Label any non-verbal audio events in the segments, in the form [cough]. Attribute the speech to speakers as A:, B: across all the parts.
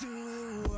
A: to the world.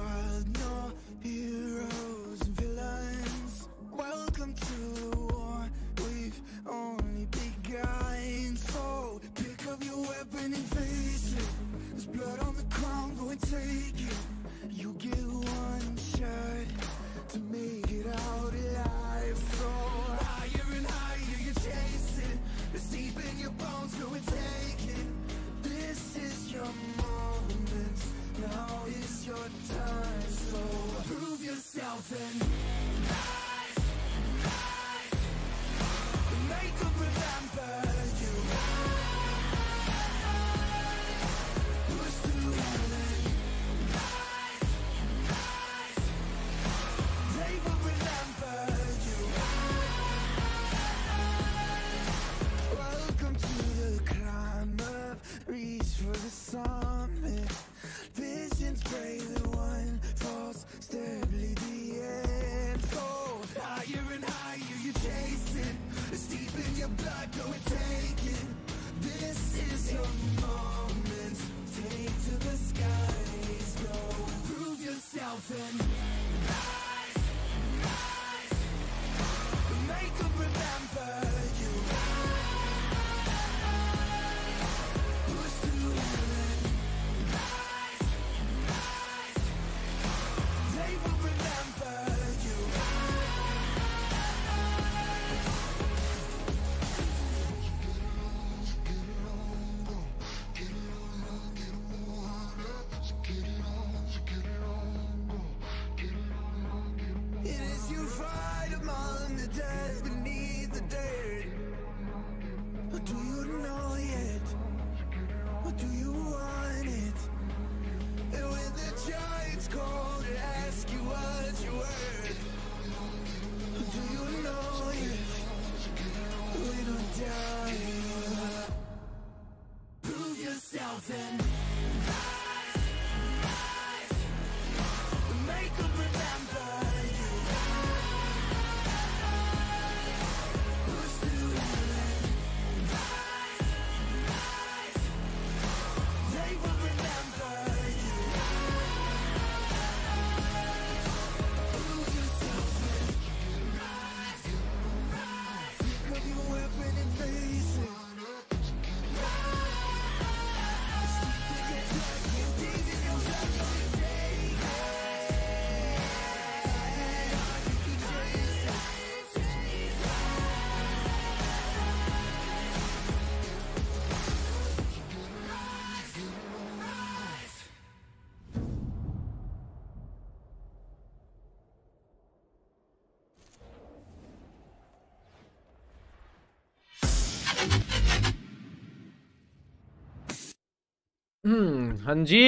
B: हाँ जी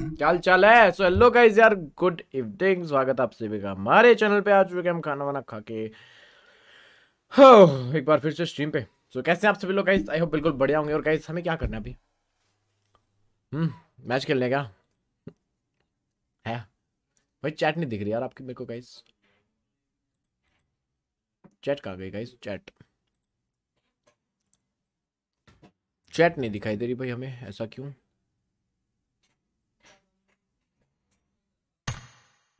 B: क्या चाल है सो हेलो गाइज यार गुड इवनिंग स्वागत आप सभी का हमारे चैनल पे आ चुके हम खाना वाना खा के हो oh, एक बार फिर से स्ट्रीम पे सो so, कैसे आप सभी लोग गाइज आई होप बिल्कुल बढ़िया होंगे और गाइज हमें क्या करना है अभी हम्म hmm, मैच खेलने का है भाई चैट नहीं दिख रही यार आपकी मेरे को गाइज चैट कहा गई गाइज चैट चैट नहीं दिखाई दे रही भाई हमें ऐसा क्यों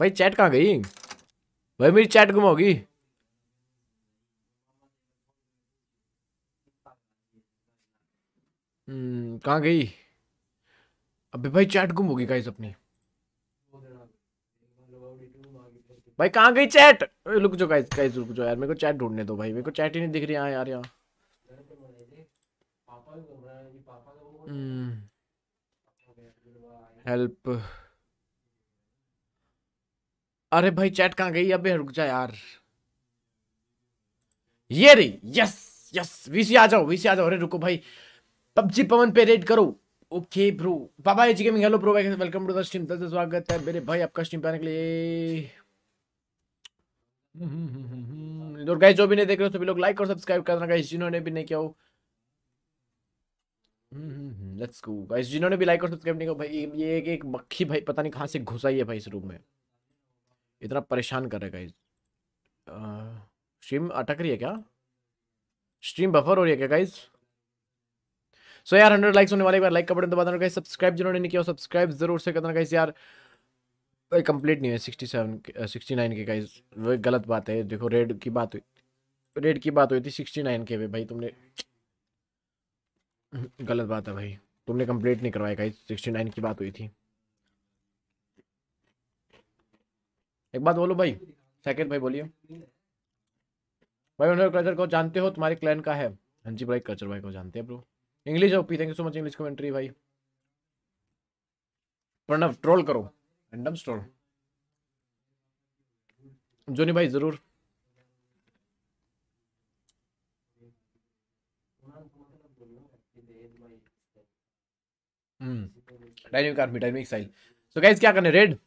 B: भाई चैट कहाँ गई भाई मेरी चैट गुम होगी हम्म, कहाँ गई अबे भाई चैट गुम होगी गाइस अपनी भाई कहाँ गई चैट रुक जो गाइस गाइस रुक जो यार मेरे को चैट ढूंढने दो भाई मेरे को चैट ही नहीं दिख रही यहाँ यार यहाँ हेल्प हम्म, अरे भाई चैट कहां गई अबे रुक जा यार ये रे यस यस वीसी आ जाओ वीसी आ जाओ अरे रुको भाई पबजी पवन पे रेड करो okay bro Baba ji gaming hello bro welcome to the stream दस स्वागत है मेरे भाई आपका स्ट्रीम पे आने के लिए हम्म, और गाइस जो भी नहीं देख रहे हो सभी लोग लाइक और सब्सक्राइब करना गाइस जिन्होंने भी नहीं किया हो लेट्स गो गाइस जिन्होंने भी लाइक और सब्सक्राइब नहीं किया भाई ये एक मक्खी भाई पता नहीं कहां से घुसा ही है भाई इस रूम में इतना परेशान कर रहेगा इस स्ट्रीम अटक रही है क्या स्ट्रीम बफर हो रही है क्या गाइज सो so, यार हंड्रेड लाइक्स होने वाले एक बार लाइक का बटन दबा देना सब्सक्राइब जिन्होंने नहीं किया सब्सक्राइब जरूर से करना गाइज यार कंप्लीट नहीं है सिक्सटी सेवन सिक्सटी नाइन के गाइज वो गलत बात है देखो रेड की बात हुई रेड की बात हुई थी सिक्सटी नाइन के भाई तुमने गलत बात है भाई तुमने कंप्लीट नहीं करवाया गाइज सिक्सटी नाइन की बात हुई थी एक बात बोलो भाई सेकंड भाई बोलिए भाई ओनर कल्चर को जानते हो तुम्हारे क्लैन का है हाँ जी भाई कल्चर भाई को जानते हैं bro English OP thank you so much English commentary भाई प्रणव ट्रोल करो रैंडम ट्रोल जोनी भाई जरूर dynamic army dynamic style so guys क्या करने रेड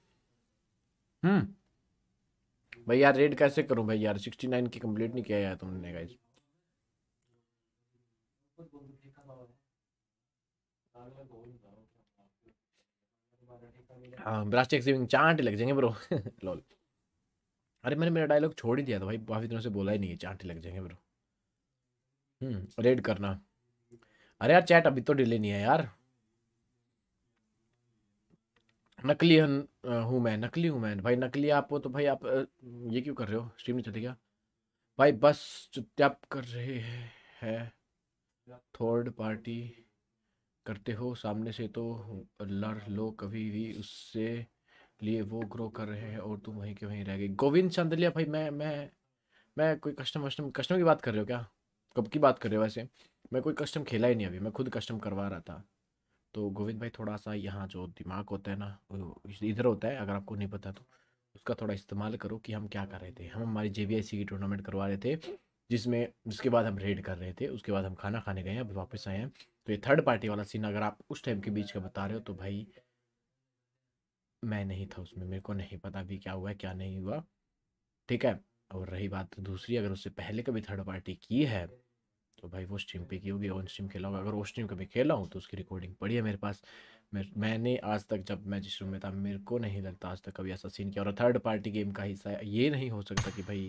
B: हम्म भाई यार रेड कैसे करूं भाई यार सिक्सटी नाइन की कंप्लीट नहीं किया यार तुमने गाइस हाँ ब्रास्टिक सेविंग चांट लग जाएंगे ब्रो लॉल [laughs] अरे मैंने मेरा डायलॉग छोड़ ही दिया था भाई काफ़ी दिनों से बोला ही नहीं है चांट लग जाएंगे ब्रो हम्म रेड करना अरे यार चैट अभी तो डिले नहीं है यार नकली हन हूँ मैं, नकली हूँ मैं। भाई नकली आप हो तो भाई आप ये क्यों कर रहे हो? स्ट्रीम नहीं चलेगा क्या? भाई बस चुपचाप कर रहे हैं। थर्ड पार्टी करते हो सामने से तो लड़ लो कभी भी उससे लिए वो ग्रो कर रहे हैं और तुम वहीं के वहीं रह गए। गोविंद चांदलिया भाई मैं मैं मैं कोई कस्टम वस्टम कस्टम की बात कर रहे हो क्या? कब की बात कर रहे हो वैसे? मैं कोई कस्टम खेला ही नहीं अभी, मैं खुद कस्टम करवा रहा था। तो गोविंद भाई थोड़ा सा यहाँ जो दिमाग होता है ना इधर होता है अगर आपको नहीं पता तो उसका थोड़ा इस्तेमाल करो कि हम क्या कर रहे थे हम हमारी जे की टूर्नामेंट करवा रहे थे जिसमें जिसके बाद हम रेड कर रहे थे उसके बाद हम खाना खाने गए अभी वापस आए हैं तो ये थर्ड पार्टी वाला सीन अगर आप उस टाइम के बीच का बता रहे हो तो भाई मैं नहीं था उसमें मेरे को नहीं पता भी क्या हुआ क्या नहीं हुआ ठीक है और रही बात दूसरी अगर उससे पहले कभी थर्ड पार्टी की है तो भाई वो स्ट्रीम पे की होगी ऑन स्ट्रीम खेला होगा अगर वो स्ट्रीम कभी खेला हूँ तो उसकी रिकॉर्डिंग पड़ी है मेरे पास मेरे मैंने आज तक जब मैं जिस रूम में था मेरे को नहीं लगता आज तक कभी ऐसा सीन किया और थर्ड पार्टी गेम का हिस्सा ये नहीं हो सकता कि भाई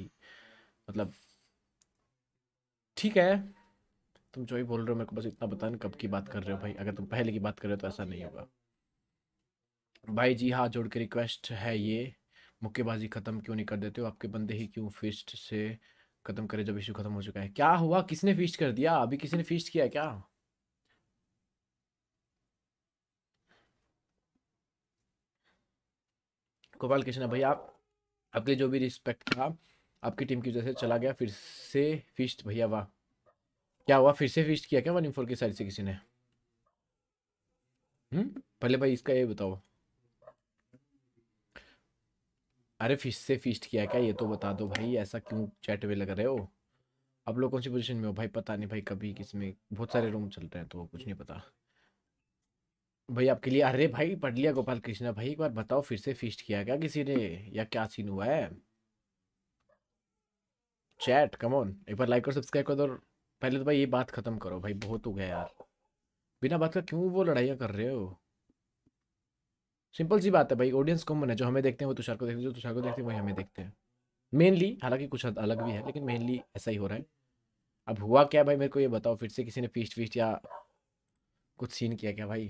B: मतलब ठीक है तुम जो ही बोल रहे हो मेरे को बस इतना बताना कब की बात कर रहे हो भाई अगर तुम पहले की बात कर रहे हो तो ऐसा नहीं होगा भाई जी हाँ जोड़ के रिक्वेस्ट है ये मुक्केबाजी ख़त्म क्यों नहीं कर देते हो आपके बंदे ही क्यों फिस्ट से खत्म करे जब इशू खत्म हो चुका है क्या हुआ किसने फीस्ट कर दिया अभी किसी ने फीस्ट किया क्या गोपाल कृष्णा भाई आप आपके जो भी रिस्पेक्ट था आपकी टीम की वजह से चला गया फिर से फिस्ट भैया वाह क्या हुआ फिर से फिस्ट किया क्या वन इन फोर की साइड से किसी ने हम्म पहले भाई इसका ये बताओ अरे फिश से फीस्ट किया क्या ये तो बता दो भाई ऐसा क्यों चैट में लग रहे हो आप लोग कौन सी पोजीशन में हो भाई पता नहीं भाई कभी किसमें बहुत सारे रूम चल रहे हैं तो कुछ नहीं पता भाई आपके लिए अरे भाई पढ़ लिया गोपाल कृष्णा भाई एक बार बताओ फिर से फिस्ट किया क्या किसी ने या क्या सीन हुआ है चैट कमॉन एक बार लाइक और सब्सक्राइब कर दो पहले तो भाई ये बात खत्म करो भाई बहुत हो गया यार बिना बात का क्यों वो लड़ाइयाँ कर रहे हो सिंपल सी बात है भाई ऑडियंस कॉमन है जो हमें देखते हैं वो तुषार को देखते हैं जो तुषार को देखते हैं वही हमें देखते हैं मेनली हालांकि कुछ अलग भी है लेकिन मेनली ऐसा ही हो रहा है अब हुआ क्या भाई मेरे को ये बताओ फिर से किसी ने फीस फीस या कुछ सीन किया क्या भाई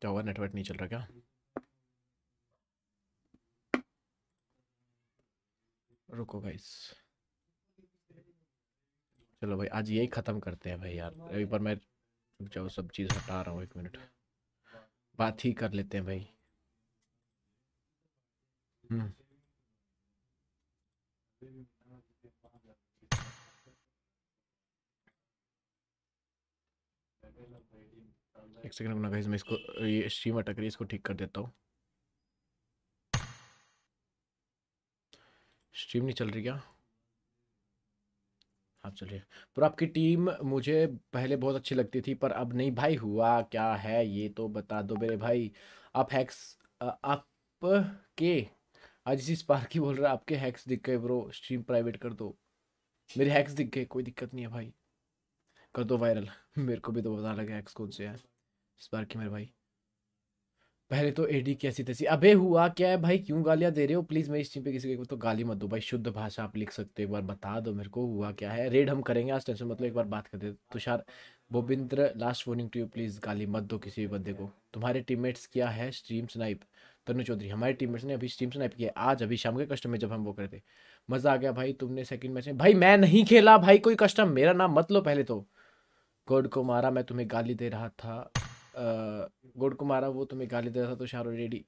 B: क्या हुआ नेटवर्क नहीं चल रहा क्या रुको गाइस चलो भाई आज यही ख़त्म करते हैं भाई यार अभी पर मैं जाओ सब चीज़ हटा रहा हूँ एक मिनट बात ही कर लेते हैं भाई हम्म। एक सेकंड रुकना मैं इसको ये स्ट्रीम अटक रही इसको ठीक कर देता हूँ स्ट्रीम नहीं चल रही क्या आप चलिए पर आपकी टीम मुझे पहले बहुत अच्छी लगती थी पर अब नहीं भाई हुआ क्या है ये तो बता दो मेरे भाई आप हैक्स आप के इसी स्पार्क ही बोल रहा है आपके हैक्स दिख गए ब्रो स्ट्रीम प्राइवेट कर दो मेरे हैक्स दिख गए कोई दिक्कत नहीं है भाई कर दो वायरल [laughs] मेरे को भी तो बता लगा हैक्स कौन से है स्पार्क मेरे भाई पहले तो एडी कैसी तैसी अबे हुआ क्या है भाई क्यों गालियां दे रहे हो प्लीज मैं इस चीज पे किसी को तो गाली मत दो भाई शुद्ध भाषा आप लिख सकते हो एक बार बता दो मेरे को हुआ क्या है रेड हम करेंगे आज टेंशन मतलब एक बार बात करते तुषार बोबिंद्र last warning to you please गाली मत दो किसी भी बंदे को तुम्हारे टीममेट्स किया है स्ट्रीम स्नाइप तनु चौधरी हमारे टीममेट्स ने अभी स्ट्रीम स्नाइप किया आज अभी शाम के कस्टम में जब हम वो करे थे मजा आ गया भाई तुमने सेकंड मैच में भाई मैं नहीं खेला भाई कोई कस्टम मेरा नाम मत लो पहले तो गोड को मारा मैं तुम्हें गाली दे रहा था गुड़ को मारा वो तुम्हें गाली देता था तुषार तो ऑलरेडी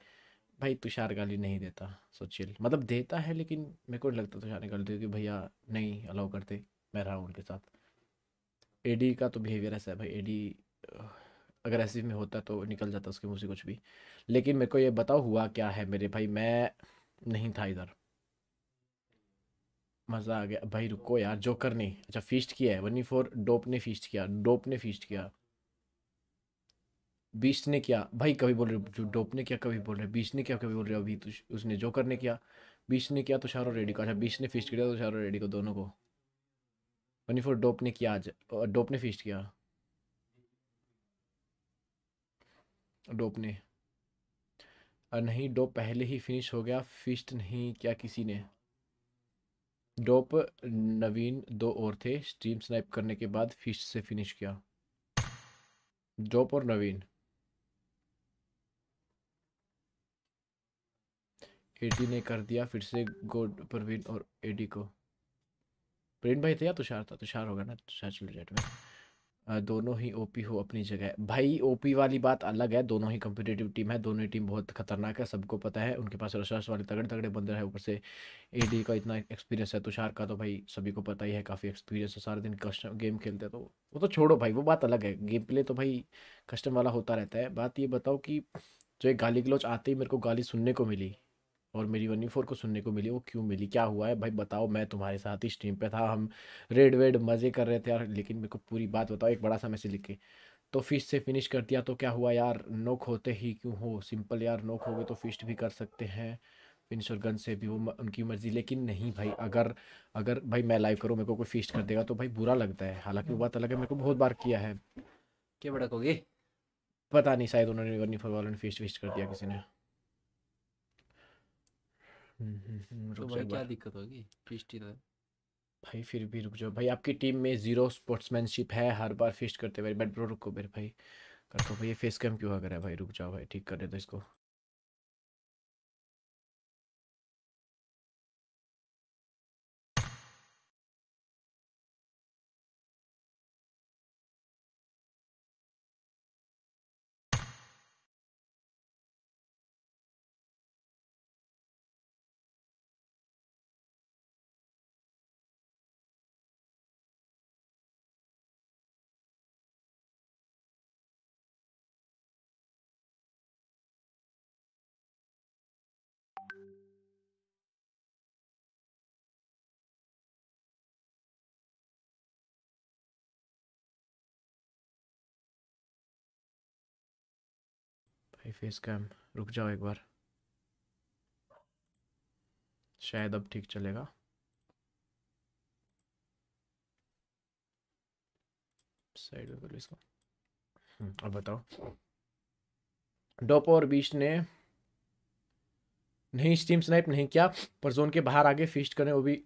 B: भाई तुषार गाली नहीं देता सो चिल मतलब देता है लेकिन मेरे को नहीं लगता तुषार तो ने गाली क्योंकि भैया नहीं अलाउ करते मैं रहा हूँ उनके साथ एडी का तो बिहेवियर ऐसा है भाई एडी अग्रेसिव में होता तो निकल जाता उसके मुँह से कुछ भी लेकिन मेरे को ये बताओ हुआ क्या है मेरे भाई मैं नहीं था इधर मज़ा आ गया भाई रुको यार जोकर नहीं अच्छा फीस्ट किया है वनी फोर डोप ने फीस्ट किया डोप ने फीस्ट किया बीस ने किया भाई कभी बोल रहे जो डोप ने किया कभी बोल रहे बीस ने किया कभी बोल रहे अभी तो उसने जोकर ने किया बीस ने किया तो शारो रेडी को अच्छा बीस ने फिस्ट किया तो शारो रेडी को दोनों को ट्वेंटी फोर डोप ने किया आज डोप ने फिस्ट किया डोप ने नहीं डोप पहले ही फिनिश हो गया फिस्ट नहीं क्या किसी ने डोप नवीन दो और थे स्ट्रीम स्नाइप करने के बाद फिस्ट से फिनिश किया डोप और नवीन एडी ने कर दिया फिर से गोड परवीन और एडी को प्रवीण भाई थे या तुषार था तुषार होगा ना तुषार चिलजेट में दोनों ही ओपी हो अपनी जगह भाई ओपी वाली बात अलग है दोनों ही कम्पिटेटिव टीम है दोनों ही टीम बहुत खतरनाक है सबको पता है उनके पास रशास वाले तगड़े तगड़े बंदर है ऊपर से एडी का इतना एक्सपीरियंस है तुषार का तो भाई सभी को पता ही है काफ़ी एक्सपीरियंस है सारे दिन कस्टम गेम खेलते हैं तो वो तो छोड़ो भाई वो बात अलग है गेम प्ले तो भाई कस्टम वाला होता रहता है बात ये बताओ कि जो एक गाली गलोच आते ही मेरे को गाली सुनने को मिली और मेरी वन्नी फोर को सुनने को मिली वो क्यों मिली क्या हुआ है भाई बताओ मैं तुम्हारे साथ ही स्ट्रीम पे था हम रेड वेड मज़े कर रहे थे यार लेकिन मेरे को पूरी बात बताओ एक बड़ा सा मैसेज लिख के तो फिश से फिनिश कर दिया तो क्या हुआ यार नोक होते ही क्यों हो सिंपल यार नोक हो गए तो फिश भी कर सकते हैं फिनिश और गन से भी वो उनकी मर्ज़ी लेकिन नहीं भाई अगर अगर भाई मैं लाइव करूँ मेरे को कोई फिश कर देगा तो भाई बुरा लगता है हालांकि वो बात अलग है मेरे को बहुत बार किया है क्या भड़क होगी पता नहीं शायद उन्होंने वन्नी फोर वालों ने फिश वीस्ट कर दिया किसी ने हम्म, तो भाई क्या
C: दिक्कत होगी फिस्ट ही तो
B: भाई फिर भी रुक जाओ भाई आपकी टीम में जीरो स्पोर्ट्समैनशिप है हर बार फिस्ट करते भाई बैट ब्रो रुको मेरे भाई कर दो भाई ये फेस कैम क्यों आ गया भाई रुक जाओ भाई ठीक कर दे दो इसको ये फेस कैम रुक जाओ एक बार शायद अब ठीक चलेगा साइड में करो इसको हम्म, अब बताओ डोपो और बीच ने नहीं स्टीम स्नाइप नहीं किया पर जोन के बाहर आगे फिस्ट करें वो भी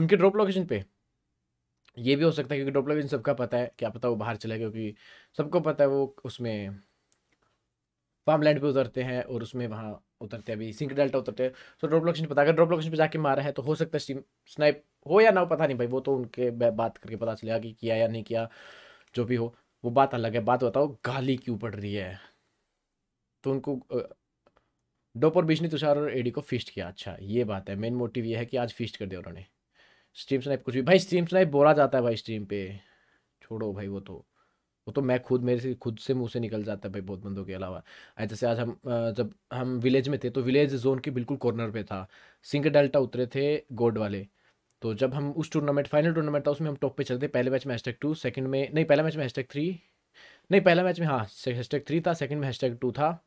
B: उनके ड्रॉप लोकेशन पे ये भी हो सकता है क्योंकि ड्रॉप लोकेशन सबका पता है क्या पता वो बाहर चले गए क्योंकि सबको पता है वो उसमें फार्म लैंड पर उतरते हैं और उसमें वहाँ उतरते हैं अभी सिंक डेल्टा उतरते हैं तो ड्रॉप लोकेशन पता अगर ड्रॉप लोकेशन पर जाके मारा है तो हो सकता है स्नाइप हो या ना हो पता नहीं भाई वो तो उनके बात करके पता चलेगा कि किया या नहीं किया जो भी हो वो बात अलग है बात बताओ गाली क्यों पड़ रही है तो उनको डोप और बिजनी तुषार और एडी को फिस्ट किया अच्छा ये बात है मेन मोटिव ये है कि आज फिस्ट कर दिया उन्होंने स्ट्रीम स्नाइप कुछ भी भाई स्ट्रीम स्नाइप बोला जाता है भाई स्ट्रीम पे छोड़ो भाई वो तो वो तो मैं खुद मेरे से खुद से मुँह से निकल जाता है भाई बहुत बंदों के अलावा आज जैसे आज हम जब हम विलेज में थे तो विलेज जोन के बिल्कुल कॉर्नर पे था सिंगर डेल्टा उतरे थे गोड वाले तो जब हम उस टूर्नामेंट फाइनल टूर्नामेंट था उसमें हम टॉप पे चलते पहले मैच में हैशटैग टू सेकंड में नहीं पहला मैच में हैशटैग थ्री नहीं पहला मैच में हाँ हैशटैग थ्री था सेकंड में हैशटैग टू था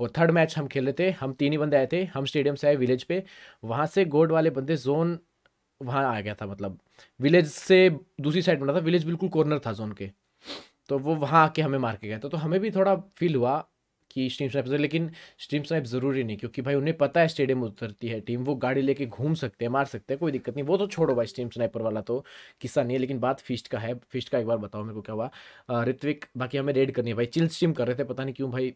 B: और थर्ड मैच हम खेल रहे थे हम तीन ही बंदे आए थे हम स्टेडियम से आए विलेज पे वहाँ से गोड वाले बंदे जोन वहाँ आ गया था मतलब विलेज से दूसरी साइड बना था विलेज बिल्कुल कॉर्नर था जोन के तो वो वहाँ आके हमें मार के गए था तो, तो हमें भी थोड़ा फील हुआ कि स्टीम स्नाइप लेकिन स्टीम स्नाइप ज़रूरी नहीं क्योंकि भाई उन्हें पता है स्टेडियम उतरती है टीम वो गाड़ी लेके घूम सकते हैं मार सकते हैं कोई दिक्कत नहीं वो तो छोड़ो भाई स्टीम स्नाइपर वाला तो किस्सा नहीं है लेकिन बात फिस्ट का है फिस्ट का एक बार बताओ मेरे को क्या हुआ ऋत्विक बाकी हमें रेड करनी है भाई चिल स्ट्रीम कर रहे थे पता नहीं क्यों भाई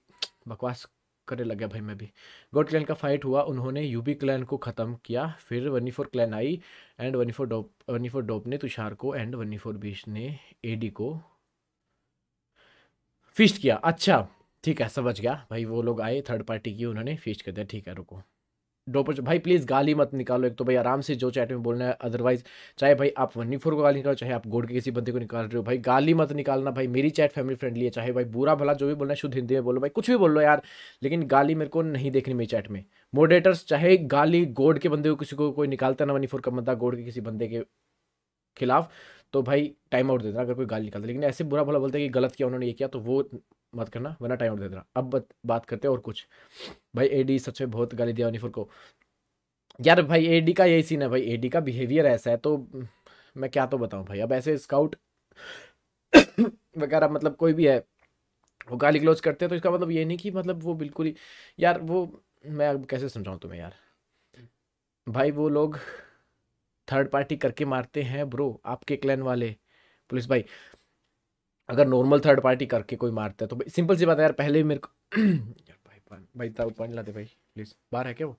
B: बकवास करने लग गया भाई मैं भी गोड क्लैन का फाइट हुआ उन्होंने यूबी क्लैन को ख़त्म किया फिर one in four clan I and one in four dope one in four dope ने तुषार को एंड वनी फोर बीच ने एडी को फिस्ट किया अच्छा ठीक है समझ गया भाई वो लोग आए थर्ड पार्टी की उन्होंने फिस्ट कर दिया ठीक है रुको डोपर भाई प्लीज़ गाली मत निकालो एक तो भाई आराम से जो चैट में बोलना है अदरवाइज चाहे भाई आप वन्नी फोर को गाली निकालो चाहे आप गोड के किसी बंदे को निकाल रहे हो भाई गाली मत निकालना भाई मेरी चैट फैमिली फ्रेंडली है चाहे भाई बुरा भला जो भी बोलना है शुद्ध हिंदी में बोलो भाई कुछ भी बोल लो यार लेकिन गाली मेरे को नहीं देखनी मेरी चैट में मोडरेटर्स चाहे गाली गोड के बंदे को किसी को कोई निकालता ना वन्नी फोर का बंदा गोड के किसी बंदे के खिलाफ तो भाई टाइम आउट दे देना अगर कोई गाली निकालता लेकिन ऐसे बुरा भला बोलता है कि गलत किया उन्होंने ये किया तो वो मत करना वरना टाइम आउट दे देना अब बत, बात करते हैं और कुछ भाई एडी सच में बहुत गाली दिया अनिफुल को यार भाई एडी का यही सीन है भाई एडी का बिहेवियर ऐसा है तो मैं क्या तो बताऊँ भाई अब ऐसे स्काउट [coughs] वगैरह मतलब कोई भी है वो गाली क्लोज करते हैं तो इसका मतलब ये नहीं कि मतलब वो बिल्कुल ही यार वो मैं अब कैसे समझाऊँ तुम्हें यार भाई वो लोग थर्ड पार्टी करके मारते हैं ब्रो आपके क्लैन वाले पुलिस भाई अगर नॉर्मल थर्ड पार्टी करके कोई मारता है तो सिंपल सी बात है यार पहले मेरे को [clears throat] भाई पान, भाई पानी लाते भाई प्लीज़ बाहर है क्या वो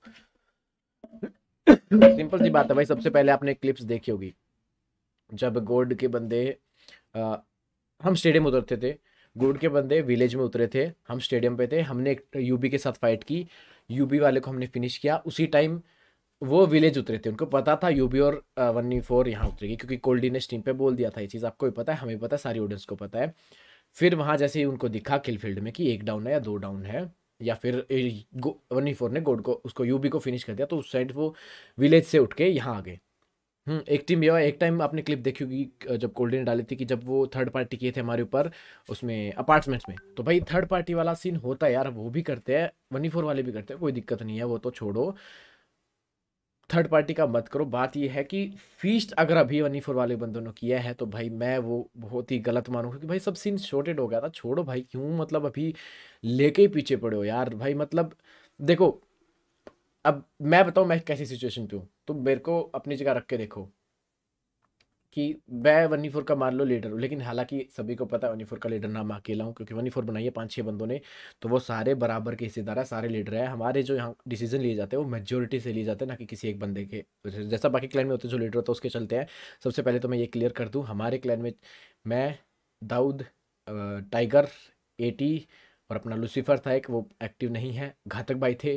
B: सिंपल सी बात है भाई सबसे पहले आपने क्लिप्स देखी होगी जब गोड के बंदे आ, हम स्टेडियम उतरते थे गोड के बंदे विलेज में उतरे थे हम स्टेडियम पे थे हमने यूबी के साथ फाइट की यूबी वाले को हमने फिनिश किया उसी टाइम वो विलेज उतरे थे उनको पता था यूबी और वन नी फोर यहाँ उतरेगी क्योंकि कोल्डी ने स्टीम पे बोल दिया था ये चीज़ आपको भी पता है हमें पता है सारी ऑडियंस को पता है फिर वहाँ जैसे ही उनको दिखा किल फील्ड में कि एक डाउन है या दो डाउन है या फिर वन ई फोर ने गोड को उसको यूबी को फिनिश कर दिया तो उस साइड वो विलेज से उठ के यहाँ आ गए हम्म, एक टीम ये एक टाइम आपने क्लिप देखी होगी जब कोल्डी ने डाली थी कि जब वो थर्ड पार्टी किए थे हमारे ऊपर उसमें अपार्टमेंट्स में तो भाई थर्ड पार्टी वाला सीन होता है यार वो भी करते हैं वन फोर e वाले भी करते हैं कोई दिक्कत नहीं है वो तो छोड़ो थर्ड पार्टी का मत करो बात यह है कि फीस अगर अभी वनीफुर वाले बंदों ने किया है तो भाई मैं वो बहुत ही गलत मानूँ क्योंकि भाई सब सीन शॉर्टेड हो गया था छोड़ो भाई क्यों मतलब अभी लेके ही पीछे पड़े हो यार भाई मतलब देखो अब मैं बताऊँ मैं कैसी सिचुएशन पे हूँ तुम मेरे को अपनी जगह रख के देखो कि मैं वनी फोर का मान लो लीडर हूँ लेकिन हालांकि सभी को पता है वनी फोर का लीडर ना मैं अकेला हूँ क्योंकि वनी फोर बनाई है पाँच छः बंदों ने तो वो सारे बराबर के हिस्सेदार है सारे लीडर है हमारे जो यहाँ डिसीजन लिए जाते हैं वो मेजोरिटी से लिए जाते हैं ना कि किसी एक बंदे के जैसा बाकी क्लैन में होते जो लीडर होता है उसके चलते हैं सबसे पहले तो मैं ये क्लियर कर दूँ हमारे क्लैन में मैं दाऊद टाइगर ए और अपना लूसीफर था एक वो एक्टिव नहीं है घातक भाई थे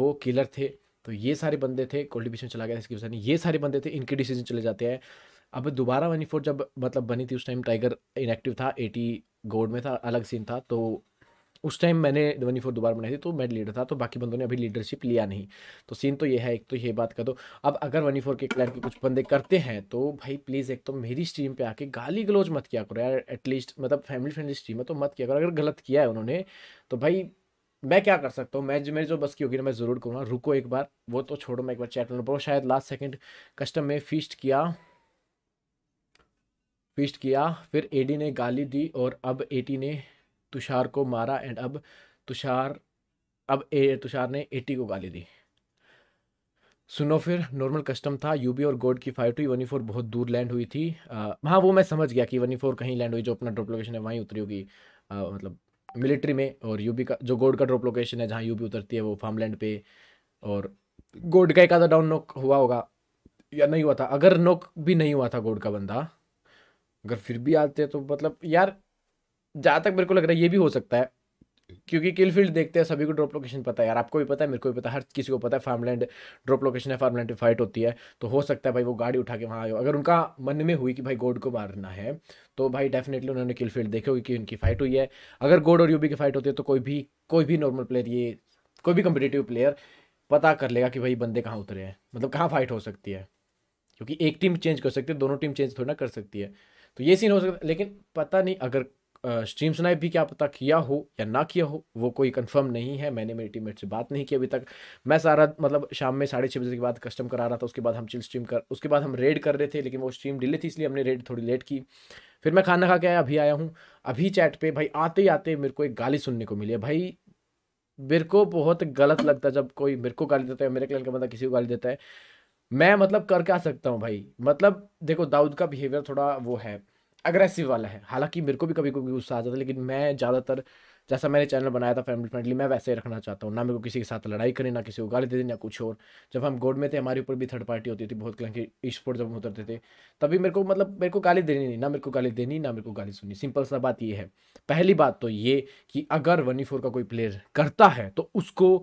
B: वो किलर थे तो ये सारे बंदे थे कोल्ड चला गया इसकी वजह से ये सारे बंदे थे इनके डिसीजन चले जाते हैं अब दोबारा वनी फोर जब मतलब बनी थी उस टाइम टाइगर इनएक्टिव था एटी गोल्ड में था अलग सीन था तो उस टाइम मैंने वनी फोर दोबारा बनाई थी तो मैं लीडर था तो बाकी बंदों ने अभी लीडरशिप लिया नहीं तो सीन तो ये है एक तो ये बात कर दो अब अगर वनी फोर के क्लैन के कुछ बंदे करते हैं तो भाई प्लीज़ एक तो मेरी स्ट्रीम पे आके गाली गलोज मत किया करो यार एटलीस्ट मतलब फैमिली फ्रेंडली स्ट्रीम है तो मत किया करो अगर गलत किया है उन्होंने तो भाई मैं क्या कर सकता हूँ मैं जो मेरी जो बस की होगी ना मैं ज़रूर करूँगा रुको एक बार वो तो छोड़ो मैं एक बार चैट में शायद लास्ट सेकेंड कस्टम में फीस्ट किया फिस्ट किया फिर एडी ने गाली दी और अब एटी ने तुषार को मारा एंड अब तुषार अब ए तुषार ने एटी को गाली दी सुनो फिर नॉर्मल कस्टम था यूबी और गोड की फाइव टू वन फोर बहुत दूर लैंड हुई थी आ, हाँ वो मैं समझ गया कि वन फोर कहीं लैंड हुई जो अपना ड्रॉप लोकेशन है वहीं उतरी होगी मतलब मिलिट्री में और यूबी का जो गोड का ड्रॉप लोकेशन है जहाँ यूबी उतरती है वो फार्मलैंड पे और गोड का एक आधा डाउन नोक हुआ होगा या नहीं हुआ था अगर नोक भी नहीं हुआ था गोड का बंदा अगर फिर भी आते हैं तो मतलब यार जहाँ तक मेरे को लग रहा है ये भी हो सकता है क्योंकि किल फील्ड देखते हैं सभी को ड्रॉप लोकेशन पता है यार आपको भी पता है मेरे को भी पता है हर किसी को पता है फार्मलैंड ड्रॉप लोकेशन है फार्मलैंड फाइट होती है तो हो सकता है भाई वो गाड़ी उठा के वहाँ आए अगर उनका मन में हुई कि भाई गोड को मारना है तो भाई डेफिनेटली उन्होंने किल फील्ड देखे होगी कि उनकी फाइट हुई है अगर गोड और यूबी की फाइट होती है तो कोई भी कोई भी नॉर्मल प्लेयर ये कोई भी कम्पिटेटिव प्लेयर पता कर लेगा कि भाई बंदे कहाँ उतरे हैं मतलब कहाँ फाइट हो सकती है क्योंकि एक टीम चेंज कर सकती है दोनों टीम चेंज थोड़ी ना कर सकती है तो ये सीन हो सकता है लेकिन पता नहीं अगर स्ट्रीम स्नाइप भी क्या पता किया हो या ना किया हो वो कोई कंफर्म नहीं है मैंने मेरी टीममेट से बात नहीं की अभी तक मैं सारा मतलब शाम में साढ़े छः बजे के बाद कस्टम करा रहा था उसके बाद हम चिल स्ट्रीम कर उसके बाद हम रेड कर रहे थे लेकिन वो स्ट्रीम डिले थी इसलिए हमने रेड थोड़ी लेट की फिर मैं खाना खा के आया अभी आया हूँ अभी चैट पे भाई आते ही आते मेरे को एक गाली सुनने को मिली है भाई मेरे को बहुत गलत लगता है जब कोई मेरे को गाली देता है मेरे क्लैन का बंदा किसी को गाली देता है मैं मतलब कर क्या सकता हूँ भाई मतलब देखो दाऊद का बिहेवियर थोड़ा वो है अग्रेसिव वाला है हालांकि मेरे को भी कभी कभी गुस्सा आ जाता है लेकिन मैं ज़्यादातर जैसा मैंने चैनल बनाया था फैमिली फ्रेंडली मैं वैसे ही रखना चाहता हूँ ना मेरे को किसी के साथ लड़ाई करें ना किसी को गाली दे दें ना कुछ और जब हम गोड में थे हमारे ऊपर भी थर्ड पार्टी होती थी बहुत क्लैंकी स्पोर्ट जब हम उतरते थे तभी मेरे को मतलब मेरे को गाली देनी नहीं ना मेरे को गाली देनी ना मेरे को गाली सुननी सिंपल सा बात ये है पहली बात तो ये कि अगर वन का कोई प्लेयर करता है तो उसको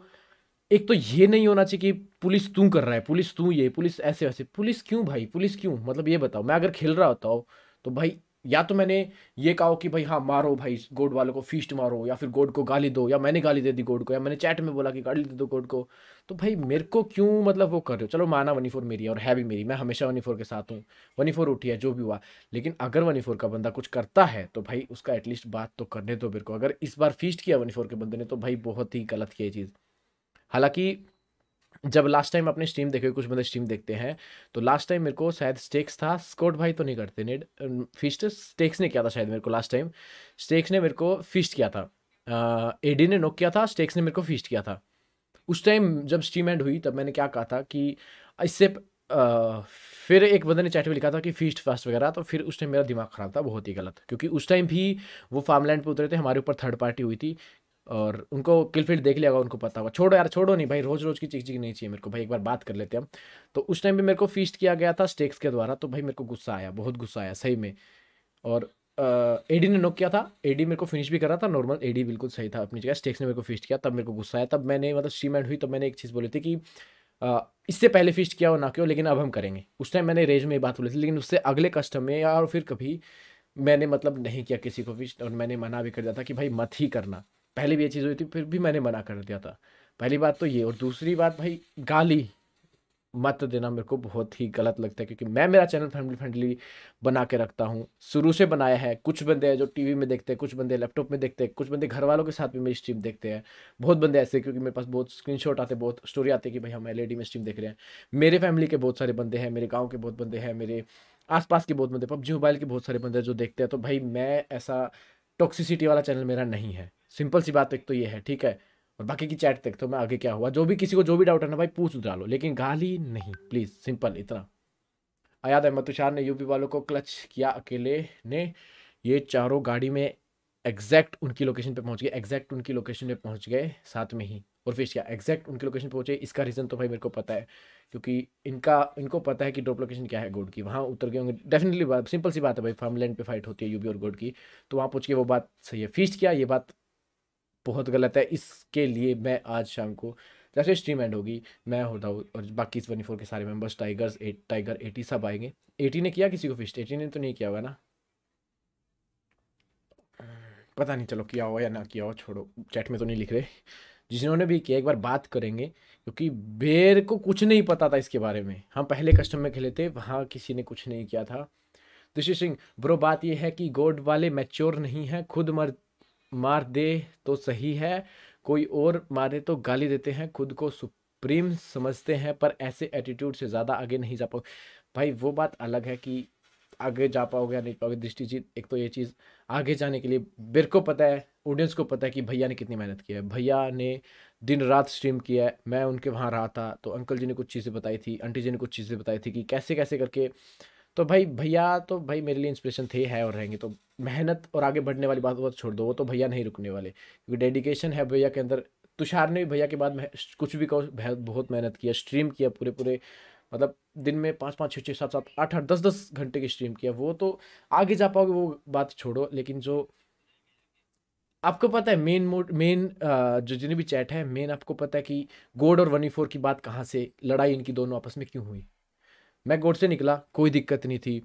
B: एक तो ये नहीं होना चाहिए कि पुलिस तू कर रहा है पुलिस तू ये पुलिस ऐसे वैसे पुलिस क्यों भाई पुलिस क्यों मतलब ये बताओ मैं अगर खेल रहा होता हूँ तो भाई या तो मैंने ये कहा कि भाई हाँ मारो भाई गोड वालों को फीस्ट मारो या फिर गोड को गाली दो या मैंने गाली दे दी गोड को या मैंने चैट में बोला कि गाली दे दो गोड को तो भाई मेरे को क्यों मतलब वो कर रहे हो चलो माना वनी फोर मेरी है और है भी मेरी मैं हमेशा वनी फोर के साथ हूँ वनी फोर उठी है जो भी हुआ लेकिन अगर वनी फोर का बंदा कुछ करता है तो भाई उसका एटलीस्ट बात तो करने दो मेरे को अगर इस बार फीस्ट किया वनी फोर के बंदे ने तो भाई बहुत ही गलत किया चीज़ हालांकि जब लास्ट टाइम अपने स्ट्रीम देखे कुछ बंदे स्ट्रीम देखते हैं तो लास्ट टाइम मेरे को शायद स्टेक्स था स्कॉट भाई तो नहीं करते नेड फिस्ट स्टेक्स ने किया था शायद मेरे को लास्ट टाइम स्टेक्स ने मेरे को फिस्ट किया था एडी ने नोक किया था स्टेक्स ने मेरे को फिस्ट किया था उस टाइम जब स्ट्रीम एंड हुई तब मैंने क्या कहा था कि इससे फिर एक बंदे ने चैट में लिखा था कि फीस्ट फास्ट वगैरह तो फिर उस टाइम मेरा दिमाग ख़राब था बहुत ही गलत क्योंकि उस टाइम भी वो फार्मलैंड पे उतरे थे हमारे ऊपर थर्ड पार्टी हुई थी और उनको किलफील्ड देख लिया होगा उनको पता होगा छोड़ो यार छोड़ो नहीं भाई रोज़ रोज़ की चिक चिक नहीं चाहिए मेरे को भाई एक बार बात कर लेते हम तो उस टाइम भी मेरे को फीस्ट किया गया था स्टेक्स के द्वारा तो भाई मेरे को गुस्सा आया बहुत गुस्सा आया सही में और ए डी ने नोक किया था डी मेरे को फिनिश भी करा था नॉर्मल डी बिल्कुल सही था अपनी जगह स्टेक्स ने मेरे को फीस्ट किया तब मेरे को गुस्सा आया तब मैंने मतलब सीमेंट हुई तो मैंने एक चीज़ बोली थी कि Uh, इससे पहले फिस्ट किया हो ना क्यों लेकिन अब हम करेंगे उस टाइम मैंने रेज में बात बोली थी लेकिन उससे अगले कस्टम में या और फिर कभी मैंने मतलब नहीं किया किसी को फिस्ट और मैंने मना भी कर दिया था कि भाई मत ही करना पहले भी ये चीज़ हुई थी फिर भी मैंने मना कर दिया था पहली बात तो ये और दूसरी बात भाई गाली मत देना मेरे को बहुत ही गलत लगता है क्योंकि मैं मेरा चैनल फैमिली फ्रेंडली बना के रखता हूँ शुरू से बनाया है कुछ बंदे हैं जो टीवी में देखते हैं कुछ बंदे लैपटॉप में देखते हैं कुछ बंदे घर वालों के साथ भी मेरी स्ट्रीम देखते हैं बहुत बंदे ऐसे क्योंकि मेरे पास बहुत स्क्रीनशॉट आते बहुत स्टोरी आती है कि भाई हम एल में स्ट्रीम देख रहे हैं मेरे फैमिली के बहुत सारे बंदे हैं मेरे गाँव के बहुत बंदे हैं मेरे आसपास के बहुत बंदे पबजी मोबाइल के बहुत सारे बंदे जो देखते हैं तो भाई मैं ऐसा टॉक्सिसिटी वाला चैनल मेरा नहीं है सिंपल सी बात एक तो ये है ठीक है और बाकी की चैट देखते हो मैं आगे क्या हुआ जो भी किसी को जो भी डाउट है ना भाई पूछ डालो लो लेकिन गाली नहीं प्लीज़ सिंपल इतना आयाद अहमद तुषार ने यूपी वालों को क्लच किया अकेले ने ये चारों गाड़ी में एग्जैक्ट उनकी लोकेशन पे पहुंच गए एग्जैक्ट उनकी लोकेशन पे पहुंच गए साथ में ही और फिश क्या एग्जैक्ट उनकी लोकेशन पहुंचे इसका रीज़न तो भाई मेरे को पता है क्योंकि इनका इनको पता है कि ड्रॉप लोकेशन क्या है गोड की वहाँ उतर गए होंगे डेफिनेटली बात सिंपल सी बात है भाई फार्मलैंड पे फाइट होती है यूबी और गोड की तो वहाँ पहुँच के वो बात सही है फीस क्या ये बात बहुत गलत है इसके लिए मैं आज शाम को जैसे स्ट्रीम एंड होगी मैं होता हूँ और बाकी इस वनी फोर के सारे members tigers at tiger AT सब आएंगे एटी ने किया किसी को फिस्ट एटी ने तो नहीं किया हुआ ना पता नहीं चलो किया हो या ना किया हो छोड़ो चैट में तो नहीं लिख रहे जिन्होंने भी किया एक बार बात करेंगे क्योंकि बेर को कुछ नहीं पता था इसके बारे में हम पहले कस्टम में खेले थे वहाँ किसी ने कुछ नहीं किया था ऋषि सिंह ब्रो बात यह है कि गोड वाले मैच्योर नहीं है खुद मर मार दे तो सही है कोई और मारे तो गाली देते हैं खुद को सुप्रीम समझते हैं पर ऐसे एटीट्यूड से ज़्यादा आगे नहीं जा पाओ भाई वो बात अलग है कि आगे जा पाओगे या नहीं पाओगे दृष्टि जीत एक तो ये चीज़ आगे जाने के लिए मेरे को पता है ऑडियंस को पता है कि भैया ने कितनी मेहनत की है भैया ने दिन रात स्ट्रीम किया है मैं उनके वहाँ रहा था तो अंकल जी ने कुछ चीज़ें बताई थी आंटी जी ने कुछ चीज़ें बताई थी कि कैसे कैसे करके तो भाई भैया तो भाई मेरे लिए इंस्पिरेशन थे है और रहेंगे तो मेहनत और आगे बढ़ने वाली बात बहुत छोड़ दो वो तो भैया नहीं रुकने वाले क्योंकि डेडिकेशन है भैया के अंदर तुषार ने भी भैया के बाद कुछ भी कहो बहुत मेहनत किया स्ट्रीम किया पूरे पूरे मतलब दिन में पाँच पाँच छः छः सात सात आठ आठ दस दस घंटे की स्ट्रीम किया वो तो आगे जा पाओगे वो बात छोड़ो लेकिन जो आपको पता है मेन मोड मेन जो जितनी भी चैट है मेन आपको पता है कि गोड और वनी फोर e की बात कहाँ से लड़ाई इनकी दोनों आपस में क्यों हुई मैं गोड से निकला कोई दिक्कत नहीं थी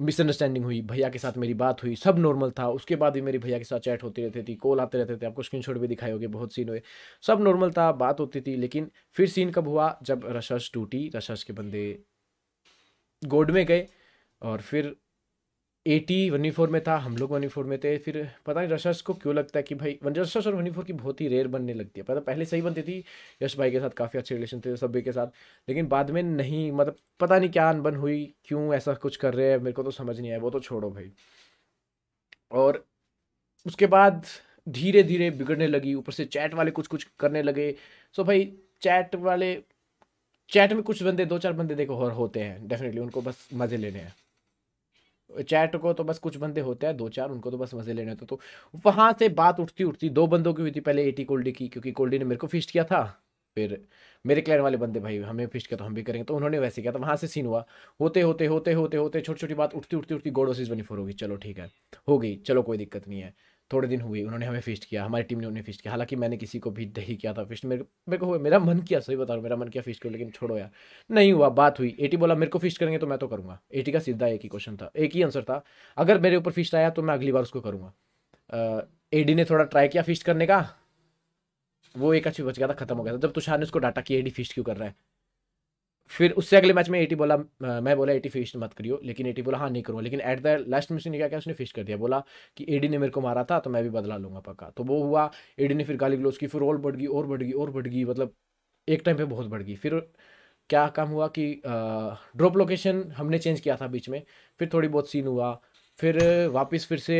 B: मिसअंडरस्टैंडिंग हुई भैया के साथ मेरी बात हुई सब नॉर्मल था उसके बाद भी मेरी भैया के साथ चैट होती रहती थी कॉल आते रहते थे आपको स्क्रीनशॉट भी दिखाई होगी बहुत सीन हुए सब नॉर्मल था बात होती थी लेकिन फिर सीन कब हुआ जब रशस टूटी रशस के बंदे गोड में गए और फिर एटी वनी फोर में था हम लोग वनी फोर में थे फिर पता नहीं रशर्स को क्यों लगता है कि भाई वन रशर्स और वनी फोर की बहुत ही रेयर बनने लगती है पता मतलब पहले सही बनती थी यश भाई के साथ काफ़ी अच्छे रिलेशन थे सभी के साथ लेकिन बाद में नहीं मतलब पता नहीं क्या अनबन हुई क्यों ऐसा कुछ कर रहे हैं मेरे को तो समझ नहीं आया वो तो छोड़ो भाई और उसके बाद धीरे धीरे बिगड़ने लगी ऊपर से चैट वाले कुछ कुछ करने लगे सो भाई चैट वाले चैट में कुछ बंदे दो चार बंदे देखो और होते हैं डेफिनेटली उनको बस मज़े लेने हैं चैट को तो बस कुछ बंदे होते हैं दो चार उनको तो बस मज़े लेने होते तो वहाँ से बात उठती उठती दो बंदों की हुई थी पहले एटी कोल्डी की क्योंकि कोल्डी ने मेरे को फिस्ट किया था फिर मेरे क्लैन वाले बंदे भाई हमें फिश किया तो हम भी करेंगे तो उन्होंने वैसे किया तो वहाँ से सीन हुआ होते होते होते होते होते छोटी छोटी बात उठती उठती उठती गोडोसिस बनी फोर होगी चलो ठीक है हो गई चलो कोई दिक्कत नहीं है थोड़े दिन हुए उन्होंने हमें फिस्ट किया हमारी टीम ने उन्हें फिस्ट किया हालांकि मैंने किसी को भी नहीं किया था फिस्ट मेरे मेरे को हुआ मेरा मन किया सही बता रहा मेरा मन किया फिस्ट करो लेकिन छोड़ो यार नहीं हुआ बात हुई एटी बोला मेरे को फिस्ट करेंगे तो मैं तो करूँगा एटी का सीधा एक ही क्वेश्चन था एक ही आंसर था अगर मेरे ऊपर फिस्ट आया तो मैं अगली बार उसको करूँगा एडी ने थोड़ा ट्राई किया फिस्ट करने का वो एक अच्छी बच गया था खत्म हो गया था जब तुषार ने उसको डाटा कि एडी फिस्ट क्यों कर रहा है फिर उससे अगले मैच में एटी बोला मैं बोला एटी फिश मत करियो लेकिन एटी बोला हाँ नहीं करूँगा लेकिन एट द लास्ट में ने क्या किया उसने फिश कर दिया बोला कि एडी ने मेरे को मारा था तो मैं भी बदला लूँगा पक्का तो वो हुआ एडी ने फिर गाली ग्लोज की फिर और बढ़ गई और बढ़ गई और बढ़ गई मतलब एक टाइम पर बहुत बढ़ गई फिर क्या काम हुआ कि ड्रॉप लोकेशन हमने चेंज किया था बीच में फिर थोड़ी बहुत सीन हुआ फिर वापस फिर से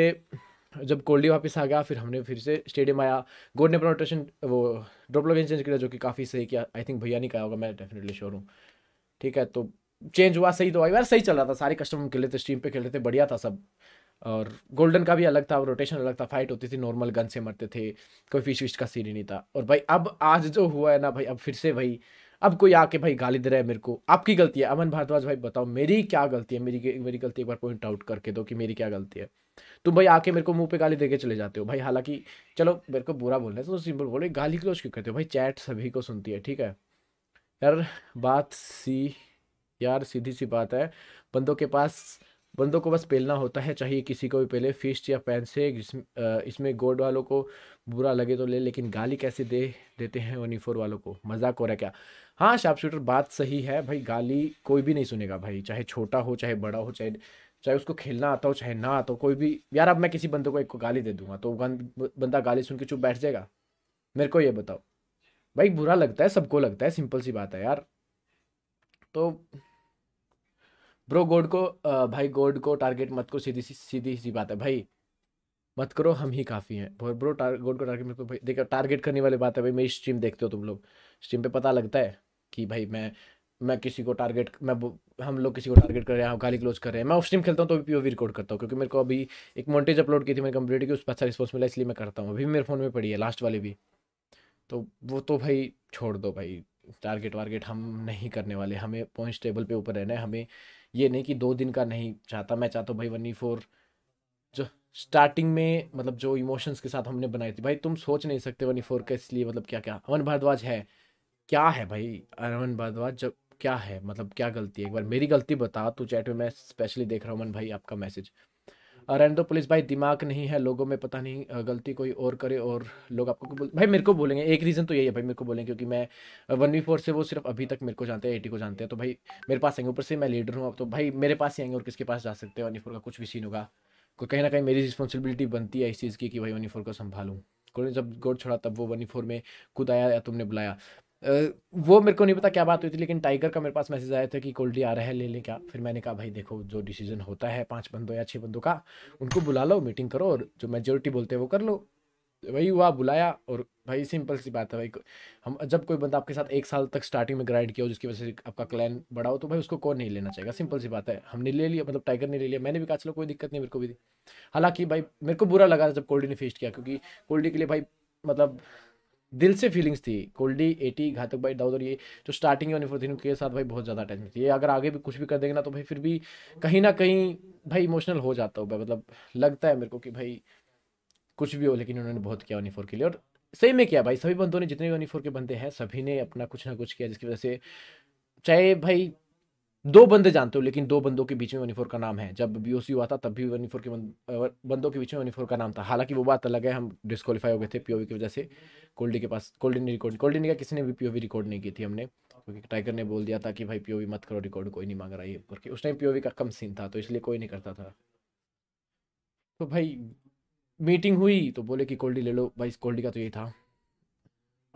B: जब कोल्डी वापस आ गया फिर हमने फिर से स्टेडियम आया गोड ने अपना वो ड्रॉप लोकेशन चेंज किया जो कि काफ़ी सही किया आई थिंक भैया नहीं कहा होगा मैं डेफिनेटली श्योर हूँ ठीक है तो चेंज हुआ सही तो यार बार सही चल रहा था सारे कस्टमर खेल रहे थे स्टीम पे खेल रहे थे बढ़िया था सब और गोल्डन का भी अलग था रोटेशन अलग था फाइट होती थी नॉर्मल गन से मरते थे कोई फिश विश का सीन ही नहीं था और भाई अब आज जो हुआ है ना भाई अब फिर से भाई अब कोई आके भाई गाली दे रहा है मेरे को आपकी गलती है अमन भारद्वाज भाई बताओ मेरी क्या गलती है मेरी मेरी गलती एक बार पॉइंट आउट करके दो कि मेरी क्या गलती है तुम भाई आके मेरे को मुंह पे गाली दे के चले जाते हो भाई हालांकि चलो मेरे को बुरा बोलना है तो सिंपल बोलो गाली क्लोज क्यों करते हो भाई चैट सभी को सुनती है ठीक है यार बात सी यार सीधी सी बात है बंदों के पास बंदों को बस पेलना होता है चाहिए किसी को भी पहले फिस्ट या पेन से इसमें गोड वालों को बुरा लगे तो ले लेकिन गाली कैसे दे देते हैं यूनिफोर वालों को मजाक हो रहा है क्या हाँ शार्प शूटर बात सही है भाई गाली कोई भी नहीं सुनेगा भाई चाहे छोटा हो चाहे बड़ा हो चाहे चाहे उसको खेलना आता हो चाहे ना आता हो कोई भी यार अब मैं किसी बंदे को एक को गाली दे दूंगा तो बंदा गाली सुन के चुप बैठ जाएगा मेरे को ये बताओ भाई बुरा लगता है सबको लगता है सिंपल सी बात है यार तो ब्रो गोड को भाई गोड को टारगेट मत को सीधी सी सीधी सी बात है भाई मत करो हम ही काफ़ी हैं बहुत ब्रो टार, गोड को टारगेट मत करो भाई देखो टारगेट करने वाली बात है भाई मेरी स्ट्रीम देखते हो तुम लोग स्ट्रीम पे पता लगता है कि भाई मैं मैं किसी को टारगेट मैं हम लोग किसी को टारगेट कर रहे हैं गाली क्लोज कर रहे हैं मैं उस स्ट्रीम खेलता हूँ तो भी पी रिकॉर्ड करता हूँ क्योंकि मेरे को अभी एक मोन्टेज अपलोड की थी मैंने कंप्लीट की उस पर अच्छा रिस्पॉन्स मिला इसलिए मैं करता हूँ अभी मेरे फोन में पड़ी है लास्ट वाली भी तो वो तो भाई छोड़ दो भाई टारगेट वारगेट हम नहीं करने वाले हमें पॉइंट्स टेबल पे ऊपर रहना है हमें ये नहीं कि दो दिन का नहीं चाहता मैं चाहता हूँ भाई वन्नी फोर e जो स्टार्टिंग में मतलब जो इमोशंस के साथ हमने बनाई थी भाई तुम सोच नहीं सकते ई फोर e का इसलिए मतलब क्या क्या अमन भारद्वाज है क्या है भाई अमन भारद्वाज जब क्या है मतलब क्या गलती है एक बार मेरी गलती बता तू चैट में मैं स्पेशली देख रहा हूँ अमन भाई आपका मैसेज रहने दो पुलिस भाई दिमाग नहीं है लोगों में पता नहीं गलती कोई और करे और लोग आपको बोल भाई मेरे को बोलेंगे एक रीज़न तो यही है भाई मेरे को बोलेंगे क्योंकि मैं वन वी फोर से वो सिर्फ अभी तक मेरे को जानते हैं एटी को जानते हैं तो भाई मेरे पास आएंगे ऊपर से मैं लीडर हूँ अब तो भाई मेरे पास ही आएंगे और किसके पास जा सकते हैं वन का कुछ भी सीन होगा कोई कहीं ना कहीं मेरी रिस्पॉन्सिबिलिटी बनती है इस चीज़ की कि भाई वन को संभालूँ कोई जब गोड छोड़ा तब वो वन में खुद आया या तुमने बुलाया वो मेरे को नहीं पता क्या बात हुई थी लेकिन टाइगर का मेरे पास मैसेज आया था कि कोल्डी आ रहा है ले लें क्या फिर मैंने कहा भाई देखो जो डिसीजन होता है पाँच बंदों या छः बंदों का उनको बुला लो मीटिंग करो और जो मेजोरिटी बोलते हैं वो कर लो वही हुआ बुलाया और भाई सिंपल सी बात है भाई हम जब कोई बंदा आपके साथ एक साल तक स्टार्टिंग में ग्राइंड किया हो जिसकी वजह से आपका क्लैन बड़ा हो तो भाई उसको कौन नहीं लेना चाहिए सिंपल सी बात है हमने ले लिया मतलब टाइगर ने ले लिया मैंने भी कहा चलो कोई दिक्कत नहीं मेरे को भी हालांकि भाई मेरे को बुरा लगा था जब कोल्डी ने फेस्ट किया क्योंकि कोल्डी के लिए भाई मतलब दिल से फीलिंग्स थी कोल्डी एटी घातक भाई दाऊद और ये जो स्टार्टिंग है थी के साथ भाई बहुत ज़्यादा अटैचमेंट थी ये अगर आगे भी कुछ भी कर देंगे ना तो भाई फिर भी कहीं ना कहीं भाई इमोशनल हो जाता भाई मतलब लगता है मेरे को कि भाई कुछ भी हो लेकिन उन्होंने बहुत किया यूनिफोर के लिए और सही में किया भाई सभी बंदों ने जितने यूनिफोर के बंदे हैं सभी ने अपना कुछ ना कुछ किया जिसकी वजह से चाहे भाई दो बंदे जानते हो लेकिन दो बंदों के बीच में वनीफोर का नाम है जब बीओसी हुआ था तब भी वनीफोर के बंदों के बीच में वनीफोर का नाम था हालांकि वो बात अलग है हम डिस्कालीफाई हो गए थे पीओवी की वजह से कोल्डी के पास कोल्डी ने रिकॉर्ड कोल्डी ने कहा किसी ने भी पीओवी रिकॉर्ड नहीं की थी हमने क्योंकि टाइगर ने बोल दिया था कि भाई पीओवी मत करो रिकॉर्ड कोई नहीं मांग रहा ये करके उस टाइम पीओवी का कम सीन था तो इसलिए कोई नहीं करता था तो भाई मीटिंग हुई तो बोले कि कोल्डी ले लो भाई कोल्डी का तो यही था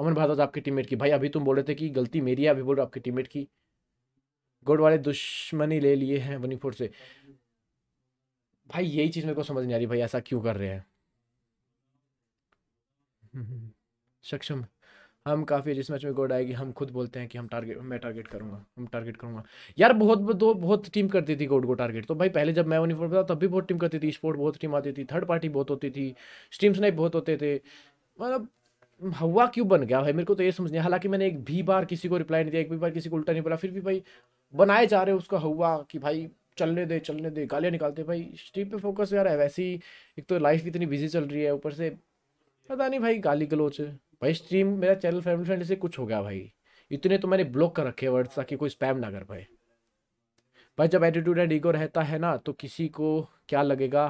B: अमन भारद्वाज आपकी टीममेट की भाई अभी तुम बोल रहे थे कि गलती मेरी है अभी बोल रहे हो आपकी टीममेट की गुड वाले दुश्मनी ले लिए हैं वनी फोर से भाई यही चीज़ मेरे को समझ नहीं आ रही भाई ऐसा क्यों कर रहे हैं [laughs] सक्षम हम काफ़ी जिस मैच में गोड आएगी हम खुद बोलते हैं कि हम टारगेट मैं टारगेट करूंगा हम टारगेट करूंगा यार बहुत दो बहुत टीम करती थी गोड को टारगेट तो भाई पहले जब मैं यूनिफॉर्म था तब भी बहुत टीम करती थी स्पोर्ट बहुत टीम आती थी थर्ड पार्टी बहुत होती थी स्ट्रीम स्नाइप बहुत होते थे मतलब हवा क्यों बन गया भाई मेरे को तो ये समझ नहीं हालांकि मैंने एक भी बार किसी को रिप्लाई नहीं दिया एक भी बार किसी को उल्टा नहीं बोला फिर भी भाई बनाए जा रहे उसका हुआ कि भाई चलने दे चलने दे गालियाँ निकालते भाई स्ट्रीम पे फोकस यार है वैसे ही एक तो लाइफ इतनी बिजी चल रही है ऊपर से पता नहीं भाई गाली गलोच भाई स्ट्रीम मेरा चैनल फैमिली फ्रेंड से कुछ हो गया भाई इतने तो मैंने ब्लॉक कर रखे वर्ड्स ताकि कोई स्पैम ना कर पाए भाई जब एटीट्यूड एंड ईगो रहता है ना तो किसी को क्या लगेगा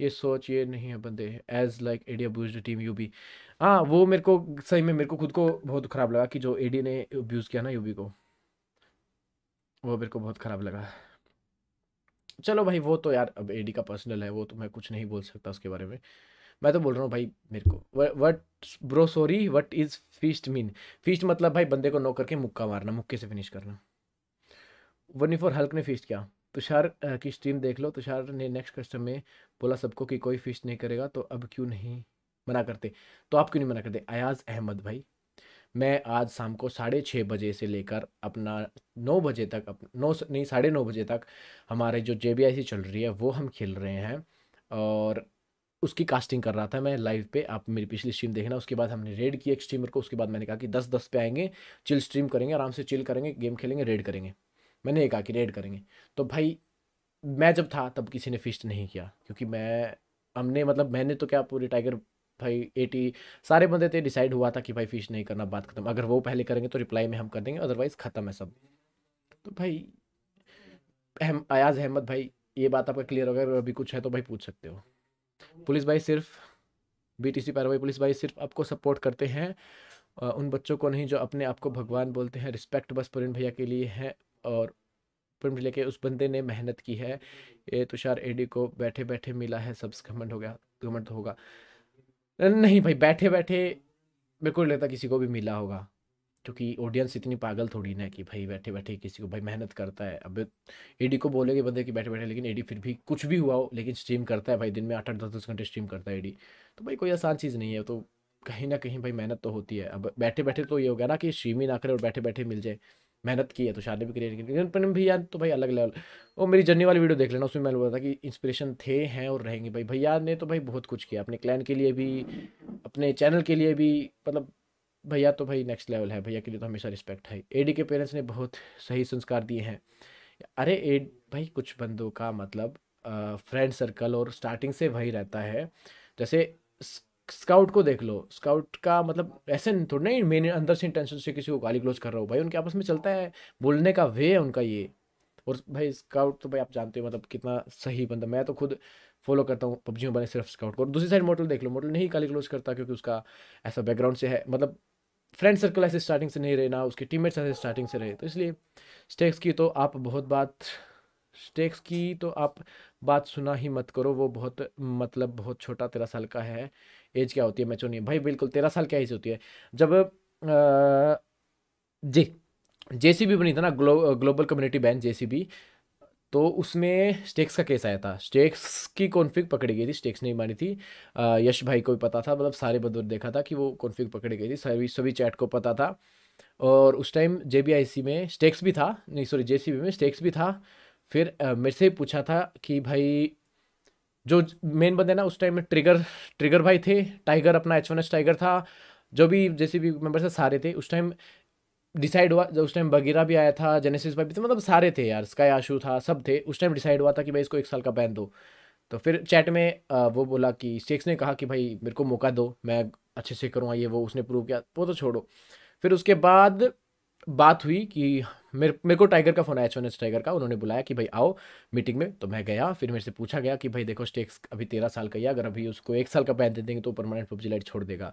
B: ये सोच ये नहीं है बंदे एज लाइक एडी बूज टीम यू बी हाँ वो मेरे को सही में मेरे को खुद को बहुत खराब लगा कि जो एडी ने अब्यूज़ किया ना यूबी को वो मेरे को बहुत ख़राब लगा चलो भाई वो तो यार अब एडी का पर्सनल है वो तो मैं कुछ नहीं बोल सकता उसके बारे में मैं तो बोल रहा हूँ भाई मेरे को what bro sorry what is fist mean fist मतलब भाई बंदे को नो करके मुक्का मारना मुक्के से फिनिश करना वन फोर हल्क ने फीस्ट किया तुषार की स्ट्रीम देख लो तुषार ने नेक्स्ट कस्टम में बोला सबको कि कोई फिस्ट नहीं करेगा तो अब क्यों नहीं मना करते तो आप क्यों नहीं मना करते अयाज अहमद भाई मैं आज शाम को साढ़े छः बजे से लेकर अपना नौ बजे तक अप नौ नहीं साढ़े नौ बजे तक हमारे जो जे चल रही है वो हम खेल रहे हैं और उसकी कास्टिंग कर रहा था मैं लाइव पे आप मेरी पिछली स्ट्रीम देखना उसके बाद हमने रेड किया एक स्ट्रीमर को उसके बाद मैंने कहा कि दस दस पे आएंगे चिल स्ट्रीम करेंगे आराम से चिल करेंगे गेम खेलेंगे रेड करेंगे मैंने ये कहा कि रेड करेंगे तो भाई मैं जब था तब किसी ने फिस्ट नहीं किया क्योंकि मैं हमने मतलब मैंने तो क्या पूरी टाइगर भाई एटी सारे बंदे थे डिसाइड हुआ था कि भाई फिश नहीं करना बात खत्म अगर वो पहले करेंगे तो रिप्लाई में हम कर देंगे अदरवाइज ख़त्म है सब तो भाई अहम अयाज अहमद भाई ये बात आपका क्लियर हो गया अभी कुछ है तो भाई पूछ सकते हो पुलिस भाई सिर्फ बीटीसी पैरवाई पुलिस भाई सिर्फ आपको सपोर्ट करते हैं उन बच्चों को नहीं जो अपने आप को भगवान बोलते हैं रिस्पेक्ट बस पुरिन भैया के लिए है और पुरिन भैया के उस बंदे ने मेहनत की है ये तुषार एडी को बैठे बैठे मिला है सब्स घमंड हो गया घमंड तो होगा नहीं भाई बैठे बैठे मेरे को लगता किसी को भी मिला होगा क्योंकि ऑडियंस इतनी पागल थोड़ी ना कि भाई बैठे बैठे किसी को भाई मेहनत करता है अब एडी को बोलेगे बंदे कि बैठे बैठे लेकिन एडी फिर भी कुछ भी हुआ हो लेकिन स्ट्रीम करता है भाई दिन में आठ आठ दस दस घंटे स्ट्रीम करता है एडी तो भाई कोई आसान चीज़ नहीं है तो कहीं ना कहीं भाई मेहनत तो होती है अब बैठे बैठे तो ये हो गया ना कि स्ट्रीम ही ना करे और बैठे बैठे मिल जाए मेहनत की है तो शादी भी करियर की भी यार तो भाई अलग लेवल वो मेरी जर्नी वाली वीडियो देख लेना उसमें मैंने बोला था कि इंस्पिरेशन थे हैं और रहेंगे भाई भैया ने तो भाई बहुत कुछ किया अपने क्लैन के लिए भी अपने चैनल के लिए भी मतलब भैया तो भाई नेक्स्ट लेवल है भैया के लिए तो हमेशा रिस्पेक्ट है एडी के पेरेंट्स ने बहुत सही संस्कार दिए हैं अरे एड भाई कुछ बंदों का मतलब फ्रेंड सर्कल और स्टार्टिंग से वही रहता है जैसे स्काउट को देख लो स्काउट का मतलब ऐसे थोड़ा नहीं मेन अंदर से इंटेंशन से किसी को गाली ग्लोज कर रहा हूँ भाई उनके आपस में चलता है बोलने का वे है उनका ये और भाई स्काउट तो भाई आप जानते हो मतलब कितना सही बंदा मैं तो खुद फॉलो करता हूँ पबजी में बने सिर्फ स्काउट को और दूसरी साइड मोटल देख लो मोटल नहीं गाली ग्लोज करता क्योंकि उसका ऐसा बैकग्राउंड से है मतलब फ्रेंड सर्कल ऐसे स्टार्टिंग से नहीं रहे ना उसके टीममेट्स ऐसे स्टार्टिंग से रहे तो इसलिए स्टेक्स की तो आप बहुत बात स्टेक्स की तो आप बात सुना ही मत करो वो बहुत मतलब बहुत छोटा तेरह साल का है एज क्या होती है मैच्योर नहीं भाई बिल्कुल तेरह साल क्या एज होती है जब आ, जी जेसीबी बनी था ना glo, global community bank JCB तो उसमें स्टेक्स का केस आया था स्टेक्स की कॉन्फ़िग पकड़ी गई थी स्टेक्स नहीं मानी थी यश भाई को भी पता था मतलब सारे बदौर देखा था कि वो कॉन्फ़िग पकड़ी गई थी सभी सभी चैट को पता था और उस टाइम जे में स्टेक्स भी था नहीं सॉरी जे में स्टेक्स भी था फिर मेरे से पूछा था कि भाई जो मेन बंदे ना उस टाइम में ट्रिगर ट्रिगर भाई थे टाइगर अपना एच वन एस टाइगर था जो भी जैसे भी मेम्बर्स थे सारे थे उस टाइम डिसाइड हुआ जब उस टाइम बगीरा भी आया था जेनेसिस भाई भी थे मतलब सारे थे यार स्काई आशू था सब थे उस टाइम डिसाइड हुआ था कि भाई इसको एक साल का बैन दो तो फिर चैट में वो बोला कि शेख्स ने कहा कि भाई मेरे को मौका दो मैं अच्छे से करूँगा ये वो उसने प्रूव किया वो तो छोड़ो फिर उसके बाद बात हुई कि मेरे मेरे को टाइगर का फ़ोन आया चोनेस टाइगर का उन्होंने बुलाया कि भाई आओ मीटिंग में तो मैं गया फिर मेरे से पूछा गया कि भाई देखो स्टेक्स अभी तेरह साल का ही अगर अभी उसको एक साल का बैन दे देंगे तो परमानेंट पबजी लाइट छोड़ देगा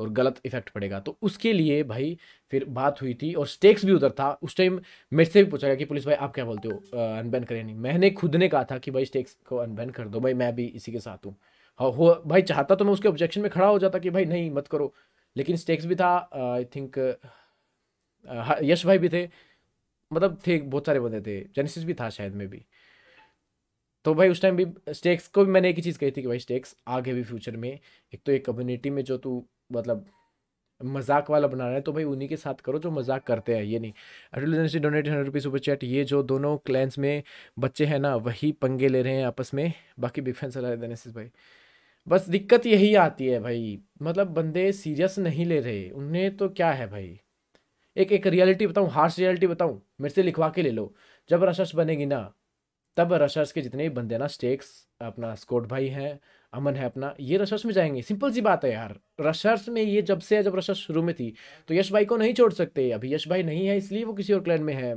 B: और गलत इफेक्ट पड़ेगा तो उसके लिए भाई फिर बात हुई थी और स्टेक्स भी उधर था उस टाइम मेरे से भी पूछा गया कि पुलिस भाई आप क्या बोलते हो अनबैन करें नहीं मैंने खुद ने कहा था कि भाई स्टेक्स को अनबैन कर दो भाई मैं भी इसी के साथ हूँ हो हाँ, भाई चाहता तो मैं उसके ऑब्जेक्शन में खड़ा हो जाता कि भाई नहीं मत करो लेकिन स्टेक्स भी था आई थिंक यश भाई भी थे मतलब थे बहुत सारे बंदे थे जेनेसिस भी था शायद में भी तो भाई उस टाइम भी स्टेक्स को भी मैंने एक ही चीज़ कही थी कि भाई स्टेक्स आगे भी फ्यूचर में एक तो एक कम्युनिटी में जो तू मतलब मजाक वाला बना रहा है तो भाई उन्हीं के साथ करो जो मजाक करते हैं ये नहीं Atal donate hundred rupees super chat ये जो दोनों क्लैंस में बच्चे हैं ना वही पंगे ले रहे हैं आपस में बाकी बिग फैंस सलाह जेनेसिस भाई बस दिक्कत यही आती है भाई मतलब बंदे सीरियस नहीं ले रहे उन्हें तो क्या है भाई एक एक रियलिटी बताऊँ हार्श रियलिटी बताऊँ मेरे से लिखवा के ले लो जब रशर्स बनेगी ना तब रशर्स के जितने भी बंदे ना स्टेक्स अपना स्कोट भाई हैं अमन है अपना ये रशर्स में जाएंगे सिंपल सी बात है यार रशर्स में ये जब से जब रशर्स शुरू में थी तो यश भाई को नहीं छोड़ सकते अभी यश भाई नहीं है इसलिए वो किसी और क्लैन में है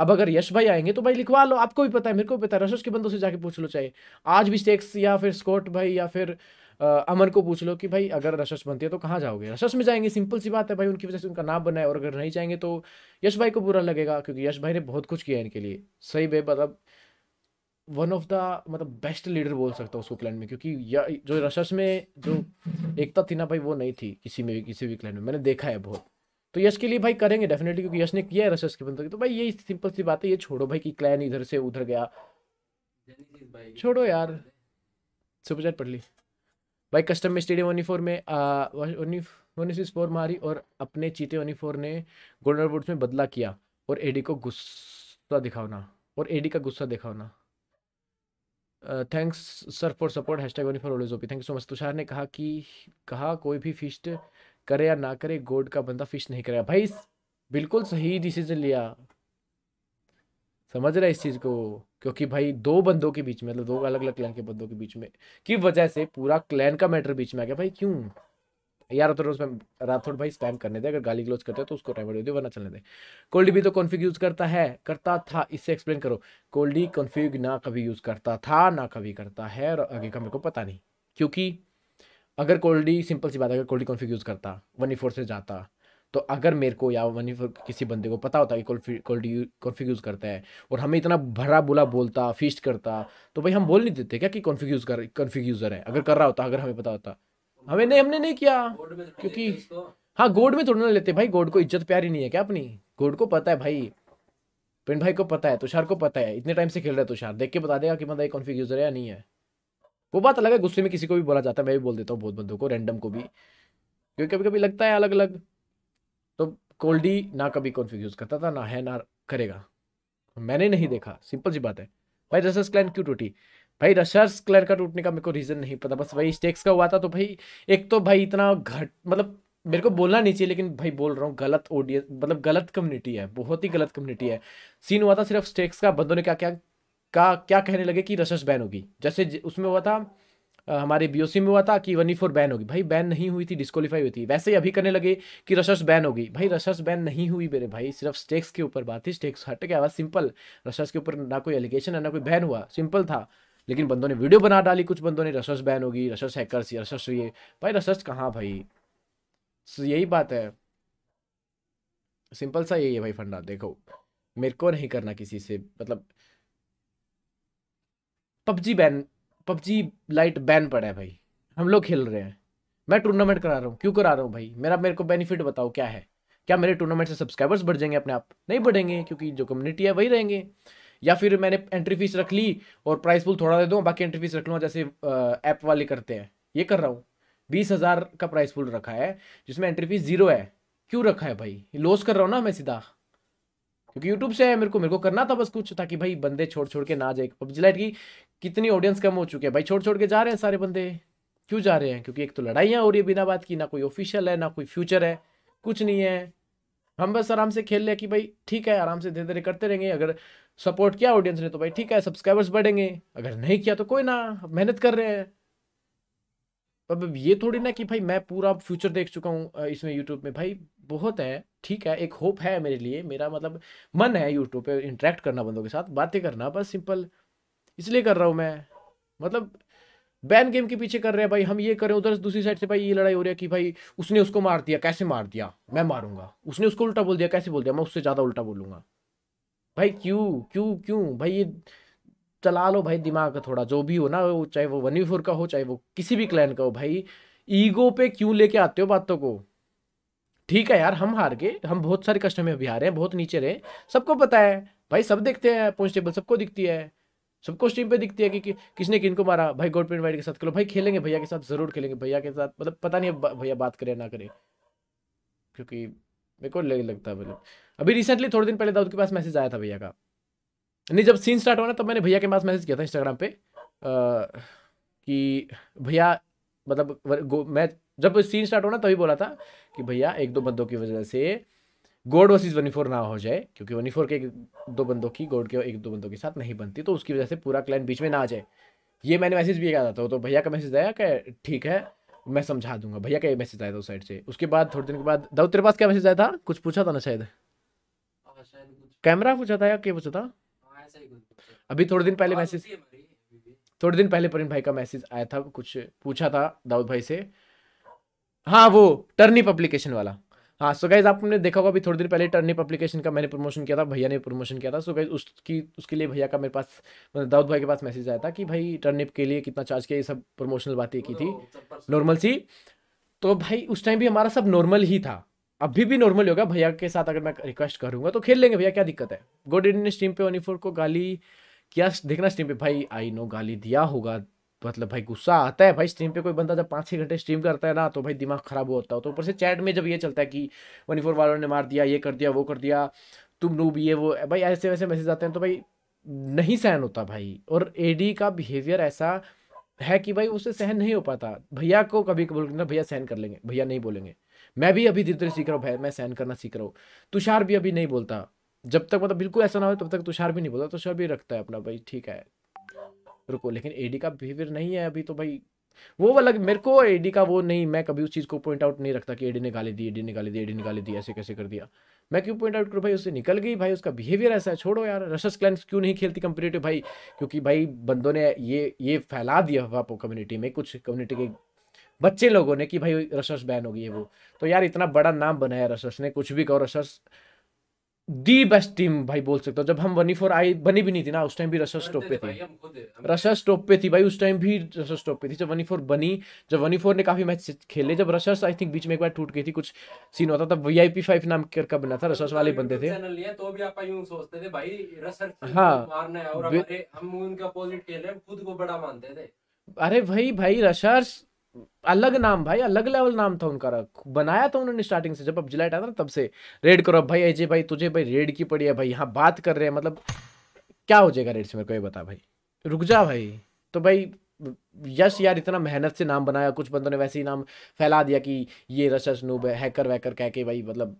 B: अब अगर यश भाई आएंगे तो भाई लिखवा लो आपको भी पता है मेरे को भी पता है रशर्स के बंदों से जाके पूछ लो चाहे आज भी स्टेक्स या फिर स्कोट भाई या फिर अमन को पूछ लो कि भाई अगर रशस बनती है तो कहाँ जाओगे रशस में जाएंगे सिंपल सी बात है भाई उनकी वजह से उनका नाम बना है और अगर नहीं जाएंगे तो यश भाई को बुरा लगेगा क्योंकि यश भाई ने बहुत कुछ किया है इनके लिए सही भाई मतलब वन ऑफ द मतलब बेस्ट लीडर बोल सकता हूँ उसको क्लैन में क्योंकि या, जो रशस में जो एकता थी ना भाई वो नहीं थी किसी में भी किसी भी क्लैन में मैंने देखा है बहुत तो यश के लिए भाई करेंगे डेफिनेटली क्योंकि यश ने किया है रशस के बंदों की तो भाई ये सिंपल सी बात है ये छोड़ो भाई कि क्लैन इधर से उधर गया छोड़ो यार सुपरचैट पढ़ ली भाई कस्टम में स्टेडियम ओनी फोर में उन्नीस ओनिसिस फोर मारी और अपने चीते ओनी फोर ने गोल्डन बुट्स में बदला किया और एडी को गुस्सा दिखाना और एडी का गुस्सा दिखाना thanks sir for support hashtag ओनी फॉर ओलेज OP thank so much Tushar ने कहा कि कहा कोई भी फिस्ट करे या ना करे गोड का बंदा फिश नहीं करेगा भाई बिल्कुल सही डिसीजन लिया समझ रहा है इस चीज़ को क्योंकि भाई दो बंदों के बीच में मतलब दो अलग अलग क्लैन के बंदों के बीच में की वजह से पूरा क्लैन का मैटर बीच में आ गया भाई क्यों यार तो उसमें राठौड़ भाई स्पैम करने दे अगर गाली ग्लोज करते हैं तो उसको टाइम दे वरना चलने दे कोल्डी भी तो कॉन्फ़िग यूज़ करता है करता था इससे एक्सप्लेन करो कोल्डी कॉन्फ्यूग ना कभी यूज़ करता था ना कभी करता है और आगे का मेरे को पता नहीं क्योंकि अगर कोल्डी सिंपल सी बात है अगर कोल्डी कॉन्फ़िग यूज़ करता वन फोर से जाता तो अगर मेरे को या वन किसी बंदे को पता होता कि कॉन्फ़िग यूज़ करता है और हमें इतना भरा बुला बोलता फीस्ट करता तो भाई हम बोल नहीं देते क्या कि कॉन्फ़िग यूज़ कर कॉन्फ़िग यूज़र है अगर कर रहा होता अगर हमें पता होता हमें नहीं हमने नहीं किया तो क्योंकि हाँ गोड में थोड़ी ना लेते भाई गोड को इज्जत प्यारी नहीं है क्या अपनी गोड को पता है भाई पिंड भाई को पता है तुषार को पता है इतने टाइम से खेल रहे तुषार देख के बता देगा कि मतलब ये कॉन्फ़िग यूज़र है या नहीं है वो बात अलग है गुस्से में किसी को भी बोला जाता है मैं भी बोल देता हूँ बहुत बंदों को रैंडम को भी क्योंकि कभी कभी लगता है अलग अलग कोल्डी ना कभी कॉन्फ्यूज करता था ना है ना करेगा मैंने नहीं हाँ। देखा सिंपल सी बात है भाई रसर्स क्लैन क्यों टूटी भाई रशर्स क्लैन का टूटने का मेरे को रीज़न नहीं पता बस भाई स्टेक्स का हुआ था तो भाई एक तो भाई इतना घट मतलब मेरे को बोलना नहीं चाहिए लेकिन भाई बोल रहा हूँ गलत ऑडियंस मतलब गलत कम्युनिटी है बहुत ही गलत कम्युनिटी है सीन हुआ था सिर्फ स्टेक्स का बंदों ने क्या क्या का क्या कहने लगे कि रशर्स बैन होगी जैसे उसमें हुआ था हमारे बीओसी में हुआ था कि वन फोर बैन होगी भाई बैन नहीं हुई थी डिस्कालीफाई हुई थी वैसे ही अभी करने लगे कि रशर्स बैन होगी भाई रशर्स बैन नहीं हुई मेरे भाई सिर्फ स्टेक्स के ऊपर बात थी स्टेक्स हट गया बस सिंपल रशर्स के ऊपर ना कोई एलिगेशन है ना कोई बैन हुआ सिंपल था लेकिन बंदों ने वीडियो बना डाली कुछ बंदों ने रशर्स बैन होगी रशर्स हैकर्स रशर्स हुई भाई रशर्स कहाँ भाई यही बात है सिंपल सा यही है भाई फंडा देखो मेरे को नहीं करना किसी से मतलब PUBG ban PUBG lite ban पड़ा है भाई हम लोग खेल रहे हैं मैं टूर्नामेंट करा रहा हूँ क्यों करा रहा हूँ भाई मेरा मेरे को बेनिफिट बताओ क्या है क्या मेरे टूर्नामेंट से सब्सक्राइबर्स बढ़ जाएंगे अपने आप नहीं बढ़ेंगे क्योंकि जो कम्युनिटी है वही रहेंगे या फिर मैंने एंट्री फीस रख ली और प्राइस पुल थोड़ा दे दूँ बाकी एंट्री फीस रख लूँ जैसे ऐप वाले करते हैं ये कर रहा हूँ बीस हज़ार का प्राइस पुल रखा है जिसमें एंट्री फीस जीरो है क्यों रखा है भाई लॉस कर रहा हूँ ना मैं सीधा क्योंकि यूट्यूब से मेरे को मेरे को करना था बस कुछ ताकि भाई बंदे छोड़ छोड़ के ना जाए पबजी लाइट की कितनी ऑडियंस कम हो चुके हैं भाई छोड़ छोड़ के जा रहे हैं सारे बंदे क्यों जा रहे हैं क्योंकि एक तो लड़ाइयाँ हो रही है बिना बात की ना कोई ऑफिशियल है ना कोई फ्यूचर है कुछ नहीं है हम बस आराम से खेल लें कि भाई ठीक है आराम से धीरे धीरे करते रहेंगे अगर सपोर्ट किया ऑडियंस ने तो भाई ठीक है सब्सक्राइबर्स बढ़ेंगे अगर नहीं किया तो कोई ना मेहनत कर रहे हैं अब ये थोड़ी ना कि भाई मैं पूरा फ्यूचर देख चुका हूँ इसमें यूट्यूब में भाई बहुत है ठीक है एक होप है मेरे लिए मेरा मतलब मन है यूट्यूब पे इंटरेक्ट करना बंदों के साथ बातें करना बस सिंपल इसलिए कर रहा हूँ मैं मतलब बैन गेम के पीछे कर रहे हैं भाई हम ये करें उधर दूसरी साइड से भाई ये लड़ाई हो रही है कि भाई उसने उसको मार दिया कैसे मार दिया मैं मारूंगा उसने उसको उल्टा बोल दिया कैसे बोल दिया मैं उससे ज़्यादा उल्टा बोलूंगा भाई क्यों क्यों क्यों भाई ये चला लो भाई दिमाग का थोड़ा जो भी हो ना वो चाहे वो वन का हो चाहे वो किसी भी क्लैन का हो भाई ईगो पे क्यों लेके आते हो बातों को ठीक है यार हम हार गए हम बहुत सारे कस्टमर में अभी हारे हैं बहुत नीचे रहे सबको पता है भाई सब देखते हैं पॉइंट टेबल सबको दिखती है सबको स्टीम पे दिखती है कि, कि किसने किन को मारा भाई गोड प्रिंट के साथ खेलो भाई खेलेंगे भैया के साथ जरूर खेलेंगे भैया के साथ मतलब पता नहीं भैया बात करे ना करे क्योंकि मेरे को लगता है मतलब। अभी रिसेंटली थोड़े दिन पहले दाऊद के पास मैसेज आया था भैया का नहीं जब सीन स्टार्ट हुआ ना तब मैंने भैया के पास मैसेज किया था इंस्टाग्राम पे कि भैया मतलब मैं जब सीन स्टार्ट हुआ ना तभी बोला था कि भैया एक दो बंदों की वजह से गोड वनी फोर ना हो जाए क्योंकि फोर के एक दो बंदों की गोड के एक दो बंदों के साथ नहीं बनती तो उसकी वजह से पूरा क्लाइंट बीच में ना आ जाए ये मैंने मैसेज भी किया था तो भैया का मैसेज आया क्या ठीक है मैं समझा दूंगा भैया का ये मैसेज आया था उस साइड से उसके बाद थोड़े दिन के बाद दाऊद तेरे पास क्या मैसेज आया था कुछ पूछा था ना शायद हाँ, कैमरा पूछा था या क्या पूछा था
C: हाँ,
B: अभी थोड़े दिन पहले मैसेज थोड़े दिन पहले परिन भाई का मैसेज आया था कुछ पूछा था दाऊद भाई से हाँ वो टर्निप अप्लीकेशन वाला हाँ सो गाइज आपने देखा होगा अभी थोड़ी देर पहले टर्निप एप्लीकेशन का मैंने प्रमोशन किया था भैया ने प्रमोशन किया था सो गाइज उसकी उसके लिए भैया का मेरे पास मतलब दाऊद भाई के पास मैसेज आया था कि भाई टर्निप के लिए कितना चार्ज किया ये सब प्रमोशनल बातें की थी नॉर्मल सी तो भाई उस टाइम भी हमारा सब नॉर्मल ही था अभी भी नॉर्मल होगा भैया के साथ अगर मैं रिक्वेस्ट करूंगा तो खेल लेंगे भैया क्या दिक्कत है गोड इंडियन स्टीम पे ओनिफोर को गाली क्या देखना स्टीम पे भाई आई नो गाली दिया होगा तो मतलब भाई गुस्सा आता है भाई स्ट्रीम पे कोई बंदा जब पाँच छः घंटे स्ट्रीम करता है ना तो भाई दिमाग खराब होता है तो ऊपर से चैट में जब ये चलता है कि वनी फोर वालों ने मार दिया ये कर दिया वो कर दिया तुम नूब ये वो भाई ऐसे वैसे मैसेज आते हैं तो भाई नहीं सहन होता भाई और ए का बिहेवियर ऐसा है कि भाई उसे सहन नहीं हो पाता भैया को कभी बोल ना भैया सहन कर लेंगे भैया नहीं बोलेंगे मैं भी अभी धीरे धीरे सीख रहा हूँ भाई मैं सहन करना सीख रहा हूँ तुषार भी अभी नहीं बोलता जब तक मतलब बिल्कुल ऐसा ना हो तब तक तुषार भी नहीं बोलता तुषार भी रखता है अपना भाई ठीक है रुको लेकिन एडी का बिहेवियर नहीं है अभी तो भाई वो अलग मेरे को एडी का वो नहीं मैं कभी उस चीज़ को पॉइंट आउट नहीं रखता कि एडी ने गाली दी एडी ने गाली दी एडी ने गाली दी ऐसे कैसे कर दिया मैं क्यों पॉइंट आउट करूँ भाई उससे निकल गई भाई उसका बिहेवियर ऐसा है छोड़ो यार रशस क्लैंस क्यों नहीं खेलती कम्पिटेटिव भाई क्योंकि भाई बंदों ने ये ये फैला दिया हुआ कम्युनिटी में कुछ कम्युनिटी के बच्चे लोगों ने कि भाई रशस बैन हो गई है वो तो यार इतना बड़ा नाम बनाया रशस ने कुछ भी कहो रशस दी बेस्ट टीम भाई बोल सकता जब हम वनी फोर आई बनी भी नहीं थी ना उस टाइम भी रशा स्टॉप पे थी रशा स्टॉप पे थी भाई उस टाइम भी रशा स्टॉप पे थी जब वनी फोर बनी जब वनी फोर ने काफी मैच खेले जब रशस आई थिंक बीच में एक बार टूट गई थी कुछ सीन होता था वी आई पी फाइव नाम का बना था रशस वाले बंदे थे
C: तो भी आप यूं सोचते थे भाई हाँ और हम उनका अपोजिट खुद को बड़ा मानते थे
B: अरे भाई भाई रशर्स अलग नाम भाई अलग लेवल नाम था उनका रख बनाया था उन्होंने स्टार्टिंग से जब अब जिला था ना तब से रेड करो भाई अजय भाई तुझे भाई रेड की पड़ी है भाई यहाँ बात कर रहे हैं मतलब क्या हो जाएगा रेड से मेरे को ये बता भाई रुक जा भाई तो भाई यश यार इतना मेहनत से नाम बनाया कुछ बंदों ने वैसे ही नाम फैला दिया कि ये रशस नूब है हैकर वैकर कह के भाई मतलब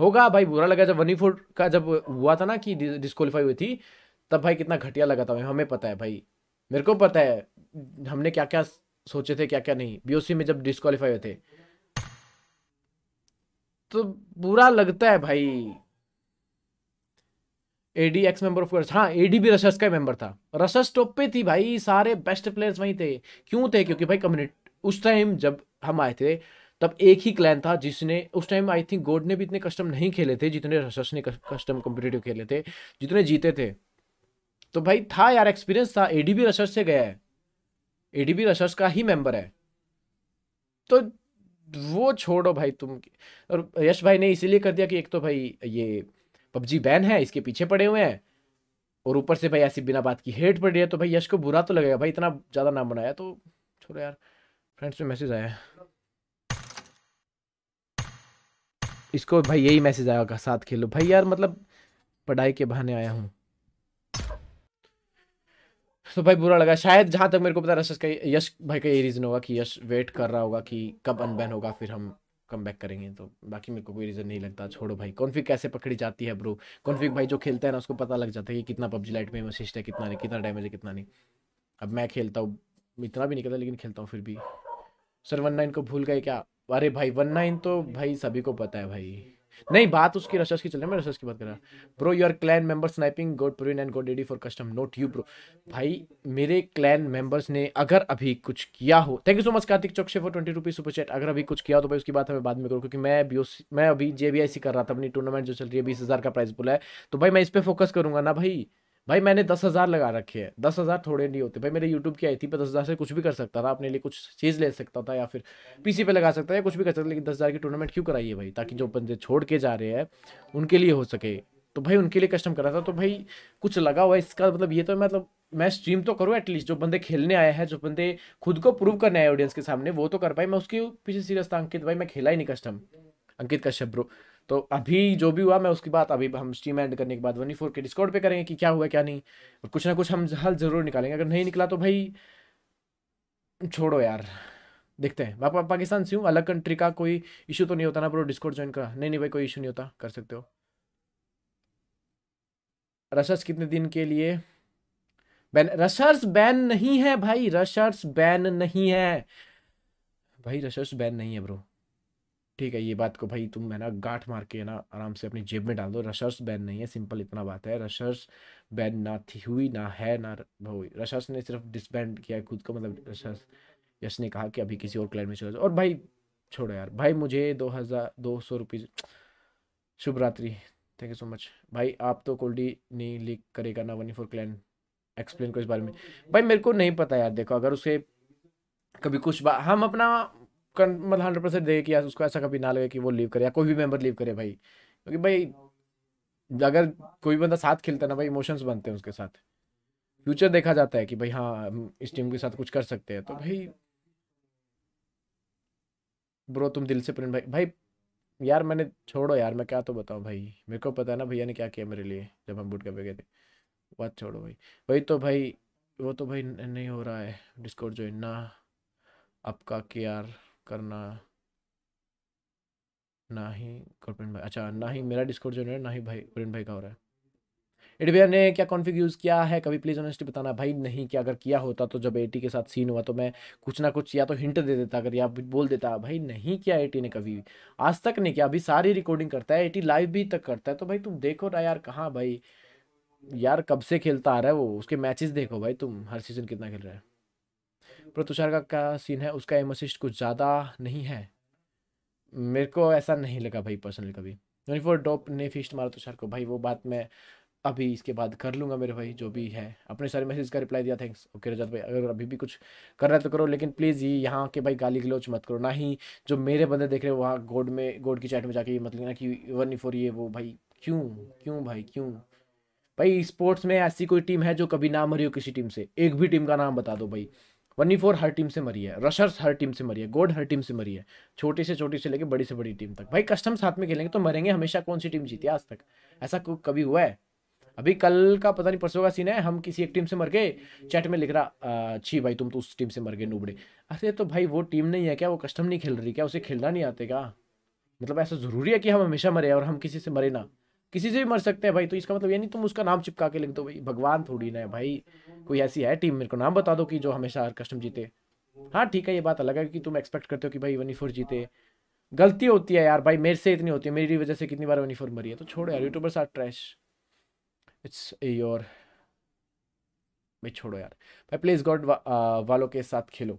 B: होगा भाई बुरा लगा जब वनी फोर का जब हुआ था ना कि डिस्कालीफाई हुई थी तब भाई कितना घटिया लगा था हमें पता है भाई मेरे को पता है हमने क्या क्या सोचे थे क्या क्या नहीं बीओसी में जब डिस्कालीफाई हुए थे तो बुरा लगता है भाई AD ex member of course हाँ एडी भी रशस का मेंबर था रशस टॉप पे थी भाई सारे बेस्ट प्लेयर्स वहीं थे क्यों थे क्योंकि भाई कम्युनिटी उस टाइम जब हम आए थे तब एक ही क्लैन था जिसने उस टाइम आई थिंक गोड ने भी इतने कस्टम नहीं खेले थे जितने रशस ने कस्टम कॉम्पिटेटिव खेले थे जितने जीते थे तो भाई था यार एक्सपीरियंस था एडी भी रशस से गया है ए डी बी का ही मेंबर है तो वो छोड़ो भाई तुम और यश भाई ने इसीलिए कर दिया कि एक तो भाई ये पबजी बैन है इसके पीछे पड़े हुए हैं और ऊपर से भाई ऐसी बिना बात की हेट पड़ रही है तो भाई यश को बुरा तो लगेगा भाई इतना ज़्यादा नाम बनाया तो छोड़ो यार फ्रेंड्स में मैसेज आया इसको भाई यही मैसेज आया साथ खेलो भाई यार मतलब पढ़ाई के बहाने आया हूँ तो भाई बुरा लगा शायद जहाँ तक मेरे को पता रस का यश भाई का ये रीज़न होगा कि यश वेट कर रहा होगा कि कब अनबैन होगा फिर हम कम बैक करेंगे तो बाकी मेरे को कोई रीज़न नहीं लगता छोड़ो भाई कॉन्फिक कैसे पकड़ी जाती है ब्रो कॉन्फिक भाई जो खेलता है ना उसको पता लग जाता है कि कितना पबजी लाइट में मशिस्ट है कितना नहीं कितना डैमेज है कितना नहीं अब मैं खेलता हूँ इतना भी नहीं करता लेकिन खेलता हूँ फिर भी सर वन नाइन को भूल गए क्या अरे भाई वन नाइन तो भाई सभी को पता है भाई नहीं बात उसकी रशस की चल रही है मैं रशस की बात कर रहा bro your clan member sniping god Praveen and god AD for custom note you bro भाई मेरे क्लैन मेंबर्स ने अगर अभी कुछ किया हो thank you so much Kartik Chouksey for twenty rupees super chat अगर अभी कुछ किया हो तो भाई उसकी बात हमें बाद में करूँ क्योंकि मैं बी मैं अभी जे कर रहा था अपनी टूर्नामेंट जो चल रही है बीस का प्राइस बोला है तो भाई मैं इस पर फोकस करूंगा ना भाई भाई मैंने दस हज़ार लगा रखे हैं दस हज़ार थोड़े नहीं होते भाई मेरे यूट्यूब की आई थी पर दस हज़ार से कुछ भी कर सकता था अपने लिए कुछ चीज़ ले सकता था या फिर पीसी पे लगा सकता है या कुछ भी कर सकता था लेकिन दस हज़ार की टूर्नामेंट क्यों कराइए भाई ताकि जो बंदे छोड़ के जा रहे हैं उनके लिए हो सके तो भाई उनके लिए कस्टम करा था तो भाई कुछ लगा हुआ है इसका मतलब ये तो मतलब मैं स्ट्रीम तो करूँ एटलीस्ट जो बंदे खेलने आए हैं जो बंदे खुद को प्रूव करने आए ऑडियंस के सामने वो तो कर पाए मैं उसके पीछे सीरियस था अंकित भाई मैं खेला ही नहीं कस्टम अंकित कश्यप ब्रो तो अभी जो भी हुआ मैं उसकी बात अभी हम स्टीम एंड करने के बाद वन फोर के डिस्काउंट पे करेंगे कि क्या हुआ क्या नहीं और कुछ ना कुछ हम हल ज़रूर निकालेंगे अगर नहीं निकला तो भाई छोड़ो यार देखते हैं मैं पा, पाकिस्तान से हूँ अलग कंट्री का कोई इशू तो नहीं होता ना ब्रो डिस्कोड ज्वाइन करा नहीं नहीं भाई कोई इशू नहीं होता कर सकते हो रशर्स कितने दिन के लिए बैन रशर्स बैन नहीं है भाई रशर्स बैन नहीं है भाई रशर्स बैन नहीं है ब्रो ठीक है ये बात को भाई तुम है ना गांठ मार के ना आराम से अपनी जेब में डाल दो रशर्स बैन नहीं है सिंपल इतना बात है रशर्स बैन ना थी हुई ना है ना हुई रशर्स ने सिर्फ डिसबैंड किया खुद को मतलब रशर्स यश ने कहा कि अभी किसी और क्लैन में चला जाओ और भाई छोड़ो यार भाई मुझे दो हज़ार दो सौ रुपीज़ शुभरात्रि थैंक यू सो मच भाई आप तो कोल्डी नहीं लीक करेगा ना वन फोर क्लैन एक्सप्लेन करो इस बारे में भाई मेरे को नहीं पता यार देखो अगर उसे कभी कुछ बात हम अपना मतलब हंड्रेड परसेंट देगा कि यार उसको ऐसा कभी ना लगे कि वो लीव करे या कोई भी मेंबर लीव करे भाई क्योंकि तो भाई अगर कोई बंदा साथ खेलता है ना भाई इमोशंस बनते हैं उसके साथ फ्यूचर देखा जाता है कि भाई हाँ इस टीम के साथ कुछ कर सकते हैं तो भाई ब्रो तुम दिल से प्रेम भाई भाई यार मैंने छोड़ो यार मैं क्या तो बताऊँ भाई मेरे को पता है ना भैया ने क्या किया मेरे लिए जब हम बूट कैंप गए थे बात छोड़ो भाई भाई तो भाई वो तो भाई नहीं हो रहा है डिस्कोड जो इन्ना आपका के यार करना ना ही गुरप्रीत भाई अच्छा ना ही मेरा डिस्कोर्ट जो है ना ही भाई गुरप्रीत भाई का हो रहा है एडवेयर ने क्या कॉन्फ़िग यूज़ किया है कभी प्लीज़ ऑनेस्टली बताना भाई नहीं कि अगर किया होता तो जब ए के साथ सीन हुआ तो मैं कुछ ना कुछ या तो हिंट दे देता अगर या बोल देता भाई नहीं किया ए ने कभी आज तक नहीं किया अभी सारी रिकॉर्डिंग करता है टी लाइव भी तक करता है तो भाई तुम देखो ना यार कहाँ भाई यार कब से खेलता आ रहा है वो उसके मैचेस देखो भाई तुम हर सीज़न कितना खेल रहा है पर तुषार का क्या सीन है उसका एम असिस्ट कुछ ज़्यादा नहीं है मेरे को ऐसा नहीं लगा भाई पर्सनल कभी ट्वेंटी फोर डॉप ने फिस्ट मारा तुषार को भाई वो बात मैं अभी इसके बाद कर लूँगा मेरे भाई जो भी है अपने सारे मैसेज का रिप्लाई दिया थैंक्स ओके रजत भाई अगर अभी भी कुछ कर रहा है तो करो लेकिन प्लीज़ ये यहाँ के भाई गाली गलोच मत करो ना ही जो मेरे बंदे देख रहे हो वहाँ गोड में गोड की चैट में जाके ये मत लेना कि वन फोर ये वो भाई क्यों क्यों भाई क्यों भाई स्पोर्ट्स में ऐसी कोई टीम है जो कभी ना मरी हो किसी टीम से एक भी टीम का नाम बता दो भाई फोर e हर टीम से मरी है रशर्स हर टीम से मरी है गोड हर टीम से मरी है छोटी से छोटी से लेकर बड़ी से बड़ी टीम तक भाई कस्टम साथ में खेलेंगे तो मरेंगे हमेशा कौन सी टीम जीती है आज तक ऐसा कभी हुआ है अभी कल का पता नहीं परसों का सीन है हम किसी एक टीम से मर गए चैट में लिख रहा छी भाई तुम तो उस टीम से मर गए नूबड़े अरे तो भाई वो टीम नहीं है क्या वो कस्टम नहीं खेल रही क्या उसे खेलना नहीं आते क्या मतलब ऐसा ज़रूरी है कि हम हमेशा मरे और हम किसी से मरे ना किसी से भी मर सकते हैं भाई तो इसका मतलब ये नहीं तुम उसका नाम चिपका के लिख दो भाई भगवान थोड़ी ना है भाई कोई ऐसी है टीम मेरे को नाम बता दो कि जो हमेशा हर कस्टम जीते हाँ ठीक है ये बात अलग है कि तुम एक्सपेक्ट करते हो कि भाई वनीफोर जीते गलती होती है यार भाई मेरे से इतनी होती है मेरी वजह से कितनी बार वनीफोर मरी है तो छोड़ो यार YouTubers are trash it's your भाई छोड़ो यार भाई प्लीज गॉड वालों के साथ खेलो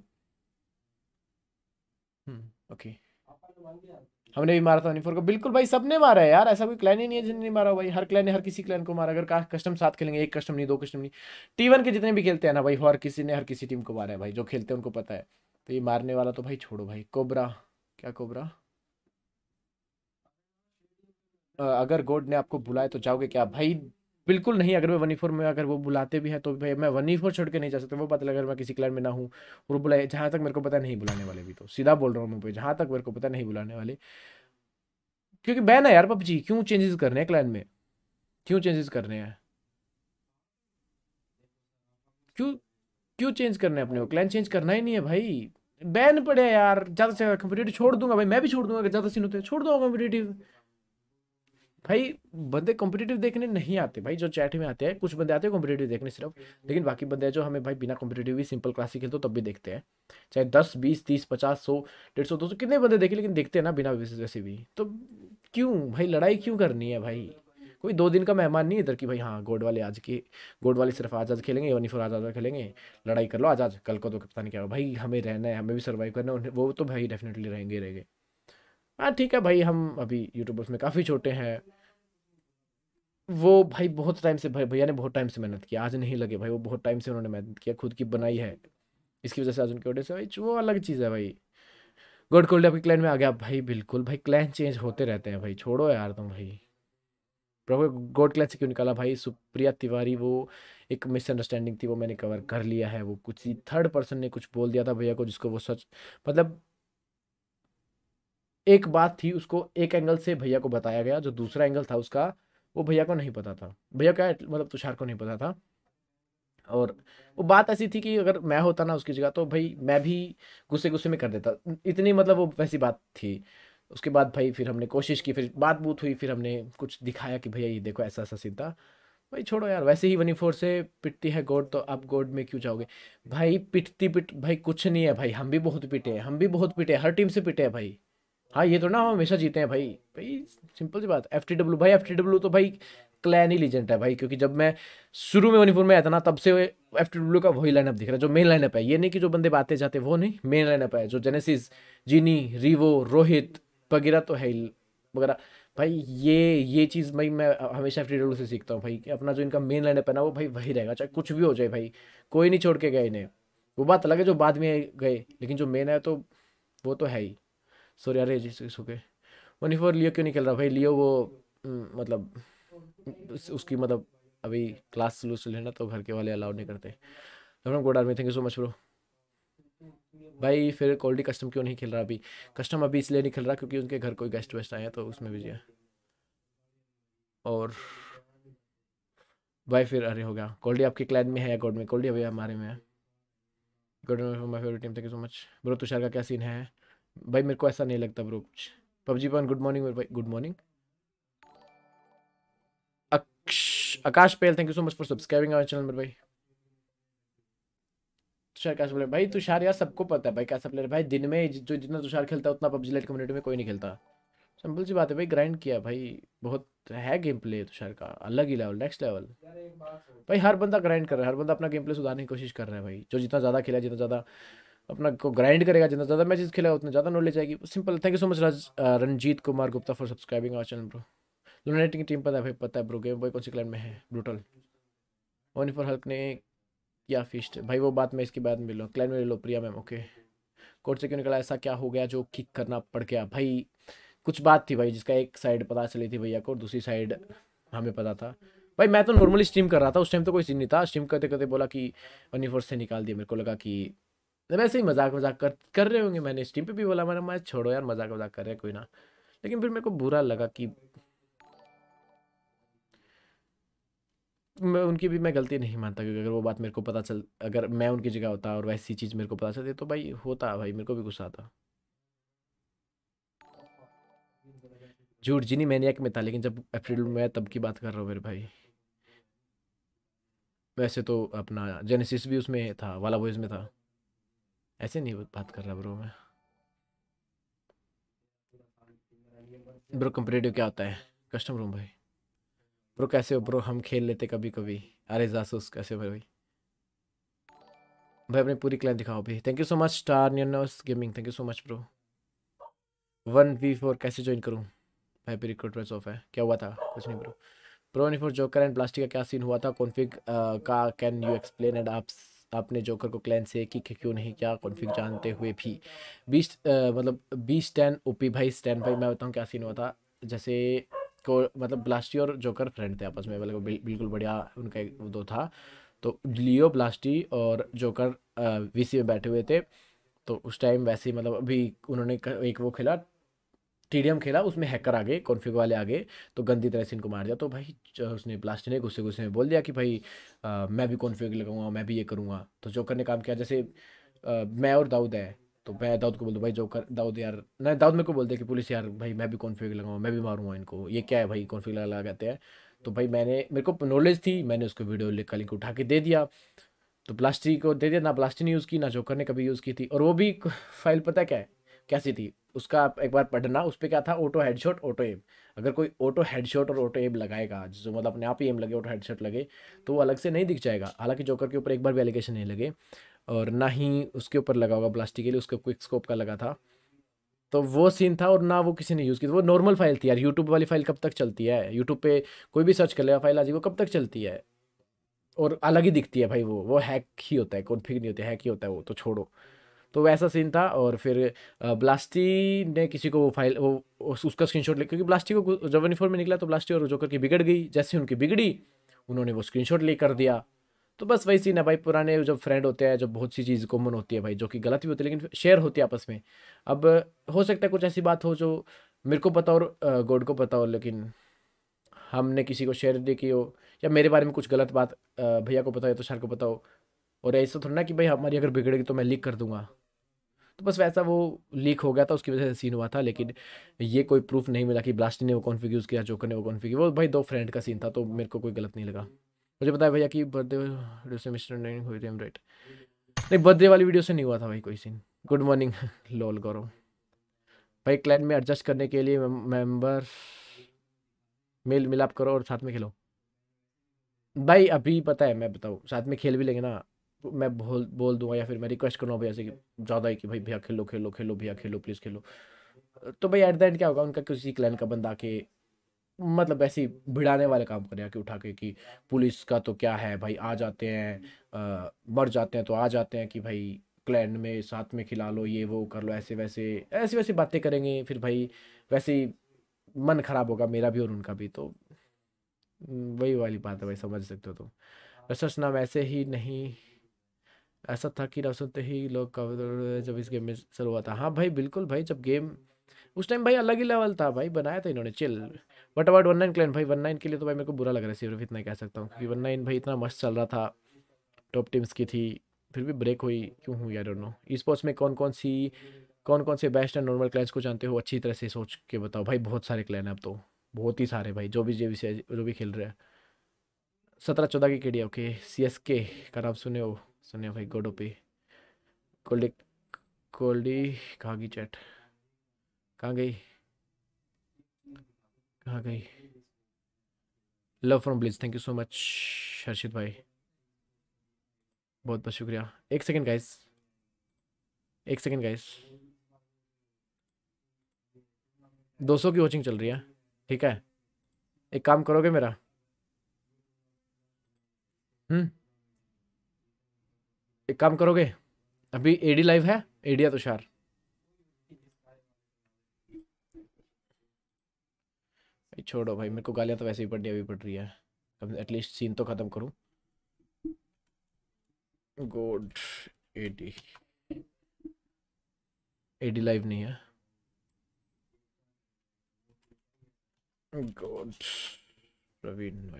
B: ओके हम्म, okay. हमने भी मारा था हनीफोर को बिल्कुल भाई सबने मारा है यार ऐसा कोई क्लैन ही नहीं है जिन्हें नहीं मारा भाई हर क्लैन ने हर किसी क्लैन को मारा अगर कस्टम साथ खेलेंगे एक कस्टम नहीं दो कस्टम नहीं टी वन के जितने भी खेलते हैं ना भाई हर किसी ने हर किसी टीम को मारा है भाई जो खेलते हैं उनको पता है तो ये मारने वाला तो भाई छोड़ो भाई कोबरा क्या कोबरा अगर गोड ने आपको बुलाया तो जाओगे क्या भाई बिल्कुल नहीं अगर मैं वनीफोर में अगर वो बुलाते भी हैं तो भाई मैं वनी फोर छोड़ के नहीं जा सकता वो पता लगा मैं किसी क्लाइंट में ना हूँ और बुलाए जहाँ तक मेरे को पता नहीं बुलाने वाले भी तो सीधा बोल रहा हूँ मैं भाई जहाँ तक मेरे को पता नहीं बुलाने वाले क्योंकि बैन है यार पबजी क्यों चेंजेस कर रहे हैं क्लाइंट में क्यों चेंजेस कर रहे हैं क्यों क्यों चेंज कर रहे हैं अपने को क्लाइंट चेंज करना ही नहीं है भाई बैन पड़े यार ज़्यादा से ज़्यादा कम्पिटेटिव छोड़ दूंगा भाई मैं भी छोड़ दूंगा अगर ज़्यादा सीन होते छोड़ दूंगा कम्पिटेटिव भाई बंदे कॉम्पिटेटिव देखने नहीं आते भाई जो चैट में आते हैं कुछ बंदे आते हैं कॉम्पिटेटिव देखने सिर्फ लेकिन बाकी बंदे जो हमें भाई बिना कॉम्पिटेटिव भी सिंपल क्लासिक खेलते तो तब भी देखते हैं चाहे दस बीस तीस पचास सौ डेढ़ सौ दो सौ कितने बंदे देखे लेकिन देखते हैं ना बिना वैसे भी तो क्यों भाई लड़ाई क्यों करनी है भाई कोई दो दिन का मेहमान नहीं इधर कि भाई हाँ गोड वाले आज के गोड वाले सिर्फ आज आज खेलेंगे वन फोर आज आज खेलेंगे लड़ाई कर लो आज आज कल को तो पता नहीं क्या हो भाई हमें रहना है हमें भी सर्वाइव करना है वो तो भाई डेफिनेटली रहेंगे रहेंगे हाँ ठीक है भाई हम अभी यूट्यूबर्स में काफ़ी छोटे हैं वो भाई बहुत टाइम से भाई भैया ने बहुत टाइम से मेहनत किया आज नहीं लगे भाई वो बहुत टाइम से उन्होंने मेहनत किया खुद की बनाई है इसकी वजह से आज उनके से भाई वो अलग चीज़ है भाई गोड कोल्ड आपके क्लैन में आ गया भाई बिल्कुल भाई क्लैन चेंज होते रहते हैं भाई छोड़ो यार तुम भाई प्रभु गोड क्लैन से क्यों निकाला भाई सुप्रिया तिवारी वो एक मिसअंडरस्टैंडिंग थी वो मैंने कवर कर लिया है वो कुछ थर्ड पर्सन ने कुछ बोल दिया था भैया को जिसको वो सच मतलब एक बात थी उसको एक एंगल से भैया को बताया गया जो दूसरा एंगल था उसका वो भैया को नहीं पता था भैया क्या मतलब तुषार को नहीं पता था और वो बात ऐसी थी कि अगर मैं होता ना उसकी जगह तो भाई मैं भी गुस्से गुस्से में कर देता इतनी मतलब वो वैसी बात थी उसके बाद भाई फिर हमने कोशिश की फिर बात बूत हुई फिर हमने कुछ दिखाया कि भैया ये देखो ऐसा ऐसा सीधा भाई छोड़ो यार वैसे ही वनी फोर से पिटती है गोड तो आप गोड में क्यों जाओगे भाई पिटती पिट भाई कुछ नहीं है भाई हम भी बहुत पिटे हैं हम भी बहुत पिटे हर टीम से पिटे हैं भाई हाँ ये तो ना हम हमेशा जीते हैं भाई भाई सिंपल सी बात एफ टी डब्ल्यू भाई एफ टी डब्ल्यू तो भाई क्लैन ही लीजेंट है भाई क्योंकि जब मैं शुरू में यूनिफॉर्म में आया था ना तब से एफ टी डब्ल्यू का वही लाइनअप दिख रहा है जो मेन लाइनअप है ये नहीं कि जो बंदे बातें जाते वो नहीं मेन लाइनअप है जो जेनेसिस जीनी रिवो रोहित वगैरह तो है वगैरह भाई ये ये चीज़ भाई मैं हमेशा एफ टी डब्ल्यू से सीखता हूँ भाई कि अपना जो इनका मेन लाइनअप है ना वो भाई वही रहेगा चाहे कुछ भी हो जाए भाई कोई नहीं छोड़ के गए इन्हें वो बात अलग है जो बाद में गए लेकिन जो मेन है तो वो तो है ही सॉरी अरे it's okay one four Leo क्यों निकल रहा भाई लियो वो हम्म, मतलब उसकी मतलब अभी क्लास वसूल है ना तो घर के वाले अलाउ नहीं करते तो good army thank you so much bro भाई फिर क्वालिटी कस्टम क्यों नहीं खेल रहा अभी कस्टम अभी इसलिए नहीं खेल रहा क्योंकि उनके घर कोई गेस्ट वेस्ट आए हैं तो उसमें भी जी और भाई फिर अरे हो गया कोल्डी आपके क्लैन में है या गोड में क्वालिटी अभी हमारे में है good my favourite team thank you so much bro Tushar का क्या सीन है भाई मेरे को ऐसा नहीं लगता ब्रो कुछ पबजी पान गुड मॉर्निंग मेरे भाई गुड मॉर्निंग आकाश पेल thank you so much for subscribing our channel मेरे भाई तुषार कैसा प्लेयर भाई तुषार यार सबको पता है भाई कैसा प्लेयर भाई दिन में जो जितना तुषार खेलता है उतना पबजी लाइट कम्युनिटी में कोई नहीं खेलता सिंपल सी बात है भाई ग्राइंड किया भाई बहुत है गेम प्ले तुषार का अलग ही लेवल नेक्स्ट लेवल भाई हर बंदा ग्राइंड कर रहा है हर बंदा अपना गेम प्ले सुधारने की कोशिश कर रहा है भाई जो जितना ज़्यादा खेला जितना ज़्यादा अपना को ग्राइंड करेगा जितना ज़्यादा मैचेस खेला उतना ज़्यादा नॉलेज आएगी simple thank you so much Raj Ranjeet Kumar Gupta for subscribing our channel bro लुनाइटिंग टीम पता है पता है ब्रो गेम बॉय कौन सी क्लाइन में है ब्रूटल ओनी फॉर हल्क ने किया फिस्ट भाई वो बात मैं इसके बाद मिल लूँ क्लाइन में ले लो प्रिया मैम ओके कोर्ट से क्यों निकला ऐसा क्या हो गया जो किक करना पड़ गया भाई कुछ बात थी भाई जिसका एक साइड पता चली थी भैया को दूसरी साइड हमें पता था भाई मैं तो नॉर्मली स्ट्रीम कर रहा था उस टाइम तो कोई सीन नहीं था स्ट्रीम करते करते बोला कि वन फोर्स से निकाल दिया मेरे को लगा कि वैसे तो ही मजाक मजाक कर कर रहे होंगे मैंने स्टीम पे भी बोला मैंने मैं छोड़ो यार मजाक मजाक कर रहे हैं कोई ना लेकिन फिर मेरे को बुरा लगा कि मैं उनकी भी मैं गलती नहीं मानता क्योंकि अगर वो बात मेरे को पता चल अगर मैं उनकी जगह होता और वैसी चीज़ मेरे को पता चलती तो भाई होता भाई मेरे को भी गुस्सा आता झूठ जी नहीं मैंने एक में था लेकिन जब अप्रैल में तब की बात कर रहा हूँ मेरे भाई वैसे तो अपना जेनेसिस भी उसमें था वाला बॉयज में था ऐसे नहीं बात कर रहा ब्रो मैं ब्रो कंपेरेटिव क्या होता है कस्टम रूम भाई ब्रो कैसे हो ब्रो हम खेल लेते कभी कभी अरे जासूस कैसे हो भाई भाई अपनी पूरी क्लाइंट दिखाओ भाई thank you so much star नियनोस gaming thank you so much bro one V four कैसे ज्वाइन करूँ भाई भी रिक्रूटमेंट ऑफ है क्या हुआ था कुछ नहीं bro pro one four joker and plastic का क्या सीन हुआ था कॉन्फिग uh, का कैन यू एक्सप्लेन एंड आप आपने जोकर को क्लैन से कि क्यों नहीं किया कॉन्फिक जानते हुए भी बीस मतलब बीस टेन ओपी भाई स्टैन भाई मैं बताऊँ क्या सीन हुआ था जैसे को मतलब ब्लास्टी और जोकर फ्रेंड थे आपस में मतलब बिल, बिल्कुल बढ़िया उनका एक दो था तो लियो ब्लास्टी और जोकर वीसी में बैठे हुए थे तो उस टाइम वैसे ही मतलब अभी उन्होंने एक वो खेला टीडीएम खेला उसमें हैकर आ गए कॉन्फ़िग वाले आ गए तो गंदी तरह से इनको मार दिया तो भाई उसने ब्लास्ट ने गुस्से गुस्से में बोल दिया कि भाई आ, मैं भी कॉन्फ़िग लगाऊंगा मैं भी ये करूँगा तो जोकर ने काम किया जैसे आ, मैं और दाऊद है तो मैं दाऊद को बोल दूँ भाई जोकर दाऊद यार ना दाऊद मेरे को बोल दिया कि पुलिस यार भाई मैं भी कॉन्फ़िग लगाऊंगा मैं भी मारूंगा इनको ये क्या है भाई कॉन्फ़िग लगा लगाते हैं तो भाई मैंने मेरे को नॉलेज थी मैंने उसको वीडियो लिख लिंक उठा के दे दिया तो प्लास्टिक को दे दिया ना प्लास्टिक ने यूज़ की ना जोकर ने कभी यूज़ की थी और वो भी फाइल पता क्या है कैसी थी उसका आप एक बार पढ़ना उस पर क्या था ऑटो हेडशॉट ऑटो एम अगर कोई ऑटो हेडशॉट और ऑटो एम लगाएगा जो मतलब अपने आप ही एम लगे ऑटो हेडशॉट लगे तो वो अलग से नहीं दिख जाएगा हालांकि जोकर के ऊपर एक बार भी एलिगेशन नहीं लगे और ना ही उसके ऊपर लगा होगा ब्लास्टिक के लिए उसके क्विक स्कोप का लगा था तो वो सीन था और ना वो किसी ने यूज़ की वो नॉर्मल फाइल थी यार यूट्यूब वाली फाइल कब तक चलती है यूट्यूब पे कोई भी सर्च कर लेगा फाइल आज वो कब तक चलती है और अलग ही दिखती है भाई वो वो हैक ही होता है कौन फिक नहीं होता हैक ही होता है वो तो छोड़ो तो वैसा सीन था और फिर ब्लास्टी ने किसी को वो फाइल वो उसका स्क्रीनशॉट लिया क्योंकि ब्लास्टी को जवन फोर में निकला तो ब्लास्टी और जोकर की बिगड़ गई जैसे उनकी बिगड़ी उन्होंने वो स्क्रीनशॉट ले कर दिया तो बस वही सीन है भाई पुराने जब फ्रेंड होते हैं जब बहुत सी चीज़ कॉमन होती है भाई जो कि गलत भी होती है लेकिन शेयर होती है आपस में अब हो सकता है कुछ ऐसी बात हो जो मेरे को पता और गॉड को पता हो लेकिन हमने किसी को शेयर नहीं की हो या मेरे बारे में कुछ गलत बात भैया को पता हो या तो शार को पता हो और ऐसा थोड़ा ना कि भाई हमारी अगर बिगड़ेगी तो मैं लीक कर दूंगा तो बस वैसा वो लीक हो गया था उसकी वजह से सीन हुआ था लेकिन ये कोई प्रूफ नहीं मिला कि ब्लास्टी ने वो कॉन्फिग यूज़ किया जोकर ने वो कॉन्फिग वो भाई दो फ्रेंड का सीन था तो मेरे को कोई गलत नहीं लगा मुझे पता है भैया कि बर्थडे से मिस्टर नहीं राइट नहीं बर्थडे वाली वीडियो से नहीं हुआ था भाई कोई scene good morning lol Gaurav भाई क्लैन में एडजस्ट करने के लिए मेम्बर मेल मिलाप करो और साथ में खेलो भाई अभी पता है मैं बताऊँ साथ में खेल भी लेंगे ना मैं बोल बोल दूँगा या फिर मैं रिक्वेस्ट करूँगा भैया से कि ज़्यादा ही कि भाई भैया खेलो खेलो खेलो भैया खेलो प्लीज़ खेलो तो भाई एट द एंड क्या होगा उनका किसी क्लैन का बंदा आके मतलब ऐसे भिड़ाने वाले काम करेगा कि उठा के कि पुलिस का तो क्या है भाई आ जाते हैं मर जाते हैं तो आ जाते हैं कि भाई क्लैन में साथ में खिला लो ये वो कर लो ऐसे वैसे ऐसी वैसी बातें करेंगे फिर भाई वैसे ही मन ख़राब होगा मेरा भी और उनका भी तो वही वाली बात है भाई समझ सकते हो तुम तो। अच्छा, रसना वैसे ही नहीं ऐसा था कि सुनते ही लोग जब इस गेम में शुरू हुआ था हाँ भाई बिल्कुल भाई जब गेम उस टाइम भाई अलग ही लेवल था भाई बनाया था इन्होंने chill what about one nine clan भाई वन नाइन के लिए तो भाई मेरे को बुरा लग रहा है सिर्फ इतना कह सकता हूँ क्योंकि वन नाइन भाई इतना मस्त चल रहा था टॉप टीम्स की थी फिर भी ब्रेक हुई क्यों हुई I don't know esports में कौन कौन सी कौन कौन से बेस्ट एंड नॉर्मल क्लैंस को जानते हो अच्छी तरह से सोच के बताओ भाई बहुत सारे क्लैन हैं अब तो बहुत ही सारे भाई जो भी जो भी जो भी खेल रहे हैं सत्रह चौदह की के ओके सी एस के का नाम सुने हो सुनिए भाई गोड ओपी कोल्डी कोल्डी कहाँ गई चैट कहाँ गई कहाँ गई love from please thank you so much Harshit भाई बहुत बहुत शुक्रिया एक सेकंड गाइस एक सेकंड गाइस दो सौ की कोचिंग चल रही है ठीक है एक काम करोगे मेरा हम्म एक काम करोगे अभी एडी लाइव है एडिया तुषार छोड़ो भाई मेरे को गालियां तो वैसे ही पड़ रही अभी पड़ रही है अब एटलीस्ट सीन तो ख़त्म करूं गोड एडी एडी लाइव नहीं है गॉड प्रवीण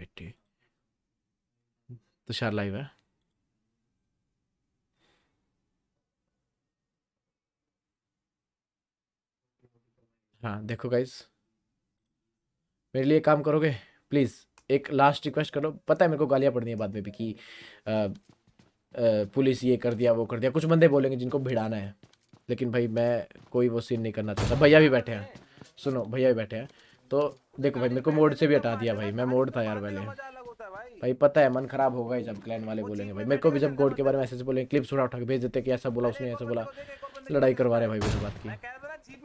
B: तुषार लाइव है हाँ देखो गाइज मेरे लिए काम करोगे प्लीज़ एक लास्ट रिक्वेस्ट करो पता है मेरे को गालियाँ पड़नी है बाद में भी कि पुलिस ये कर दिया वो कर दिया कुछ बंदे बोलेंगे जिनको भिड़ाना है लेकिन भाई मैं कोई वो सीन नहीं करना चाहता भैया भी बैठे हैं सुनो भैया भी बैठे हैं तो देखो भाई मेरे को मोड से भी हटा दिया भाई मैं मोड था यार पहले भाई पता है मन खराब होगा ही जब क्लैन वाले बोलेंगे भाई तो मेरे को भी जब गोड के बारे में ऐसे बोलेंगे क्लिप्स उठा उठा के भेज देते कि ऐसा बोला उसने ऐसा बोला लड़ाई करवा रहे भाई मेरी बात की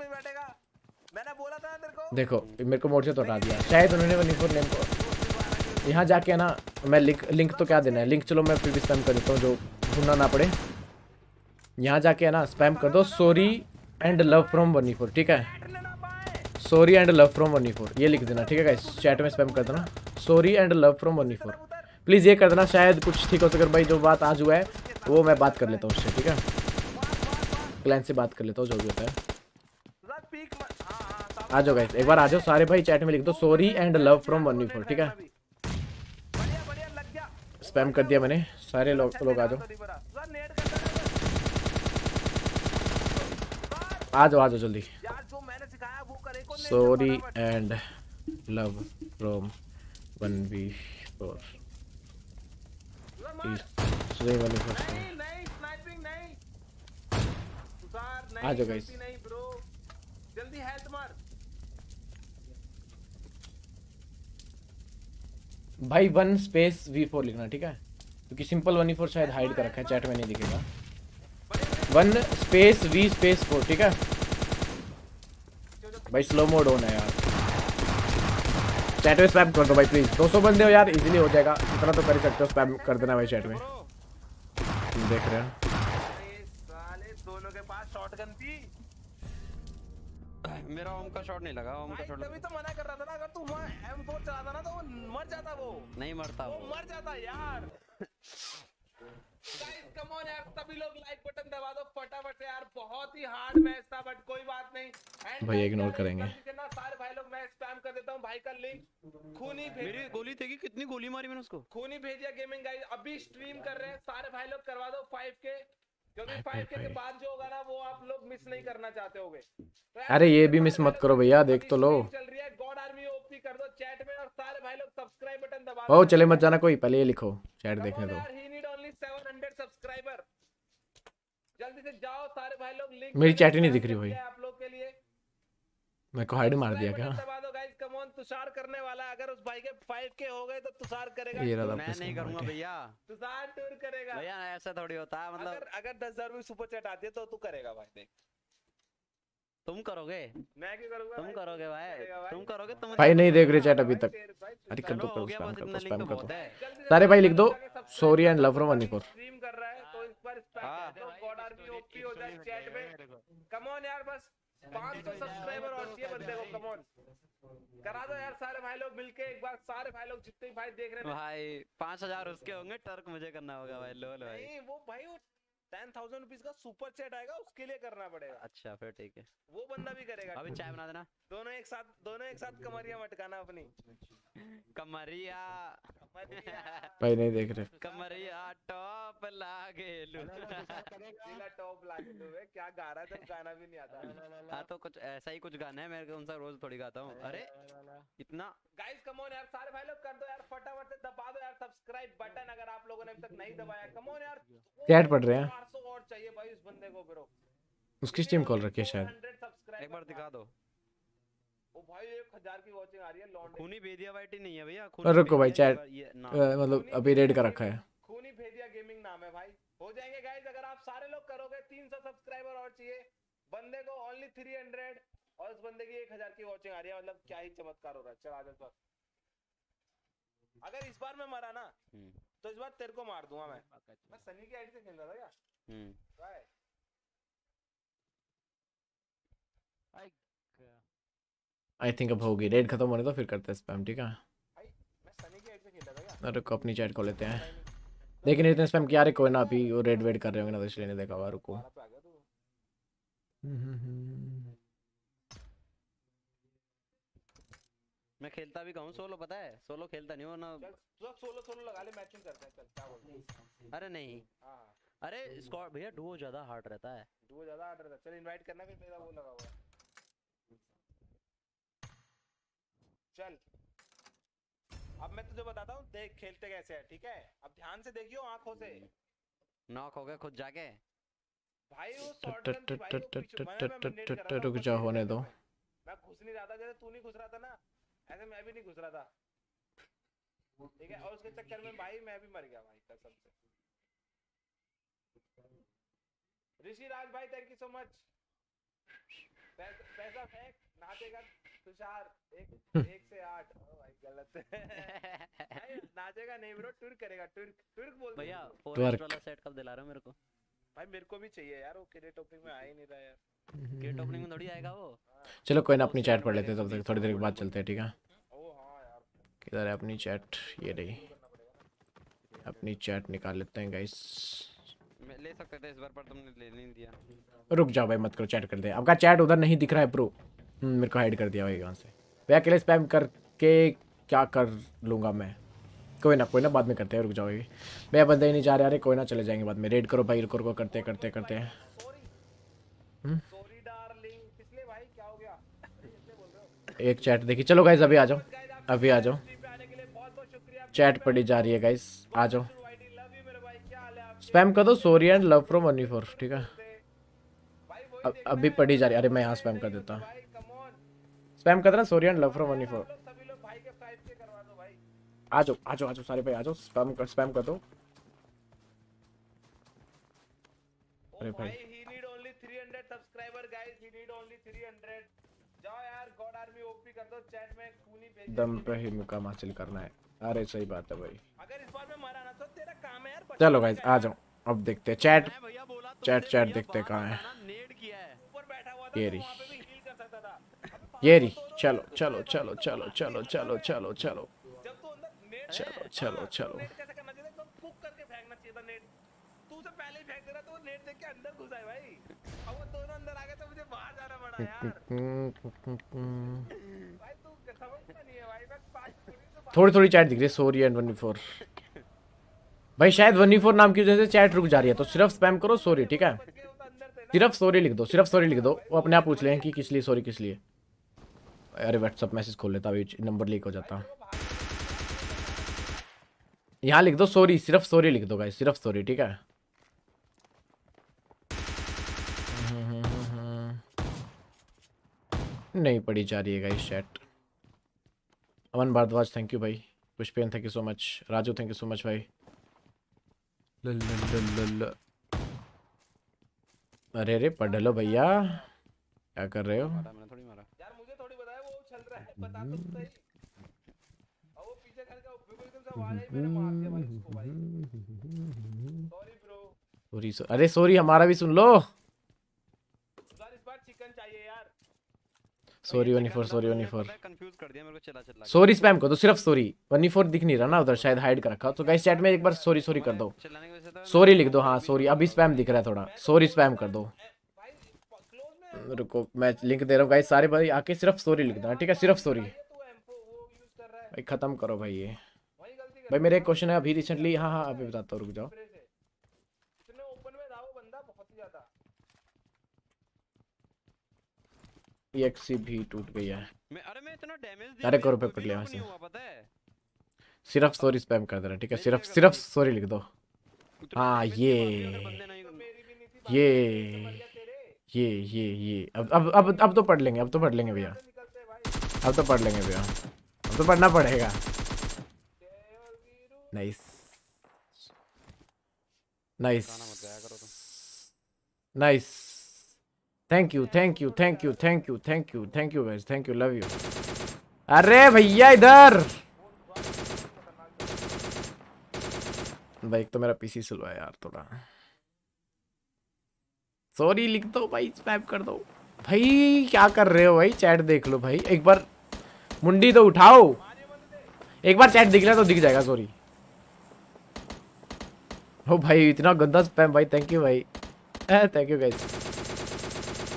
B: मैंने बोला था तेरे को देखो मेरे को मोर्चे तो हटा दिया शायद तो उन्होंने लिंक नेम को यहाँ जाके ना मैं लिंक लिंक तो क्या देना है लिंक चलो मैं फिर भी स्पैम कर देता हूँ जो ढूंढना ना पड़े यहाँ जाके ना स्पैम कर दो sorry and love from one four ठीक है sorry and love from one four ये लिख देना ठीक है चैट में स्पैम कर देना sorry and love from one four please ये कर देना शायद कुछ ठीक हो सके भाई जो बात आज हुआ है वो मैं बात कर लेता हूँ उससे ठीक है क्लाइंट से बात कर लेता हूँ जो भी होता है आ जाओ गाइस एक बार आ जाओ सारे भाई चैट में लिख दो sorry and love from one four ठीक है स्पैम कर दिया मैंने सारे लोग लोग आ जाओ आ जाओ आ जाओ जल्दी sorry and love from one B four आ जाओ गाइस जल्दी हेल्थ मार भाई वन स्पेस वी फोर लिखना ठीक है क्योंकि सिंपल वन ई फोर शायद हाइड कर रखा है चैट में नहीं दिखेगा one space V space four ठीक है भाई स्लो मोड ऑन है यार चैट में स्पैम कर दो भाई प्लीज 200 बंदे हो यार इजीली हो जाएगा इतना तो कर सकते हो स्पैम कर देना भाई चैट में देख रहे हैं
C: मेरा ओम का शॉट नहीं लगा ओम का शॉट तभी तो
D: मना कर रहा था ना अगर तू एम फोर चलाता ना तो वो मर जाता वो
C: नहीं मरता वो, मर जाता
D: यार गाइस कम ऑन यार सभी लोग लाइक बटन दबा दो फटाफट से यार बहुत ही
B: हार्ड मैच था बट कोई बात नहीं भाई इग्नोर करेंगे सारे भाई लोग मैं स्पैम
D: कर देता हूं भाई का लिंक खूनी मेरी गोली थी कितनी गोली मारी मैंने उसको खूनी भेजिया गेमिंग गाइस अभी स्ट्रीम कर रहे हैं सारे भाई लोग करवा दो 5k
B: क्योंकि फाइव के बाद जो होगा ना वो आप लोग मिस नहीं करना चाहते अरे ये भी मिस मत करो भैया देख तो लो चल रही है गॉड आर्मी ओपी कर दो चैट में और सारे भाई लोग सब्सक्राइब बटन दबा ओ चले मत जाना कोई पहले ये लिखो चैट देखने दो ही नीड ओनली 700 सब्सक्राइबर जल्दी से जाओ सारे भाई लोग लिंक मेरी चैट ही नहीं दिख रही भाई मैं को हेड मार दिया क्या तुषार करने वाला अगर उस भाई के 5k हो गए तो तुषार करेगा ये मैं नहीं करूंगा
E: भैया तुषार टूर करेगा भैया
D: ऐसा थोड़ी होता है मतलब अगर अगर 10000 भी सुपर चैट आती है तो तू करेगा भाई देख तुम
B: करोगे मैं क्यों करूंगा तुम करोगे भाई तुम करोगे तुम तो भाई तो नहीं देख रहे चैट अभी तक अरे कर दो करो स्पैम कर दो स्पैम कर दो सारे भाई लिख दो सॉरी एंड लव फ्रॉम अनिपुर स्ट्रीम कर रहा है तो इस
D: पर स्पैम हाँ। कर दो बॉर्डर भी ओपी हो जाए चैट में कम ऑन यार बस पांच सौ सब्सक्राइबर और चाहिए बंदे को कमोन करा दो यार सारे भाई लोग मिलके एक बार सारे भाई लोग जितने भाई देख रहे हैं भाई
F: पांच हजार उसके होंगे टर्क मुझे करना होगा भाई लोल भाई नहीं
D: वो भाई वो टेन थाउजेंड रुपीज का सुपर चैट आएगा उसके लिए करना पड़ेगा
F: अच्छा फिर ठीक है
D: वो बंदा भी करेगा अभी चाय बना देना दोनों एक साथ दोनों एक साथ कमरिया मटकाना अपनी
B: कमरिया भाई नहीं देख रहे कमरिया टॉप लागे टॉप
F: लागे क्या गा रहा था तो गाना भी नहीं आता हाँ तो कुछ ऐसा ही कुछ गाना है मैं उनसे रोज थोड़ी गाता हूँ अरे इतना गाइस कम ऑन यार सारे भाई लोग कर दो यार फटाफट से दबा दो यार
B: सब्सक्राइब बटन अगर आप लोगों ने अभी तक नहीं दबाया कम ऑन यार चैट पढ़ रहे हैं 400 और चाहिए भाई उस बंदे को ब्रो उसकी स्टीम कॉल रखी है शायद एक बार दिखा दो खूनी भेदिया वाइटी नहीं है भैया खूनी रुको भाई चैट मतलब अभी रेड कर रखा है खूनी भेदिया गेमिंग नाम है भाई हो जाएंगे गाइस अगर आप सारे लोग करोगे 300
D: सब्सक्राइबर और चाहिए बंदे को ओनली 300 और उस बंदे की 1000 की वाचिंग आ रही है मतलब क्या ही चमत्कार हो रहा है चल आगे बस अगर इस बार मैं मरा ना हम्म। तो इस बार तेरे को मार दूंगा मैं मैं सनी की आईडी से खेल रहा था क्या हम्म भाई
B: आई थिंक अब होगी रेड खत्म होने तो फिर करते हैं स्पैम ठीक है हाँ, रुको अपनी चैट खोल लेते हैं लेकिन इतने स्पैम किया अरे कोई ना अभी वो रेड वेड कर रहे होंगे ना तो इसलिए नहीं देखा हुआ रुको
C: मैं खेलता भी कहूँ सोलो पता है सोलो खेलता नहीं हो वरना
D: सोलो सोलो लगा ले मैचिंग करते हैं चल क्या बोलते हैं
C: अरे नहीं हाँ। अरे स्कॉट भैया डुओ ज्यादा हार्ड रहता है
D: डुओ ज्यादा हार्ड रहता है चल इनवाइट करना फिर मेरा वो लगा हुआ है चल अब मैं तुझे बताता हूँ देख खेलते कैसे है ठीक है अब ध्यान से देखियो आंखों से
B: नॉक हो गया खुद जाके भाई वो शॉटगन रुक जा होने दो मैं घुस नहीं रहा था जैसे तू नहीं घुस रहा था ना ऐसे
D: मैं भी नहीं घुस रहा था ठीक है और उसके चक्कर में भाई मैं भी मर गया भाई कसम से ऋषि राज भाई थैंक यू सो मच पैसा फेंक नहाते कर तुषार एक हम्म। एक से आठ भाई गलत है [laughs] नाचेगा नहीं ब्रो करेगा
F: बोल भैया फोर वाला सेट कब दिला रहे हो मेरे को भाई मेरे को भी
D: चाहिए यार वो ओपनिंग
C: में आ ही नहीं रहा यार ओपनिंग में थोड़ी आएगा वो
B: हाँ। चलो कोई ना अपनी चैट पढ़ लेते हैं तब तक थोड़ी देर के बाद चलते हैं ठीक है हाँ किधर है अपनी चैट ये रही अपनी चैट निकाल लेते हैं गाइस ले
F: सकते थे इस बार पर तुमने
E: ले नहीं दिया
B: रुक जाओ भाई मत करो चैट कर दे आपका चैट उधर नहीं दिख रहा है प्रो हम्म, मेरे को हाइड कर दिया भाई यहाँ से मैं अकेले स्पैम करके क्या कर लूँगा मैं कोई ना कोई ना बाद में करते हैं रुक जाओगे भैया बंदे ही नहीं जा रहे अरे कोई ना चले जाएंगे बाद में रेड करो भाई रुको रुको करते करते करते हैं हम्म? एक चैट देखी चलो गाइज अभी आ जाओ अभी आ जाओ चैट पड़ी जा रही है गाइज आ जाओ स्पैम कर दो sorry and love from one E four ठीक है अभी पड़ी जा रही है अरे मैं यहाँ स्पैम कर देता हूँ स्पैम कर रहा sorry and love from one E four आ जाओ आ जाओ आ जाओ सारे भाई आ जाओ स्पैम कर स्पैम कर दो अरे भाई ही नीड ओनली 300 सब्सक्राइबर गाइस ही नीड ओनली 300 जाओ यार गॉड आर्मी ओपी कर दो चैट में खूनी भेज दम पे ही मुकाम हासिल करना है अरे सही बात है भाई अगर इस बार में मारा ना तो तेरा काम है यार चलो गाइस आ जाओ अब देखते हैं चैट चैट चैट देखते हैं कहां है नेड किया है ऊपर बैठा हुआ था तो वहां पे भी ये चलो चलो चलो चलो चलो चलो चलो चलो चलो चलो चलो थोड़ी थोड़ी चैट दिख रही है सोरी एंड वन फोर भाई शायद वन फोर नाम की वजह से चैट रुक जा रही है तो सिर्फ स्पैम करो सॉरी ठीक है सिर्फ सॉरी लिख दो सिर्फ सॉरी लिख दो वो अपने आप पूछ लें कि किस लिए सॉरी किस लिए अरे व्हाट्सअप मैसेज खोल लेता अभी नंबर लीक हो जाता यहाँ लिख दो सॉरी सिर्फ सॉरी लिख दो भाई सिर्फ सॉरी ठीक है नहीं पड़ी जा रही है guys chat Aman Bhardwaj thank you भाई Pushpen thank you so much Raju thank you so much भाई लल लल लल लल अरे अरे पढ़ लो भैया क्या कर रहे हो बता सॉरी तो सॉरी अरे सॉरी हमारा भी सुन लो sorry one four sorry one sorry spam कर दो तो सिर्फ सॉरी दिख नहीं रहा ना उधर शायद हाइड कर रखा तो चैट में एक बार सॉरी सॉरी कर दो सॉरी तो लिख दो हाँ सॉरी अभी स्पैम दिख रहा है थोड़ा सॉरी स्पैम कर दो रुको मैं लिंक दे रहा हूँ गाइस सारे भाई आके सिर्फ स्टोरी लिख देना ठीक है सिर्फ स्टोरी भाई ख़त्म करो भाई ये भाई मेरे एक क्वेश्चन है अभी रिसेंटली हाँ हाँ अभी बताता हूँ रुक जाओ भी टूट गई है अरे करो पे पकड़ लिया सिर्फ स्टोरी स्पैम कर दे रहा ठीक है सिर्फ सिर्फ स्टोरी लिख दो हाँ ये तो ये ये ये ये अब अब अब अब तो पढ़ लेंगे अब तो पढ़ लेंगे भैया अब तो पढ़ लेंगे भैया अब तो पढ़ना पड़ेगा nice nice nice thank you thank you thank you thank you thank you thank you guys thank you love you अरे भैया इधर भाई एक तो मेरा पीसी सिलवाया यार थोड़ा सॉरी लिख दो भाई स्पैप कर दो भाई क्या कर रहे हो भाई चैट देख लो भाई एक बार मुंडी तो उठाओ एक बार चैट दिख रहा तो दिख जाएगा सॉरी हो भाई इतना गंदा स्पैम भाई थैंक यू भाई थैंक यू गाइस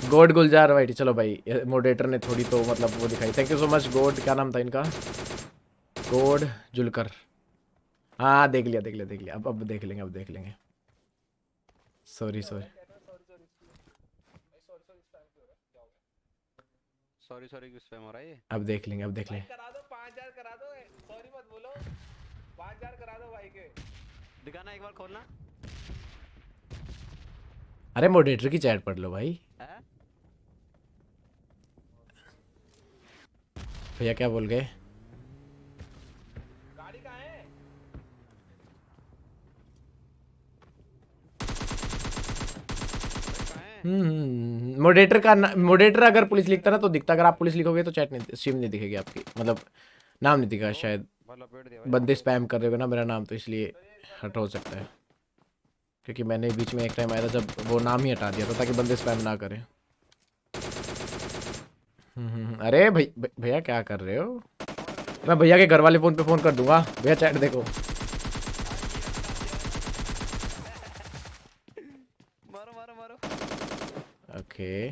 B: गोड गुलजार भाई चलो भाई मोडेटर ने थोड़ी तो मतलब वो दिखाई थैंक यू सो मच गोड क्या नाम था इनका गोड जुलकर हाँ देख लिया देख लिया देख लिया अब अब देख लेंगे अब देख लेंगे सॉरी सॉरी
F: सॉरी सॉरी किस टाइम हो रहा
B: है ये अब देख लेंगे अब देख लेंगे करा दो 5000 करा दो सॉरी मत बोलो 5000 करा दो भाई के दिखाना एक बार खोलना अरे मॉडरेटर की चैट पढ़ लो भाई भैया क्या बोल गए मोडेटर हम्म, का मोडेटर अगर पुलिस लिखता ना तो दिखता अगर आप पुलिस लिखोगे तो चैट नहीं सिम नहीं दिखेगी आपकी मतलब नाम नहीं दिखेगा शायद बंदे स्पैम कर रहे हो ना मेरा नाम तो इसलिए हट हो सकता है क्योंकि मैंने बीच में एक टाइम आया था जब वो नाम ही हटा दिया था ताकि बंदे स्पैम ना करें हम्म, हम्म, अरे भैया भाई, भैया क्या कर रहे हो मैं भैया के घर वाले फ़ोन पे फ़ोन कर दूंगा भैया चैट देखो ओके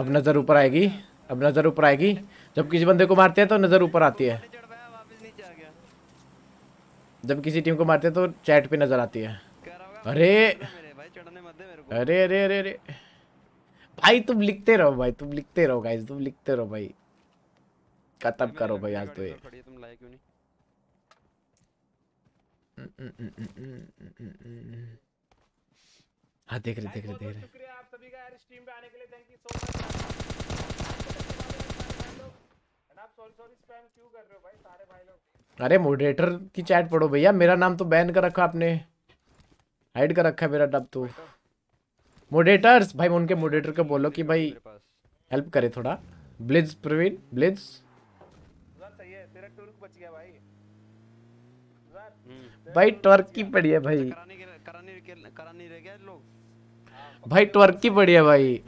B: अब नज़र ऊपर आएगी अब नज़र ऊपर आएगी जब किसी बंदे को मारते हैं तो नज़र ऊपर आती है जब किसी टीम को मारते हैं तो चैट पे नज़र आती है अरे अरे अरे अरे अरे भाई तुम लिखते रहो भाई तुम लिखते रहो गाइस तुम लिखते रहो भाई खत्म करो भाई आज तो ये हाँ देख रहे देख रहे देख रहे सभी का यार स्ट्रीम पे आने के लिए थैंक यू सो मच अरे मॉडरेटर की चैट पढ़ो भैया मेरा नाम तो बैन कर रखा आपने हाइड कर रखा मेरा डब तो मॉडरेटर्स भाई उनके मॉडरेटर को बोलो कि भाई हेल्प करे थोड़ा ब्लिज प्रवीण ब्लिज सही है तेरा टर्क बच गया भाई भाई टर्क की पड़ी है भाई कराने कराने कराने रह गया लोग भाई ट्वर्क की बढ़िया भाई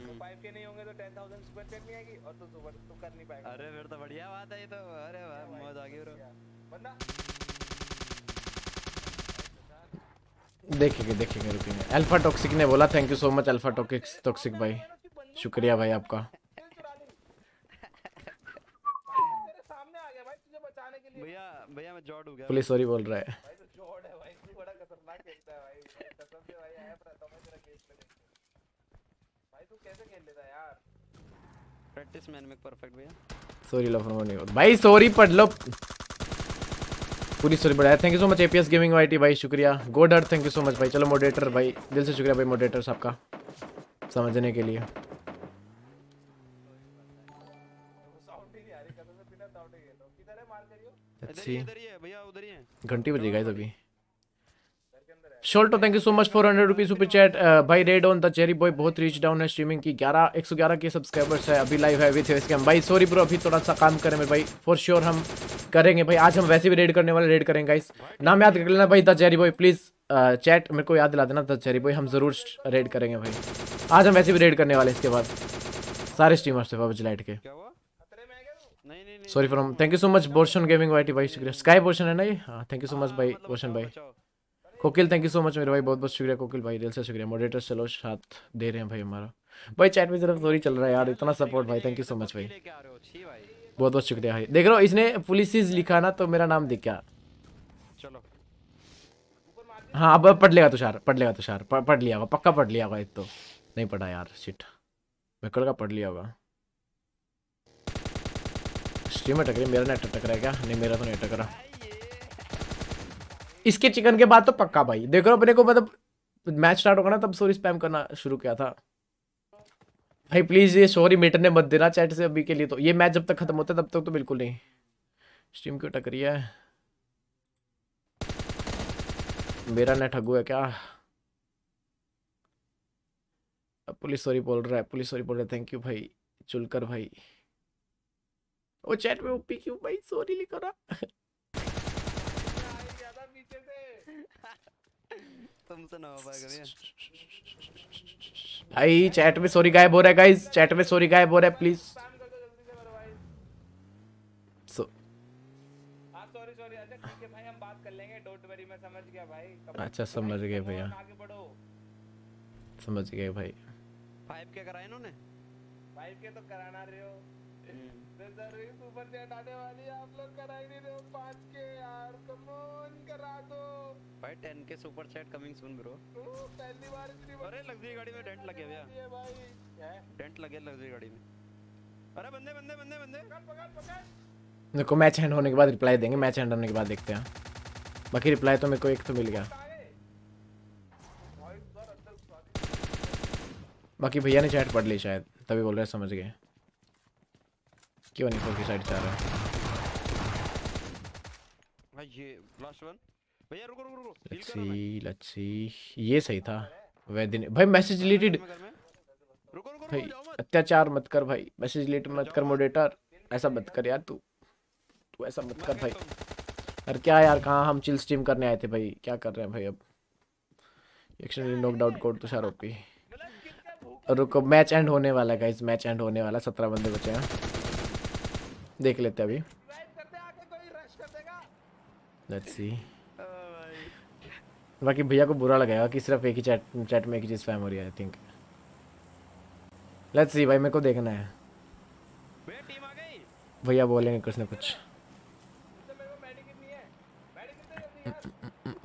B: देखेंगे देखेंगे रुकेंगे अल्फा टॉक्सिक ने बोला thank you so much alpha toxic toxic भाई शुक्रिया भाई आपका पुलिस सॉरी बोल रहा है
F: प्रैक्टिस मैन परफेक्ट
B: भैया सॉरी भाई सॉरी पढ़ लो पूरी sorry thank you so much APS gaming YT भाई शुक्रिया hurt thank you so much भाई चलो भाई दिल से शुक्रिया भाई साहब का समझने के लिए घंटी बजेगा अभी शोल्टो thank you so much four hundred rupees super chat भाई red on the cherry boy बहुत रीच डाउन है स्ट्रीमिंग की ग्यारह एक सौ ग्यारह के सब्सक्राइबर्स है अभी लाइव है विथ स्कैम भाई सॉरी ब्रो अभी थोड़ा सा काम करें भाई फॉर श्योर हम करेंगे भाई आज हम वैसे भी रेड करने वाले रेड करेंगे गाइस नाम याद कर लेना भाई the cherry boy please chat मेरे को याद दिला देना द चेरी बॉय हम जरूर रेड करेंगे भाई आज हम वैसे भी रेड करने वाले इसके बाद सारे स्ट्रीमर्स थे बाबा लाइट के sorry for thank you so much बोर्शन गेमिंग वाइटी भाई शुक्रिया स्काई बोर्शन है ना ये थैंक यू सो मच भाई बोर्शन भाई कोकिल थैंक यू सो मच मेरे भाई बहुत बहुत शुक्रिया कोकिल भाई दिल से शुक्रिया मॉडरेटर चलो साथ दे रहे हैं भाई हमारा भाई चैट में जरा सॉरी चल रहा है यार इतना सपोर्ट भाई थैंक यू सो मच भाई बहुत बहुत शुक्रिया भाई देख रहा हूँ इसने पुलिस लिखा ना तो मेरा नाम दिख गया हाँ अब पढ़ लेगा तुषार पढ़ लेगा तुषार पढ़ लिया होगा पक्का पढ़ लिया होगा एक तो नहीं पढ़ा यार सीट मेरे का पढ़ लिया होगा स्ट्रीम में टकरी मेरा नेट टकरा क्या नहीं मेरा तो नहीं टकरा इसके चिकन के बाद तो पक्का भाई देख रहे हो अपने को मतलब मैच स्टार्ट होगा ना तब सॉरी स्पैम करना शुरू किया था भाई प्लीज़ ये सॉरी ने मत देना चैट से अभी के लिए तो ये मैच जब तक खत्म होता है तब तक तो बिल्कुल नहीं स्ट्रीम क्यों टक रही है मेरा नेट हगू है क्या पुलिस सॉरी बोल रहा है पुलिस सॉरी बोल रहा है थैंक यू भाई चुलकर भाई वो चैट में ओपी क्यों भाई सॉरी लिखा रहा
D: पीछे से [laughs] तुमसे
B: ना हो पाएगा भैया भाई चैट में सॉरी गायब हो रहा है गाइस चैट में सॉरी गायब हो रहा है प्लीज सो हां
D: सॉरी सॉरी अच्छा ठीक है भाई हम बात कर लेंगे डोंट वरी मैं
B: समझ गया भाई अच्छा समझ गए भैया आगे बढ़ो समझ गए भाई फाइव के कराए इन्होंने
D: फाइव के तो कराना रहे हो सर्विस वाली आप लोग करा ही नहीं रहे के यार कमोन करा दो
F: भाई टेन के सुपर चैट कमिंग ब्रो
D: पहली बार इतनी अरे
F: लग्जरी गाड़ी में डेंट भैया भाई
C: डेंट लग्जरी गाड़ी में
A: अरे बंदे बंदे बंदे बंदे
B: देखो मैच होने के बाद रिप्लाई देंगे मैच होने के बाद देखते हैं बाकी रिप्लाई तो मेरे को एक तो मिल गया बाकी भैया ने चैट पढ़ ली शायद तभी बोल रहे समझ गए क्यों नहीं फोर की साइड से आ रहा है भाई ये लास्ट
A: वन भैया
B: रुको रुको रुको लेट्स सी लेट्स सी ये सही था वैदिन भाई मैसेज डिलीटेड रुको रुको भाई अत्याचार मत कर भाई मैसेज डिलीट मत कर मॉडरेटर ऐसा मत कर यार तू तू ऐसा मत कर भाई अरे क्या यार कहां हम चिल स्ट्रीम करने आए थे भाई क्या कर रहे हैं भाई अब एक्चुअली नॉक आउट कोड तो ओपी रुको मैच एंड होने वाला गाइस मैच एंड होने वाला 17 बंदे बचे हैं देख लेते अभी लेट्स सी oh बाकी भैया को बुरा लगेगा कि सिर्फ एक ही चैट चैट में एक ही चीज़ फैम हो रही है आई थिंक लेट्स सी भाई मेरे को देखना है भैया बोलेंगे कुछ ना कुछ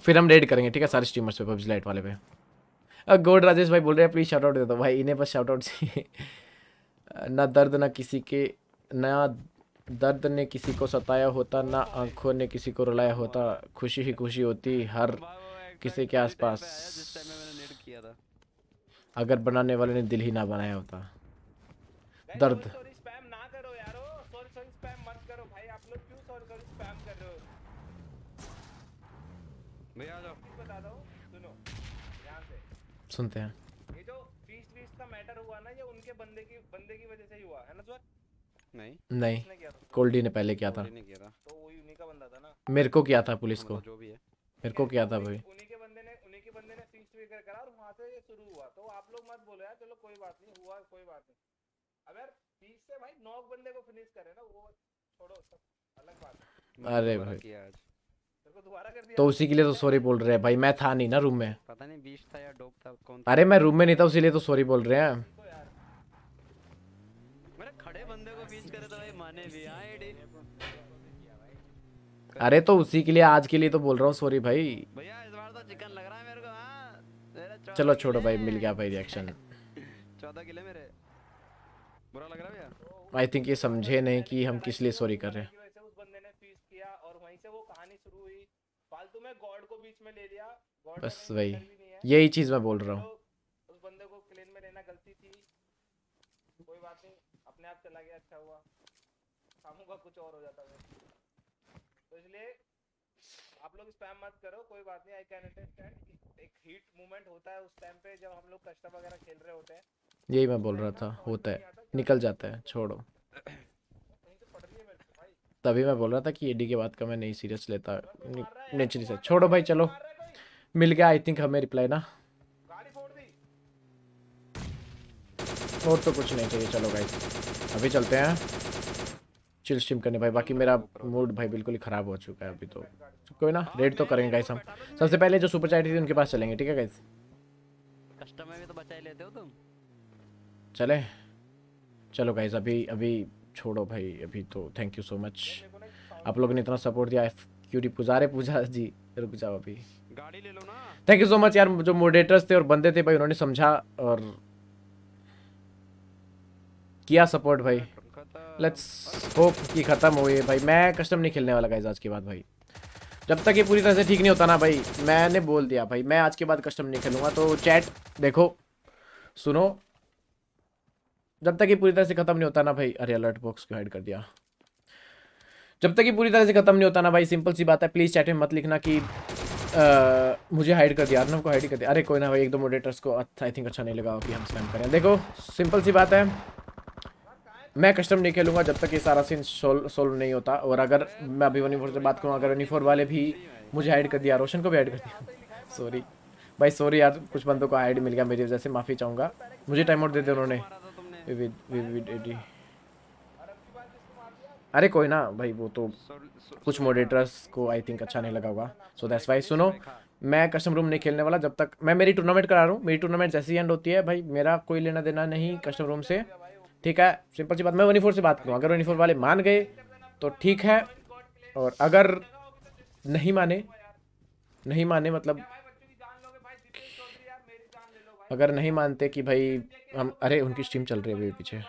B: फिर हम रेड करेंगे ठीक है सारे स्ट्रीमर्स पे पबजी लाइट वाले पे अब गोड राजेश भाई बोल रहे हैं प्लीज़ शॉर्ट आउट दे दो भाई इन्हें बस शॉर्ट आउट चाहिए [laughs] ना दर्द ना किसी के ना दर्द ने किसी को सताया होता ना आंखों ने किसी को रुलाया होता खुशी ही खुशी होती हर किसी के आसपास अगर बनाने वाले ने दिल ही ना बनाया होता दर्द सुनते हैं
D: ये जो बीस बीस का मैटर हुआ ना ये उनके बंदे की बंदे की वजह से
B: ही हुआ है ना सर नहीं नहीं कोल्डी ने पहले किया था तो मेरे को किया था पुलिस को हाँ, मेरे को किया था भाई तो अरे भाई तो उसी के लिए तो सॉरी बोल रहे हैं भाई मैं था नहीं ना रूम में पता नहीं बीस था या डोप था कौन अरे मैं रूम में नहीं था लिए तो सॉरी बोल रहे हैं अरे तो उसी के लिए आज के लिए तो बोल रहा हूँ सॉरी भाई भैया इस बार तो चिकन लग रहा है मेरे को हाँ। चलो छोड़ो भाई मिल गया भाई रिएक्शन [laughs] चौदह किले मेरे बुरा लग रहा है भैया आई थिंक ये समझे नहीं कि हम किस लिए सॉरी कर रहे हैं बस वही यही चीज मैं बोल रहा हूँ तो
D: कोई बात नहीं चला गया अच्छा हुआ कुछ और हो जाता है तो इसलिए आप लोग स्पैम मत करो कोई बात नहीं आई कैन अंडरस्टैंड एक हीट मूवमेंट
B: होता है उस टाइम पे जब हम लोग कष्टा वगैरह खेल रहे होते हैं यही मैं बोल रहा था होता है निकल जाता है छोड़ो तो तभी मैं बोल रहा था कि एडी के बाद का मैं नहीं सीरियस लेता नेचुरली से छोड़ो भाई चलो मिल गया आई थिंक हमें रिप्लाई ना और तो कुछ नहीं चाहिए चलो भाई अभी चलते हैं चिल स्ट्रीम करने भाई बाकी मेरा मूड भाई बिल्कुल ही ख़राब हो चुका है अभी तो कोई ना रेड तो करेंगे गाइस हम सबसे पहले जो सुपर चैट थी उनके पास चलेंगे ठीक है गाइस कस्टमर भी तो बचा ही लेते हो तुम चले चलो गाइस अभी अभी छोड़ो भाई अभी तो थैंक यू सो मच आप लोगों ने इतना सपोर्ट दिया क्यूटी पुजारे पूजा जी रुक जाओ अभी गाड़ी ले लो ना थैंक यू सो मच यार जो मॉडरेटर्स थे और बंदे थे भाई उन्होंने समझा और किया सपोर्ट भाई लेट्स होप कि ख़त्म हो गई भाई मैं कस्टम नहीं खेलने वाला गाइज आज के बाद भाई जब तक ये पूरी तरह से ठीक नहीं होता ना भाई मैंने बोल दिया भाई मैं आज के बाद कस्टम नहीं खेलूंगा तो चैट देखो सुनो जब तक ये पूरी तरह से ख़त्म नहीं होता ना भाई अरे अलर्ट बॉक्स को हाइड कर दिया जब तक ये पूरी तरह से ख़त्म नहीं होता ना भाई सिंपल सी बात है प्लीज़ चैट में मत लिखना कि आ, मुझे हाइड कर दिया अर्नव को हाइड कर दिया अरे कोई ना भाई एक दो मोडेटर्स को आई थिंक अच्छा नहीं लगा कि हम स्पैम करें देखो सिंपल सी बात है मैं कस्टम नहीं खेलूंगा जब तक ये सारा सीन सोल्व नहीं होता और अगर मैं अभी वनी e से बात करूँ अगर वनी e वाले भी मुझे ऐड कर दिया रोशन को भी ऐड कर दिया सॉरी [laughs] भाई सॉरी यार कुछ बंदों को आईडी मिल गया मेरी वजह से माफ़ी चाहूँगा मुझे टाइम आउट दे दे उन्होंने अरे कोई ना भाई वो तो कुछ मॉडरेटर्स को आई थिंक अच्छा नहीं लगा होगा सो दैट्स वाई सुनो मैं कस्टम रूम नहीं खेलने वाला जब तक मैं मेरी टूर्नामेंट करा रहा हूँ मेरी टूर्नामेंट जैसी एंड होती है भाई मेरा कोई लेना देना नहीं कस्टम रूम से ठीक है सिंपल सी बात मैं वनी फोर से बात करूँ अगर वनी फोर वाले मान गए तो ठीक है और अगर नहीं माने नहीं माने मतलब अगर नहीं मानते कि भाई हम अरे उनकी स्ट्रीम चल रही है अभी पीछे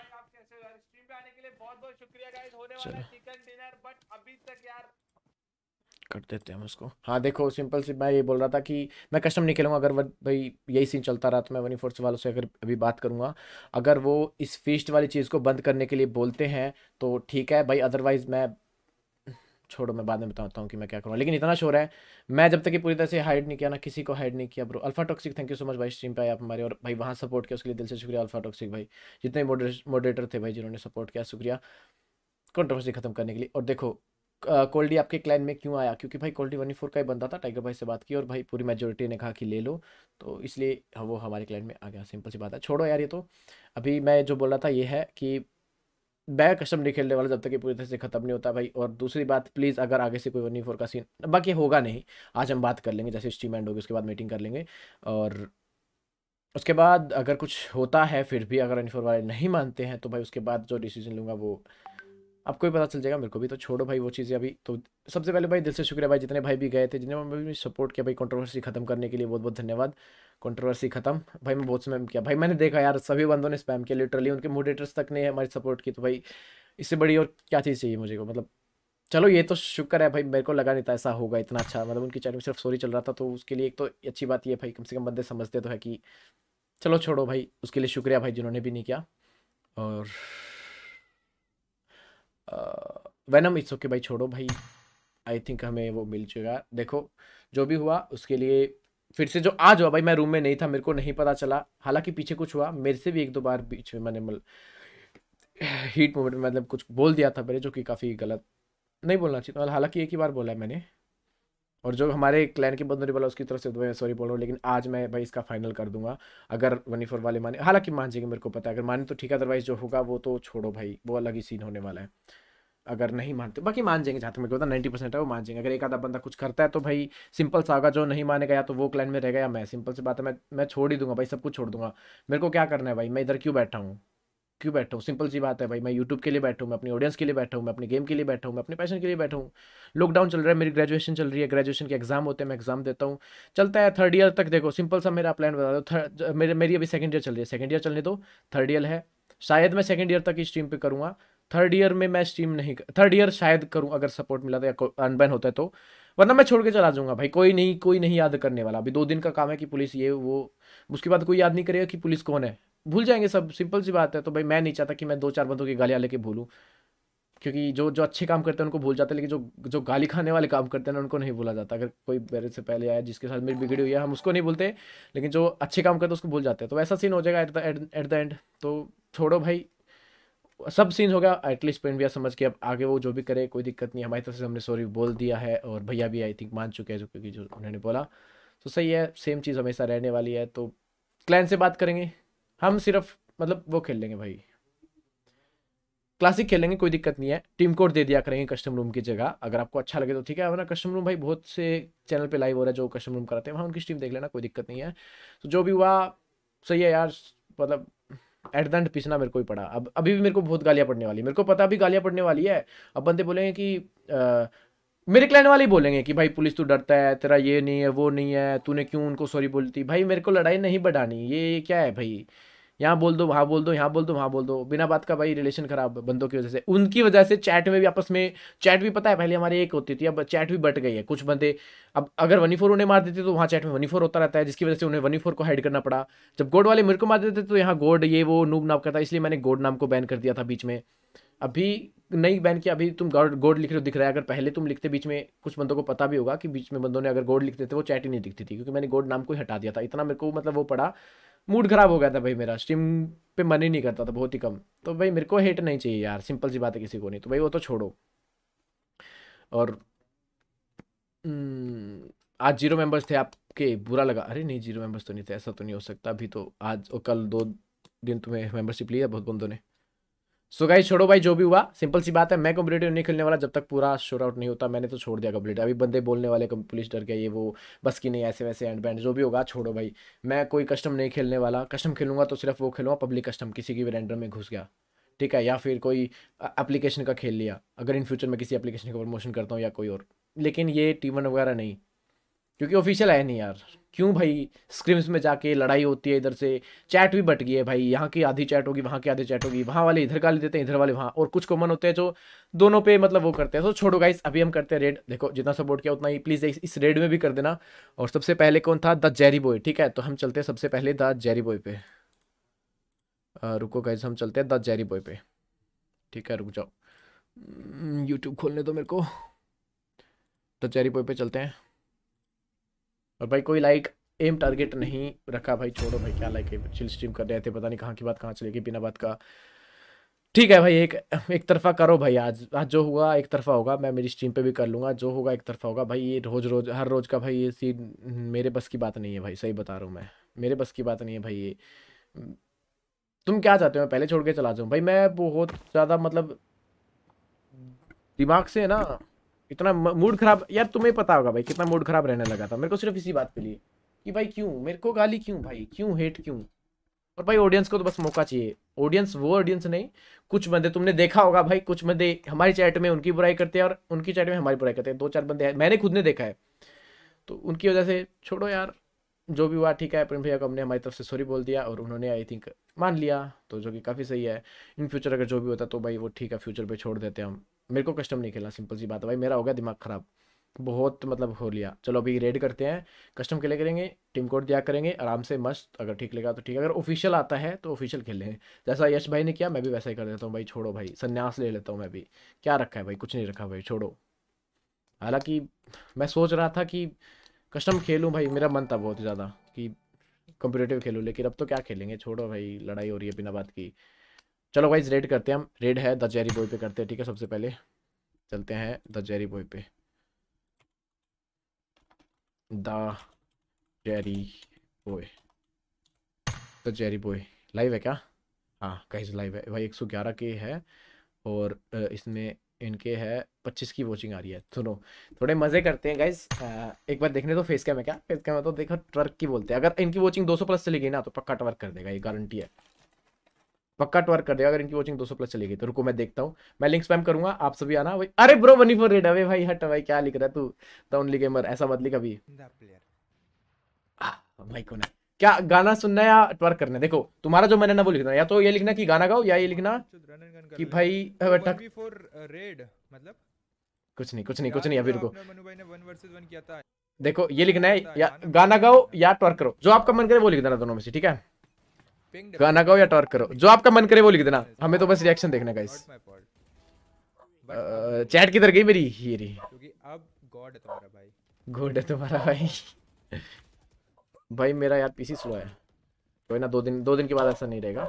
B: चलो कर देते हैं उसको हाँ देखो सिंपल सी मैं ये बोल रहा था कि मैं कस्टम नहीं खेलूँगा अगर भाई यही सीन चलता रहा तो मैं वनी फोर्स वालों से अगर अभी बात करूँगा अगर वो इस फीस्ट वाली चीज़ को बंद करने के लिए बोलते हैं तो ठीक है भाई अदरवाइज़ मैं छोड़ो मैं बाद में बताता हूँ कि मैं क्या करूँगा लेकिन इतना शोर है मैं जब तक कि पूरी तरह से हाइड नहीं किया ना किसी को हाइड नहीं किया bro alpha toxic thank you so much भाई स्ट्रीम पे आए आप हमारे और भाई वहाँ सपोर्ट किया उसके लिए दिल से शुक्रिया अल्फा टॉक्सिक भाई जितने मॉडरेटर थे भाई जिन्होंने सपोर्ट किया शुक्रिया कंट्रोवर्सी खत्म करने के लिए और देखो कोल्डी आपके क्लैन में क्यों आया क्योंकि भाई कोल्डी वनी फोर का ही बंदा था टाइगर भाई से बात की और भाई पूरी मेजोरिटी ने कहा कि ले लो तो इसलिए वो हमारे क्लैन में आ गया सिंपल सी बात है छोड़ो यार ये तो अभी मैं जो बोल रहा था ये है कि मैं कस्टम नहीं खेलने वाला जब तक ये पूरी तरह से खत्म नहीं होता भाई और दूसरी बात प्लीज़ अगर आगे से कोई वन फोर का सीन बाकी होगा नहीं आज हम बात कर लेंगे जैसे स्ट्रीम एंड होगी उसके बाद मीटिंग कर लेंगे और उसके बाद अगर कुछ होता है फिर भी अगर वनी फोर वाले नहीं मानते हैं तो भाई उसके बाद जो डिसीजन लूँगा वो आपको भी पता चल जाएगा मेरे को भी तो छोड़ो भाई वो चीज़ें अभी तो सबसे पहले भाई दिल से शुक्रिया भाई जितने भाई भी गए थे जिन्होंने भी सपोर्ट किया भाई कंट्रोवर्सी खत्म करने के लिए बहुत बहुत धन्यवाद कंट्रोवर्सी खत्म भाई मैं बहुत स्पैम किया भाई मैंने देखा यार सभी बंदों ने स्पैम किया लिटरली उनके मोडिटर्स तक ने हमारी सपोर्ट की तो भाई इससे बड़ी और क्या चीज़ चाहिए मुझे को मतलब चलो ये तो शुक्र है भाई मेरे को लगा नहीं था ऐसा होगा इतना अच्छा मतलब उनकी चैट में सिर्फ सॉरी चल रहा था तो उसके लिए एक तो अच्छी बात ये भाई कम से कम बंदे समझते तो है कि चलो छोड़ो भाई उसके लिए शुक्रिया भाई जिन्होंने भी नहीं किया और वैनम इट्स ओके भाई छोड़ो भाई आई थिंक हमें वो मिल चुका देखो जो भी हुआ उसके लिए फिर से जो आज हुआ भाई मैं रूम में नहीं था मेरे को नहीं पता चला हालांकि पीछे कुछ हुआ मेरे से भी एक दो बार बीच में मैंने मल हीट मोमेंट में मतलब कुछ बोल दिया था मेरे जो कि काफ़ी गलत नहीं बोलना चाहिए हालांकि एक ही बार बोला है मैंने और जो हमारे क्लैन के बंदोरी वाला उसकी तरफ से तो मैं सॉरी बोल रहा हूँ लेकिन आज मैं भाई इसका फाइनल कर दूंगा अगर वनी फोर वाले माने हालांकि मान जाएंगे मेरे को पता है अगर माने तो ठीक है अदरवाइज जो होगा वो तो छोड़ो भाई वो अलग ही सीन होने वाला है अगर नहीं मानते बाकी मान जाएंगे जहाँ तक मेरे को पता नाइन्टी परसेंट है वो मान जाएंगे अगर एक आधा बंदा कुछ करता है तो भाई सिंपल सा होगा जो नहीं मानेगा या तो वो क्लैन में रहेगा या मैं सिंपल सी बात है मैं मैं छोड़ ही दूंगा भाई सब कुछ छोड़ दूंगा मेरे को क्या करना है भाई मैं इधर क्यों बैठा हूँ क्यों बैठा हूँ सिंपल सी बात है भाई मैं यूट्यूब के लिए बैठा हूँ मैं अपनी ऑडियंस के लिए बैठा हूँ मैं अपने गेम के लिए बैठा हूँ मैं अपने पैशन के लिए बैठा हूँ लॉकडाउन चल रहा है मेरी ग्रेजुएशन चल रही है ग्रेजुएशन के एग्जाम होते हैं मैं एग्जाम देता हूँ चलता है थर्ड ईयर तक देखो सिंपल सा मेरा प्लान बता दो थर्ड मेरी अभी सेकंड ईयर चल रही है सेकेंड ईयर चलने दो थर्ड ईयर है शायद मैं सेकंड ईयर तक ही स्ट्रीम पर करूँगा थर्ड ईयर में मैं स्ट्रीम नहीं थर्ड ईयर शायद करूँ अगर सपोर्ट मिला था तो या अनबैन होता है तो वरना मैं छोड़ के चला जाऊंगा भाई कोई नहीं कोई नहीं याद करने वाला अभी दो दिन का काम है कि पुलिस ये वो उसके बाद कोई याद नहीं करेगा कि पुलिस कौन है भूल जाएंगे सब सिंपल सी बात है तो भाई मैं नहीं चाहता कि मैं दो चार बंदों की गालियाँ लेके भूलूँ क्योंकि जो जो अच्छे काम करते हैं उनको भूल जाते हैं लेकिन जो जो गाली खाने वाले काम करते हैं उनको नहीं भूला जाता अगर कोई मेरे से पहले आया जिसके साथ मेरी हाँ। बिगड़ी हुई है हम उसको नहीं भूलते लेकिन जो अच्छे काम करते हैं उसको भूल जाते हैं तो ऐसा सीन हो जाएगा at the at the end तो छोड़ो भाई सब सीन हो गया एटलीस्ट पेंट भैया समझ के अब आगे वो जो भी करे कोई दिक्कत नहीं हमारी तरफ से हमने सॉरी बोल दिया है और भैया भी आई थिंक मान चुके हैं जो क्योंकि जो उन्होंने बोला तो सही है सेम चीज़ हमेशा रहने वाली है तो क्लाइंट से बात करेंगे हम सिर्फ मतलब वो खेल लेंगे भाई क्लासिक खेलेंगे कोई दिक्कत नहीं है टीम कोड दे दिया करेंगे कस्टम रूम की जगह अगर आपको अच्छा लगे तो ठीक है वरना कस्टम रूम भाई बहुत से चैनल पे लाइव हो रहा है जो कस्टम रूम कराते हैं वहाँ उनकी स्ट्रीम देख लेना कोई दिक्कत नहीं है तो जो भी हुआ सही है यार मतलब एट द एंड पीसना मेरे को ही पड़ा अब अभी भी मेरे को बहुत गालियाँ पड़ने वाली है मेरे को पता भी गालियाँ पड़ने वाली है अब बंदे बोलेंगे कि मेरे क्लाइंट वाले ही बोलेंगे कि भाई पुलिस तू डरता है तेरा ये नहीं है वो नहीं है तूने क्यों उनको सॉरी बोलती भाई मेरे को लड़ाई नहीं बढ़ानी ये क्या है भाई यहाँ बोल दो वहाँ बोल दो यहाँ बोल दो वहाँ बोल दो बिना बात का भाई रिलेशन खराब बंदों की वजह से उनकी वजह से चैट में भी आपस में चैट भी पता है पहले हमारे एक होती थी अब चैट भी बट गई है कुछ बंदे अब अगर वनी फोर उन्हें मार देते तो वहाँ चैट में वनी फोर होता रहता है जिसकी वजह से उन्हें वनी फोर को हाइड करना पड़ा जब गोड वाले मेरे को मार देते तो यहाँ गोड ये वो नूब नाम का था इसलिए मैंने गोड नाम को बैन कर दिया था बीच में अभी नई बैन की अभी तुम गोड लिख रहे हो दिख रहा है अगर पहले तुम लिखते बीच में कुछ बंदों को पता भी होगा कि बीच में बंदों ने अगर गोड लिखते थे वो चैट ही नहीं दिखती थी क्योंकि मैंने गोड नाम को हटा दिया था इतना मेरे को मतलब वो पड़ा मूड खराब हो गया था भाई मेरा स्ट्रीम पे मन ही नहीं करता था बहुत ही कम तो भाई मेरे को हेट नहीं चाहिए यार सिंपल सी बात है किसी को नहीं तो भाई वो तो छोड़ो और हम्म, आज जीरो मेंबर्स थे आपके बुरा लगा अरे नहीं जीरो मेंबर्स तो नहीं थे ऐसा तो नहीं हो सकता अभी तो आज और कल दो दिन तुम्हें मेंबरशिप लिया बहुत बंदों ने सो गाई छोड़ो भाई जो भी हुआ सिंपल सी बात है मैं कॉम्पिटेटिव नहीं खेलने वाला जब तक पूरा शोर आउट नहीं होता मैंने तो छोड़ दिया कम्प्लीट अभी बंदे बोलने वाले पुलिस डर गया ये वो बस की नहीं ऐसे वैसे एंड बैंड जो भी होगा छोड़ो भाई मैं कोई कस्टम नहीं खेलने वाला कस्टम खेलूंगा तो सिर्फ वो खेलूंगा पब्लिक कस्टम किसी की भी रेंडर में घुस गया ठीक है या फिर कोई एप्लीकेशन का खेल लिया अगर इन फ्यूचर मैं किसी एप्लीकेशन का प्रमोशन करता हूँ या कोई और लेकिन ये टीवन वगैरह नहीं क्योंकि ऑफिशियल है नहीं यार क्यों भाई स्क्रिम्स में जाके लड़ाई होती है इधर से चैट भी बट गई है भाई यहाँ की आधी चैट होगी वहाँ की आधी चैट होगी वहाँ वाले इधर का ले देते हैं इधर वाले वहाँ और कुछ कॉमन होते हैं जो दोनों पे मतलब वो करते हैं तो छोड़ो गाइस अभी हम करते हैं रेड देखो जितना सपोर्ट किया उतना ही प्लीज़ इस रेड में भी कर देना और सबसे पहले कौन था द जेरी बॉय ठीक है तो हम चलते हैं सबसे पहले द जेरी बॉय पे रुको गाइज हम चलते हैं द जेरी बॉय पे ठीक है रुक जाओ यूट्यूब hmm, खोलने दो मेरे को द जेरी बॉय पे चलते हैं और भाई कोई लाइक एम टारगेट नहीं रखा भाई छोड़ो भाई क्या लाइक चिल स्ट्रीम कर रहे थे पता नहीं कहाँ की बात कहाँ चले गई बिना बात का ठीक है भाई एक एक तरफा करो भाई आज आज जो हुआ एक तरफा होगा मैं मेरी स्ट्रीम पे भी कर लूँगा जो होगा एक तरफा होगा भाई ये रोज़ रोज़ हर रोज़ का भाई ये सीन मेरे बस की बात नहीं है भाई सही बता रहा हूँ मैं मेरे बस की बात नहीं है भाई ये तुम क्या चाहते हो मैं पहले छोड़ के चला जाऊँ भाई मैं बहुत ज़्यादा मतलब दिमाग से ना इतना मूड खराब यार तुम्हें पता होगा भाई कितना मूड खराब रहने लगा था मेरे को सिर्फ इसी बात के लिए कि भाई क्यों मेरे को गाली क्यों भाई क्यों हेट क्यों और भाई ऑडियंस को तो बस मौका चाहिए ऑडियंस वो ऑडियंस नहीं कुछ बंदे तुमने देखा होगा भाई कुछ बंदे हमारी चैट में उनकी बुराई करते हैं और उनकी चैट में हमारी बुराई करते हैं दो चार बंदे हैं मैंने खुद ने देखा है तो उनकी वजह से छोड़ो यार जो भी हुआ ठीक है प्रेम भैया को हमने हमारी तरफ से सॉरी बोल दिया और उन्होंने आई थिंक मान लिया तो जो कि काफ़ी सही है इन फ्यूचर अगर जो भी होता तो भाई वो ठीक है फ्यूचर पे छोड़ देते हम मेरे को कस्टम नहीं खेला सिंपल सी बात है भाई मेरा हो गया दिमाग ख़राब बहुत मतलब हो लिया चलो अभी रेड करते हैं कस्टम खेले करेंगे टीम कोड दिया करेंगे आराम से मस्त अगर ठीक लगा तो ठीक अगर ऑफिशियल आता है तो ऑफिशियल खेल लें जैसा यश भाई ने किया मैं भी वैसा ही कर देता हूँ भाई छोड़ो भाई संन्यास ले लेता हूँ मैं भी क्या रखा है भाई कुछ नहीं रखा भाई छोड़ो हालांकि मैं सोच रहा था कि कस्टम खेलूँ भाई मेरा मन था बहुत ज़्यादा कि कंपटेटिव खेलूँ लेकिन अब तो क्या खेलेंगे छोड़ो भाई लड़ाई हो रही है बिना बात की चलो वाइज रेड करते हैं हम रेड है द जेरी बॉय पे करते हैं ठीक है सबसे पहले चलते हैं द जेरी बॉय पे the Jerry boy the Jerry boy live है क्या हाँ गाइज लाइव है भाई एक सौ ग्यारह के है और इसमें इनके है पच्चीस की वॉचिंग आ रही है सुनो थोड़े मज़े करते हैं गाइज एक बार देखने तो फेस कैम है क्या फेस कैम है तो देखो ट्रक की बोलते हैं अगर इनकी वॉचिंग 200 प्लस चली गई ना तो पक्का ट्वर्क कर देगा ये गारंटी है पक्का ट्वर्क कर देगा अगर इनकी वॉचिंग 200 प्लस चली गई तो रुको मैं देखता हूँ मैं लिंक स्पैम करूंगा आप सभी आना भाई अरे ब्रो बनी फोर रेड अवे भाई हट भाई क्या लिख रहा है तू द ओनली गेमर ऐसा मत लिख अभी भाई कौन है क्या गाना सुनना है या ट्वर्क करना है देखो तुम्हारा जो मैंने ना वो लिखना या तो ये लिखना कि गाना गाओ या ये लिखना कि भाई रेड uh, मतलब कुछ नहीं कुछ नहीं कुछ नहीं अभी रुको देखो ये लिखना है या गाना गाओ या ट्वर्क करो जो आपका मन करे वो लिख देना दोनों में से ठीक है गाना गाओ या टॉर्क करो जो आपका मन करे वो लिख देना हमें तो बस रिएक्शन देखना गाइस चैट किधर गई मेरी ये रही
F: अब गॉड है तुम्हारा भाई
B: गॉड है तुम्हारा भाई भाई मेरा यार पीसी स्लो है कोई ना दो दिन दो दिन के बाद ऐसा नहीं रहेगा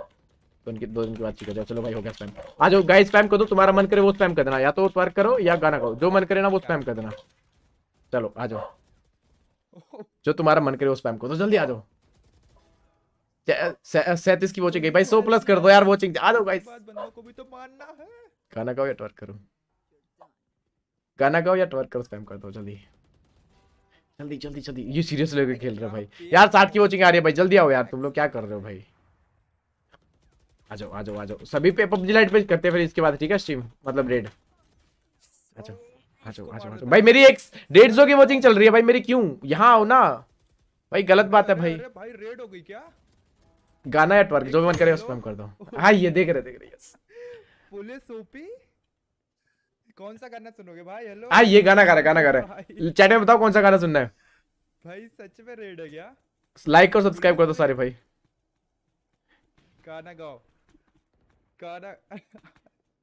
B: तो उनकी दो दिन के बाद ठीक हो चलो भाई हो गया स्पैम आ जाओ गाइस स्पैम कर दो तुम्हारा मन करे वो स्पैम कर देना या तो टॉर्क करो या गाना गाओ जो मन करे ना वो स्पैम कर देना चलो आ जाओ [laughs] जो तुम्हारा मन करे वो स्पैम कर दो जल्दी आ जाओ सैतीस की वॉचिंग गई भाई सौ प्लस कर दो यार वॉचिंग आ जाओ गाइस तो गाना गाओ या ट्वर्क करो गाना गाओ या ट्वर्क करो स्पैम कर दो जल्दी जल्दी जल्दी जल्दी ये सीरियस लेके खेल रहे भाई यार साठ की वॉचिंग आ रही है भाई जल्दी आओ यार तुम लोग क्या कर रहे हो भाई आ जाओ आ जाओ आ जाओ सभी पे पबजी लाइट पे करते हैं फिर इसके बाद ठीक है स्ट्रीम मतलब रेड अच्छा आ जाओ आ जाओ आ जाओ भाई मेरी एक डेढ़ सौ की वॉचिंग चल रही है भाई मेरी क्यों यहाँ आओ ना भाई गलत बात है भाई भाई रेड हो गई क्या गाना या ट्वर्क जो भी मन करे उस पर कर दो हाँ ये देख रहे देख रहे यस
F: पुलिस ओपी कौन सा गाना सुनोगे भाई हेलो हाँ ये
B: गाना गा रहा गाना गा रहा चैट में बताओ कौन सा गाना सुनना है
F: भाई सच में रेड है क्या
B: लाइक और सब्सक्राइब कर दो सारे भाई
F: गाना गाओ गाना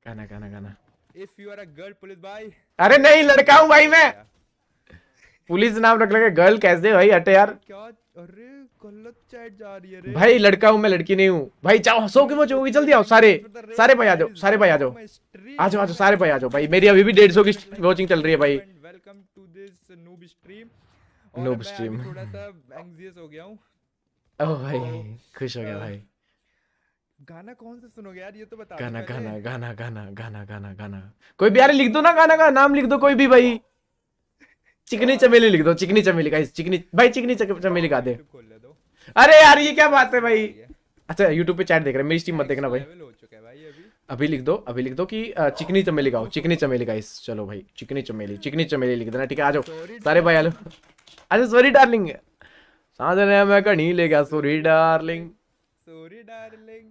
B: गाना गाना गाना
F: if you are a girl police
B: भाई अरे नहीं लड़का हूं भाई मैं पुलिस नाम रख लगे गर्ल कैसे भाई हटे यार अरे गलत चैट जा रही है रे भाई लड़का हूँ मैं लड़की नहीं हूँ भाई चाहो सो की वो जल्दी आओ सारे तो सारे भाई आ जाओ सारे भाई आ जाओ आ जाओ आ जाओ सारे भाई आ जाओ भाई मेरी अभी भी डेढ़ सौ की वॉचिंग चल रही है भाई welcome to this noob stream noob stream थोड़ा सा हो गया हूँ ओह भाई खुश हो गया भाई गाना कौन सा सुनोगे यार ये तो बता गाना गाना गाना गाना गाना गाना गाना कोई भी यार लिख दो ना गाना का नाम लिख दो कोई भी भाई चिकनी हाँ। चमेली लिख दो चिकनी चमेली का चिकनी भाई चिकनी हाँ, चमेली का दे अरे यार ये क्या बात है भाई अच्छा यूट्यूब पे चैट देख रहे हैं मेरी स्टीम मत देखना भाई अभी लिख दो अभी लिख दो कि चिकनी चमेली गाओ चिकनी चमेली गाइस चलो भाई चिकनी चमेली चिकनी चमेली लिख देना ठीक है आ जाओ सारे भाई आलो अच्छा सॉरी डार्लिंग साझा मैं कहीं ले गया सॉरी डार्लिंग सॉरी डार्लिंग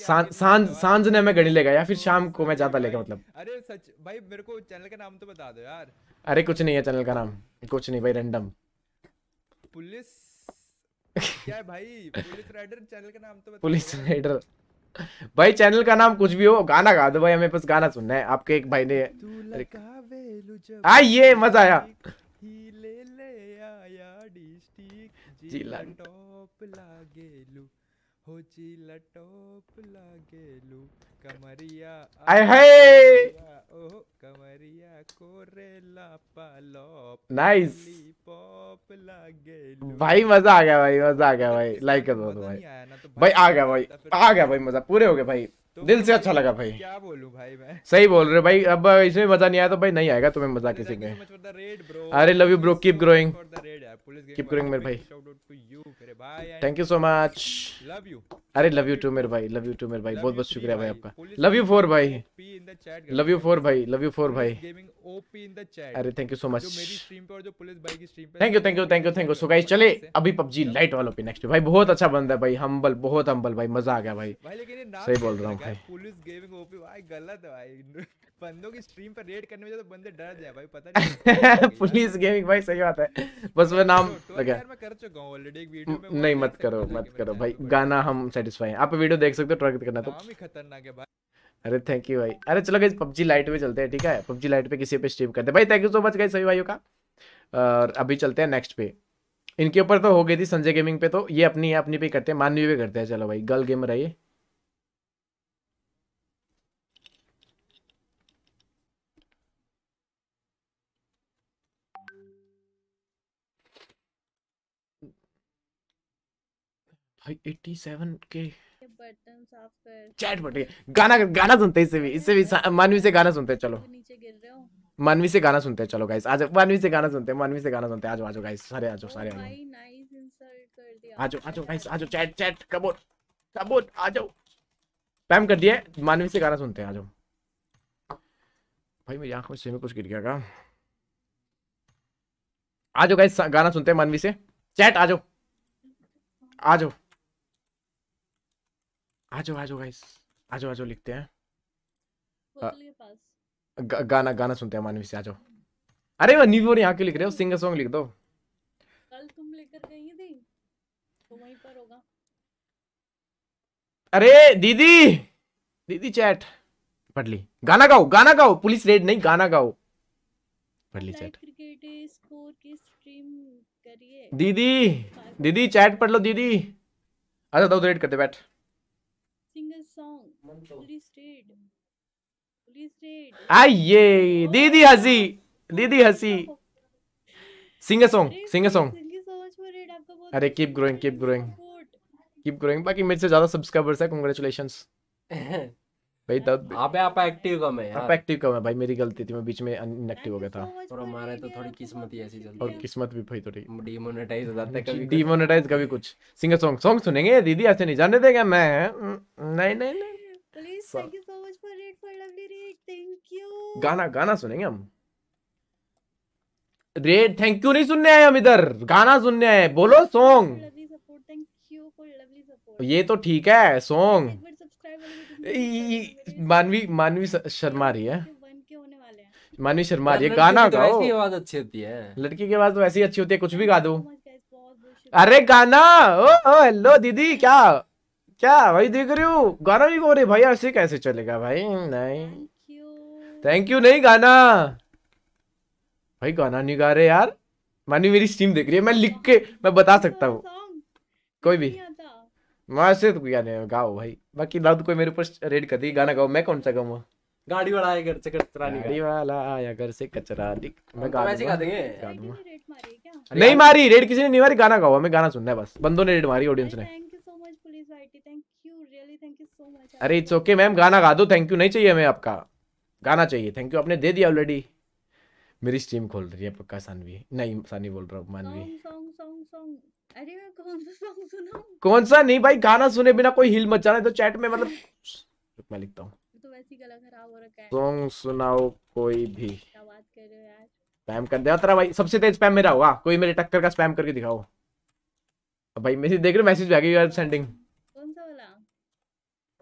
B: सांझ ने मैं गणी लेगा या फिर शाम को मैं ज्यादा लेगा मतलब
F: अरे सच भाई मेरे को चैनल का नाम तो बता दो यार
B: अरे कुछ नहीं है चैनल का नाम कुछ नहीं भाई रैंडम पुलिस क्या है भाई पुलिस राइडर चैनल का नाम तो बता पुलिस राइडर भाई चैनल का नाम कुछ भी हो गाना गा दो भाई हमें बस गाना सुनना है आपके एक भाई ने आ ये मजा आया ले ले आया डिस्ट्रिक्ट जिला टॉप
G: लागे कमरिया आय
B: हाय ओ कमरिया कोरेला पालो नाइस पॉप भाई मजा आ गया भाई मजा आ गया भाई लाइक कर दो भाई भाई आ गया भाई तो आ गया भाई मजा पूरे हो गए भाई तो दिल से अच्छा लगा भाई क्या बोलूं भाई मैं सही बोल रहे भाई अब इसमें मजा नहीं आया तो भाई नहीं आएगा तुम्हें मजा किसी के अरे love you bro keep growing keep करेंगे मेरे भाई thank you so much love you अरे लव यू टू मेरे भाई लव यू टू मेरे भाई बहुत बहुत शुक्रिया भाई आपका लव यू फोर भाई लव यू फोर भाई लव यू फोर भाई अरे thank you so much thank you thank you thank you thank you so guys चले अभी PUBG लाइट वालों पे नेक्स्ट भाई बहुत अच्छा बंदा है भाई हम्बल बहुत हम्बल भाई मजा आ गया भाई सही बोल रहा हूँ भाई पुलिस गेमिंग ओपी
F: भाई गलत है भाई बंदों की स्ट्रीम पर रेड करने में तो बंदे डर जाए भाई पता नहीं
B: पुलिस [laughs] गेमिंग भाई सही बात है बस वो नाम तो लगा मैं कर चुका हूं ऑलरेडी एक वीडियो में नहीं मत करो मत करो भाई गाना हम सेटिस्फाई हैं आप वीडियो देख सकते हो ट्रक करना तो नाम खतरनाक है भाई अरे थैंक यू भाई अरे चलो गाइस पबजी लाइट पे चलते हैं ठीक है पबजी लाइट पे किसी पे स्ट्रीम करते हैं भाई thank you so much guys सभी भाइयों का और अभी चलते हैं नेक्स्ट पे इनके ऊपर तो हो गई थी संजय गेमिंग पे तो ये अपनी अपनी पे करते हैं मानवी पे करते हैं चलो भाई गर्ल गेमर है ये चैट बट गाना गाना सुनते इससे भी इससे भी मानवी से गाना सुनते चलो नीचे गिर रहे हो मानवी से गाना सुनते हैं चलो गाइस आज मानवी से गाना सुनते हैं मानवी से गाना सुनते हैं आज आज गाइस सारे आज सारे आज आज गाइस आज चैट चैट कबूत कबूत आ जाओ स्पैम कर दिए मानवी से गाना सुनते हैं आज भाई मेरी आंख में सेमी कुछ गिर गया का आज गाइस गाना सुनते हैं मानवी से चैट आ जाओ आ जाओ आ जाओ गाइस आ जाओ लिखते हैं आ, तो गाना गाना सुनते हैं मानवी से आ अरे वो न्यू यहाँ के लिख रहे हो सिंग सॉन्ग लिख दो कल तुम लेकर गई थी तो वहीं पर होगा अरे दीदी दीदी चैट पढ़ ली गाना गाओ गाना गाओ पुलिस रेड नहीं गाना गाओ पढ़ ली चैट क्रिकेट स्कोर की स्ट्रीम करिए दीदी दीदी चैट पढ़ लो दीदी अच्छा दो रेड करते बैठ आइए दीदी हंसी दीदी हंसी sing a song sing a song अरे keep growing keep growing keep growing बाकी मेरे से ज्यादा सब्सक्राइबर्स है कांग्रेचुलेशंस भाई तब आप आप एक्टिव कम है आप एक्टिव कम है भाई मेरी गलती थी मैं बीच में इनएक्टिव हो गया था
C: और हमारे तो थोड़ी किस्मत ही ऐसी अच्छा चलती और
B: किस्मत भी भाई थोड़ी डीमोनेटाइज हो जाते है कभी डीमोनेटाइज कभी कुछ सिंगर सॉन्ग सॉन्ग सुनेंगे दीदी ऐसे नहीं जाने देंगे मैं नहीं नहीं नहीं please thank you so much गाना गाना सुनेंगे हम रेड थैंक यू नहीं सुनने आए हम इधर गाना सुनने आए बोलो सॉन्ग ये तो ठीक है सॉन्ग मानवी मानवी शर्मा रही है मानवी शर्मा रही है गाना तो गाओ
C: आवाज अच्छी होती है
B: लड़की की आवाज तो वैसी अच्छी होती है कुछ भी गा दो अरे गाना ओ ओ हेलो दीदी क्या क्या भाई देख रही हो गाना भी गो रहे भाई ऐसे कैसे चलेगा भाई नहीं थैंक यू नहीं गाना भाई गाना नहीं गा रहे यार मानी मेरी स्ट्रीम देख रही है मैं लिख के मैं बता सकता हूँ कोई भी वहां से तो गाने गाओ भाई बाकी दादू कोई मेरे ऊपर रेड कर दी गाना गाओ मैं कौन सा गाऊंगा गाड़ी वाला आया घर से कचरा निकल गाड़ी वाला आया घर से कचरा निकल मैं तो गाना गा देंगे गा दूंगा नहीं मारी रेड किसी ने नहीं मारी गाना गाओ हमें गाना सुनना है बस बंदों ने रेड मारी ऑडियंस ने thank thank thank you you you so so much much police IT really अरे इट्स ओके मैम गाना गा दो थैंक यू नहीं चाहिए हमें आपका गाना चाहिए थैंक यू आपने दे दिया ऑलरेडी मेरी स्ट्रीम खोल रही है पक्का सानवी नहीं सानी बोल रहा हूँ मानवी कौन सा नहीं भाई गाना सुने बिना कोई हिल मत जाना तो चैट में मतलब [laughs] मैं लिखता हूँ तो सॉन्ग सुनाओ कोई भी स्पैम कर दे हाँ, तेरा भाई सबसे तेज स्पैम मेरा होगा कोई मेरे टक्कर का स्पैम करके दिखाओ अब भाई मैसेज देख रहे हो मैसेज आ गई यू सेंडिंग
G: कौन सा वाला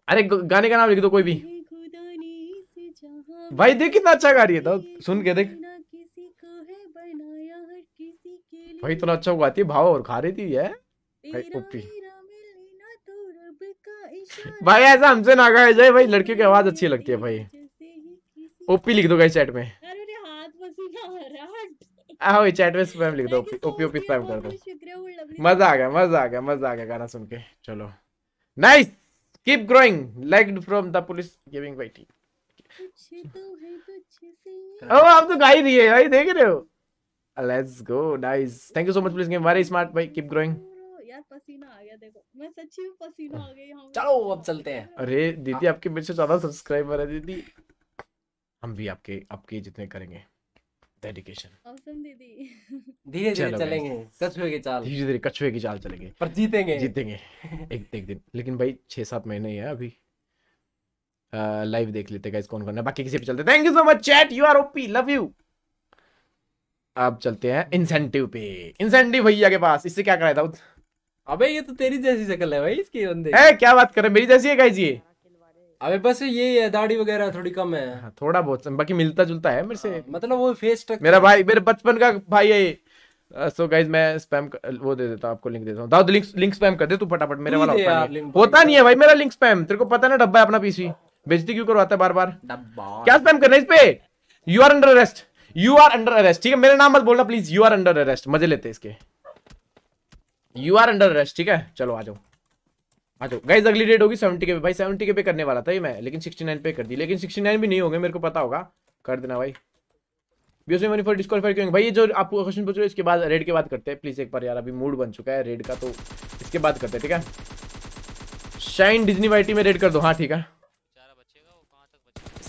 B: अरे गाने का नाम लिख दो कोई भी भाई देख कितना अच्छा गा रही है तो सुन के देख भाई इतना अच्छा गाती है भाव और खा रही थी है भाई तो भाई ऐसा हमसे ना गाए जाए भाई लड़कियों की आवाज अच्छी लगती है भाई ओपी लिख दो गाई चैट में चैट में स्पैम लिख दो ओपी ओपी स्पैम कर दो मजा आ गया मजा आ गया मजा आ गया गाना सुन के चलो nice keep growing like from the police giving by T तो तो ओ आप तो गाई दिए भाई देख रहे हो let's go nice thank you so much please game very smart भाई कीप ग्रोइंग
C: यार पसीना आ गया देखो मैं सच्ची में पसीना आ गई चलो अब चलते हैं
B: अरे दीदी आपके मेरे से ज्यादा सब्सक्राइबर है दीदी हम भी आपके आपके जितने करेंगे डेडिकेशन
C: ऑसम दीदी
B: धीरे धीरे चलेंगे कछुए की चाल धीरे धीरे कछुए की चाल चलेंगे पर जीतेंगे जीतेंगे एक एक दिन लेकिन भाई 6 7 महीने ही है अभी लाइव देख लेते गाइस कौन कौन है बाकी किसी पे चलते thank you so much chat you are OP love you अब चलते हैं इंसेंटिव पे इंसेंटिव भैया के पास इससे क्या कराया था अबे ये तो तेरी जैसी शक्ल है भाई इसकी बंदे ए, क्या बात कर रहे मेरी जैसी है गाइस ये
C: अबे बस ये है दाढ़ी वगैरह थोड़ी कम है हाँ,
B: थोड़ा बहुत बाकी मिलता जुलता है मेरे से हाँ, मतलब वो फेस मेरा भाई मेरे बचपन का भाई है ये सो uh, गाइज so मैं स्पैम वो दे देता हूँ आपको लिंक देता हूँ दाऊद लिंक लिंक स्पैम कर दे तू फटाफट मेरे वाला होता नहीं है भाई मेरा लिंक स्पैम तेरे को पता ना डब्बा है अपना पीसी बेजती क्यों करवाता है बार बार क्या स्पैम कर रहे हैं इस पे you are under arrest you are under arrest ठीक है मेरा नाम मत बोलना please you are under arrest मजे लेते इसके यू आर अंडर अरेस्ट ठीक है चलो आ जाओ आ जाओ गाइज अगली डेट होगी सेवेंटी के पे भाई सेवेंटी के पे करने वाला था ये मैं लेकिन सिक्सटी नाइन पे कर दी लेकिन सिक्सटी नाइन भी नहीं होंगे मेरे को पता होगा कर देना भाई बीएसएम मनी फॉर डिस्कालीफाई क्यों भाई ये जो आपको क्वेश्चन पूछ रहे हो इसके बाद रेड के बाद करते हैं प्लीज एक बार यार अभी मूड बन चुका है रेड का तो इसके बाद करते हैं ठीक है शाइन डिजनी वाइटी में रेड कर दो हाँ ठीक है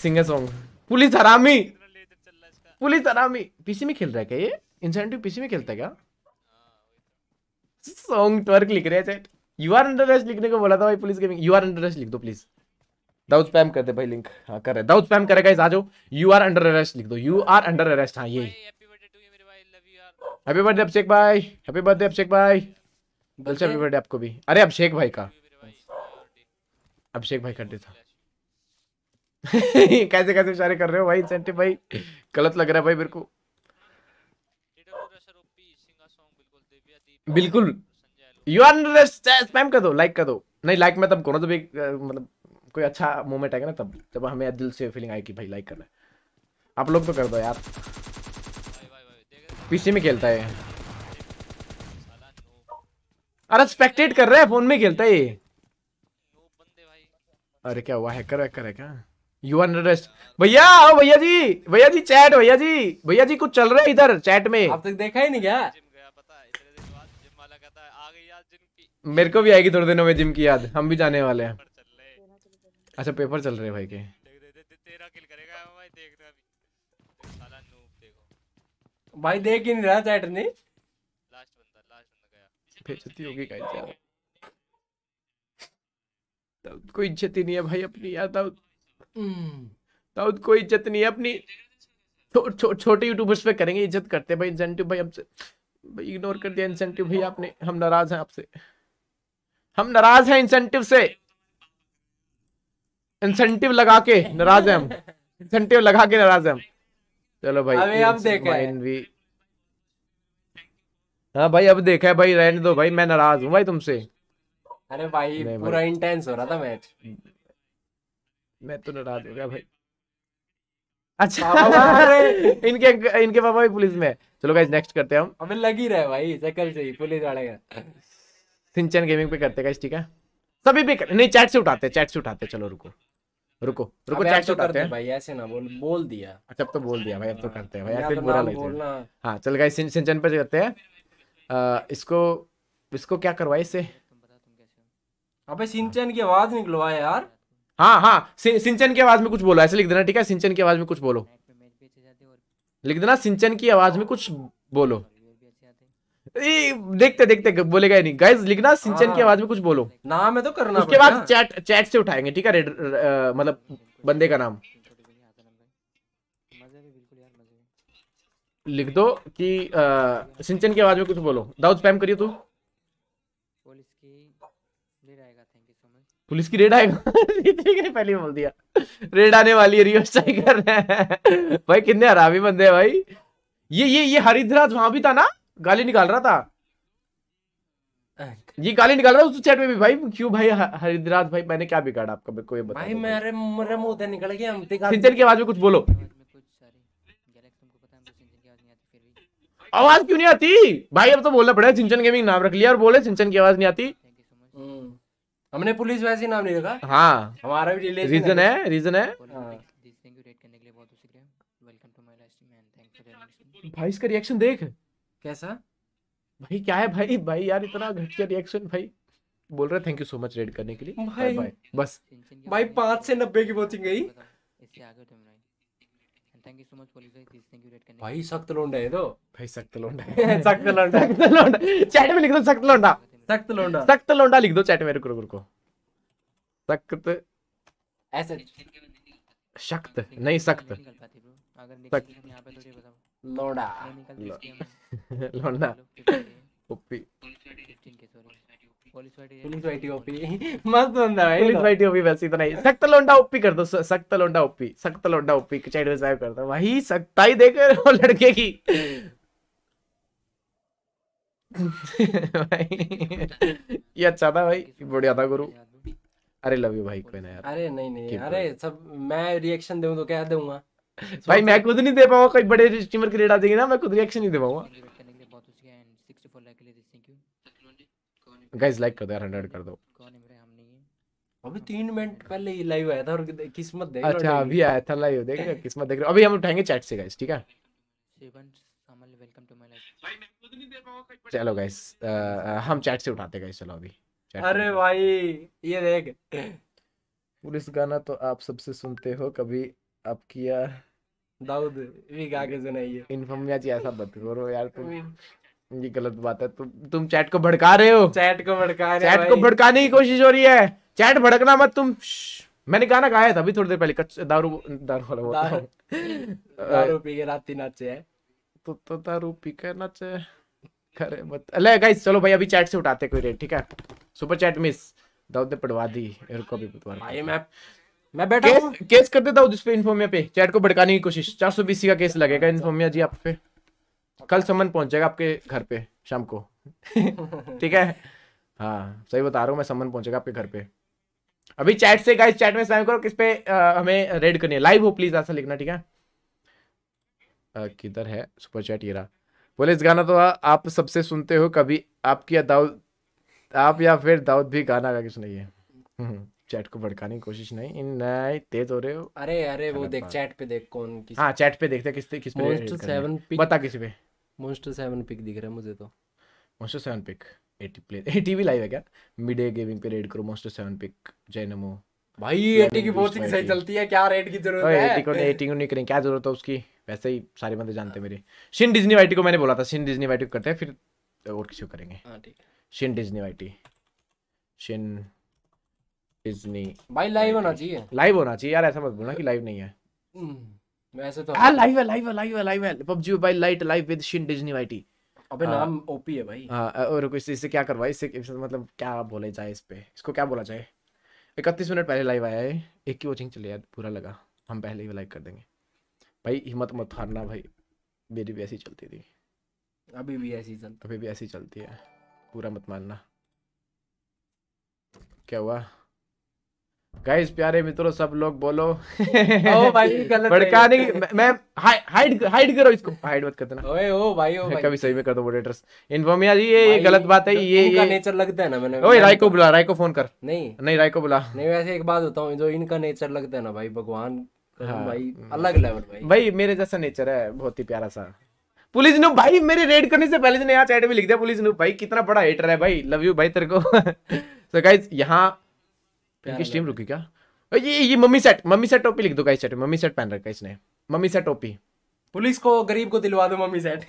B: सिंगर सॉन्ग पुलिस हरामी पुलिस हरामी पीसी में खेल रहा है क्या ये इंसेंटिव पीसी में खेलता है क्या सॉन्ग ट्वर्क लिख रहे हैं यू आर अंडर रेस्ट लिखने को बोला था भाई police gaming you are under rest लिख दो प्लीज दाउद स्पैम कर दे भाई लिंक हाँ कर रहे दाऊद स्पैम करेगा इस आ जाओ यू आर अंडर अरेस्ट लिख दो यू आर अंडर अरेस्ट हाँ ये हैप्पी बर्थडे अभिषेक भाई हैप्पी बर्थडे अभिषेक भाई बोल से हैप्पी बर्थडे आपको भी अरे अभिषेक भाई का अभिषेक भाई कर देता [laughs] कैसे कैसे इशारे कर रहे हो भाई इंसेंटिव भाई गलत लग रहा है भाई मेरे को बिल्कुल यू आर स्पैम कर दो लाइक कर दो नहीं लाइक में तब करो जब एक मतलब कोई अच्छा मोमेंट आएगा ना तब जब हमें दिल से फीलिंग आई कि भाई लाइक करना आप लोग तो कर दो यार पीसी में खेलता है अरे स्पेक्टेट कर रहा है फोन में खेलता है ये अरे क्या हुआ हैकर वैकर है क्या यू आर अरेस्ट भैया आओ भैया जी भैया जी चैट भैया जी भैया जी कुछ चल रहा है इधर चैट में आप तक देखा ही नहीं क्या मेरे को भी आएगी थोड़े दिनों में जिम की याद हम भी जाने वाले हैं अच्छा पेपर चल रहे भाई के
C: भाई देख ही नहीं रहा चैट ने
B: बेचती होगी गाइस यार कोई इज्जत ही नहीं है भाई अपनी यार
E: तो
B: कोई इज्जत नहीं है अपनी छो, छो, छोटे यूट्यूबर्स पे करेंगे इज्जत करते हैं भाई इंसेंटिव भाई हमसे इग्नोर कर दिया इंसेंटिव भाई आपने हम नाराज हैं आपसे हम नाराज हैं इंसेंटिव से इंसेंटिव लगा के नाराज हैं हम इंसेंटिव लगा के नाराज हैं हम चलो भाई अबे अब देखें भी हाँ भाई अब देखा है भाई रहने दो भाई मैं नाराज हूँ भाई तुमसे
C: अरे भाई पूरा
B: इंटेंस हो रहा था मैच मैं तो नाराज हो गया भाई
C: अच्छा अरे
B: [laughs] इनके इनके पापा भी पुलिस में चलो गाइस नेक्स्ट करते हैं हम हमें
C: लग ही रहा है भाई चकल से ही पुलिस वाले का
B: सिंचन गेमिंग पे करते गाइस ठीक है सभी भी कर... नहीं चैट से उठाते चैट से उठाते चलो रुको रुको रुको चैट से तो उठाते हैं भाई ऐसे ना बोल बोल दिया अच्छा तो बोल दिया भाई अब तो करते हैं भाई फिर तो बुरा लगता है हां चल गाइस सिंचन पे करते हैं इसको इसको क्या करवाए इसे अबे सिंचन की आवाज निकलवाए यार हाँ हाँ सिंचन की आवाज में कुछ बोलो ऐसे लिख देना ठीक है सिंचन की आवाज में कुछ बोलो लिख देना सिंचन की आवाज में कुछ बोलो देखते देखते देखते बोलेगा नहीं गाइज लिखना सिंचन की हाँ। आवाज में कुछ बोलो
C: नाम है तो करना
H: उसके बाद
B: चैट चैट से उठाएंगे ठीक है uh, मतलब बंदे का नाम लिख दो कि uh, सिंचन की आवाज में कुछ बोलो दाऊद स्पैम करियो तू पुलिस की रेड आएगा पहले बोल दिया रेड आने वाली है रिवर्स ट्राई कर रहे हैं भाई कितने हरामी बंदे भाई ये ये ये हरिद्राज वहां भी था ना गाली निकाल रहा था ये गाली निकाल रहा था उस चैट में भी भाई क्यों भाई हरिद्राज भाई मैंने क्या बिगाड़ा आपका मेरे को ये बता भाई
C: मेरे मेरे मुंह से निकल गया सिंचन की
B: आवाज में कुछ बोलो आवाज क्यों नहीं आती भाई अब तो बोलना पड़ेगा सिंचन गेमिंग नाम रख लिया और बोले सिंचन की आवाज नहीं आती हमने पुलिस वैसे नाम नहीं रखा
C: हाँ हमारा भी रीजन है
B: रीजन है भाई इसका रिएक्शन देख कैसा भाई क्या है भाई भाई यार इतना घटिया रिएक्शन भाई बोल रहा thank you so much raid करने के लिए भाई भाई बस भाई पांच से नब्बे की वोटिंग गई
C: भाई सख्त लौंडा है तो भाई सख्त लौंडा है [laughs] सख्त लोंडा [laughs] सख्त
B: लौंडा चैट में लिख दो सख्त लौंडा [laughs] सख्त लौंडा सख्त लौंडा लिख दो चैट में रुको रुको सख्त ऐसे सख्त नहीं सख्त
C: लौंडा लौंडा [laughs] ओपी पुलिस वाइटी ओपी
B: मस्त बंदा भाई पुलिस तो। वाइटी ओपी वैसे इतना तो ही सख्त लौंडा ओपी कर दो सख्त लौंडा ओपी सख्त लौंडा ओपी चैट में साहब कर दो वही सख्ताई देकर वो लड़के की भाई ये अच्छा था भाई बढ़िया था गुरु अरे लव यू भाई कोई ना यार अरे
C: नहीं नहीं अरे सब मैं रिएक्शन दूं तो क्या दूंगा [laughs]
B: भाई मैं खुद नहीं दे पाऊंगा कोई बड़े स्ट्रीमर की रेट आ जाएगी ना मैं खुद रिएक्शन नहीं दे पाऊंगा गाइस लाइक कर दो यार 100 कर
H: दो
C: अभी तीन मिनट पहले ही लाइव आया था और किस्मत देख अच्छा अभी आया था लाइव देख
B: किस्मत देख रहे अभी हम उठाएंगे चैट से गाइस ठीक है चलो गाइस हम चैट से उठाते गाइस चलो अभी अरे भाई ये देख पुलिस गाना तो आप सबसे सुनते हो कभी आप किया दाऊद भी गा के सुनाइए इनफॉर्मिया जी ऐसा मत करो यार तुम ये गलत बात है तुम तुम चैट को भड़का रहे हो चैट को भड़का रहे चैट को भड़काने की कोशिश हो रही है चैट भड़कना मत तुम मैंने गाना गाया था अभी थोड़ी देर पहले दारू दारू वाला [laughs] दारू पी के रात ही नाचे है तो तो दारू पी के नाचे खरे मत अले गाइस चलो भाई अभी चैट से उठाते कोई रेट ठीक है सुपर चैट मिस दाऊद ने पढ़वा दी रुको अभी बुधवार भाई मैं मैं बैठा केस, केस कर देता हूं जिस पे इन्फोमिया पे चैट को भड़काने की कोशिश 420 का केस लगेगा इन्फोमिया जी आप पे कल समन पहुंच जाएगा आपके घर पे शाम को [laughs] ठीक है हाँ सही बता रहा हूँ मैं समन पहुंचेगा आपके घर पे अभी चैट से गाइस चैट में साइन करो किस पे आ, हमें रेड करनी है लाइव हो प्लीज ऐसा लिखना ठीक है किधर है सुपर चैट ये रहा बोले इस गाना तो आ, आप सबसे सुनते हो कभी आपकी या दाऊद आप या फिर दाऊद भी गाना गा के सुनाइए हम्म, चैट को भड़काने की कोशिश नहीं इन नहीं तेज हो रहे हो अरे अरे वो देख
C: चैट पे देख कौन किस हाँ चैट पे देखते किस किस पे सेवन
B: पिक बता किसी पे मोस्ट सेवन पिक दिख रहा है मुझे तो most seven pick AT play AT भी लाइव है क्या मिड डे गेमिंग पे रेड करो मोस्ट सेवन पिक जैनमो भाई एटी की बहुत ही सही
G: चलती है क्या रेट की जरूरत है एटी को एटी को
B: नहीं करें क्या जरूरत है उसकी वैसे ही सारे बंदे जानते मेरे शिन डिज्नी वाइटी को मैंने बोला था शिन डिज्नी वाइटी करते हैं फिर और किसी को करेंगे Shin Disney YT Shin Disney भाई लाइव होना चाहिए लाइव होना चाहिए यार ऐसा मत बोलना कि लाइव नहीं है हम्म, वैसे तो हां लाइव है लाइव है लाइव है लाइव है light live with Shin Disney YT अबे हाँ। नाम
C: ओपी है भाई हां
B: और इससे क्या करवाए इससे मतलब क्या बोले जाए इस पे इसको क्या बोला जाए इकतीस मिनट पहले लाइव आया है एक ही वॉचिंग चले यार बुरा लगा हम पहले ही लाइक कर देंगे भाई हिम्मत मत हारना भाई मेरी भी ऐसी चलती थी अभी भी ऐसी चलती अभी भी ऐसी चलती है पूरा मत मानना क्या हुआ गाइस प्यारे मित्रों सब लोग बोलो ओ भाई गलत भड़काने की मैं हाइड हाइड करो इसको हाइड मत करना ओए ओ भाई ओ भाई कभी सही में कर दो मॉडरेटर्स इन्फॉर्मिया जी ये ये गलत बात है ये इनका नेचर लगता है ना मैंने ओए राय को बुला राय को फोन कर
C: नहीं नहीं राय को बुला नहीं वैसे एक बात बताऊं जो इनका नेचर लगता है ना भाई भगवान हाँ। भाई अलग लेवल भाई
B: भाई मेरे जैसा नेचर है बहुत ही प्यारा सा पुलिस नूब भाई मेरे रेड करने से पहले यहाँ चैट में लिख दिया पुलिस नूब भाई कितना बड़ा हेटर है भाई लव यू भाई तेरे को सो [laughs] गाइस यहाँ इनकी स्ट्रीम रुकी क्या ये ये मम्मी सेट मम्मी सेट टोपी लिख दो गाइस सेट मम्मी सेट पहन रखा है इसने मम्मी सेट टोपी
C: पुलिस को गरीब को दिलवा दो मम्मी
B: सेट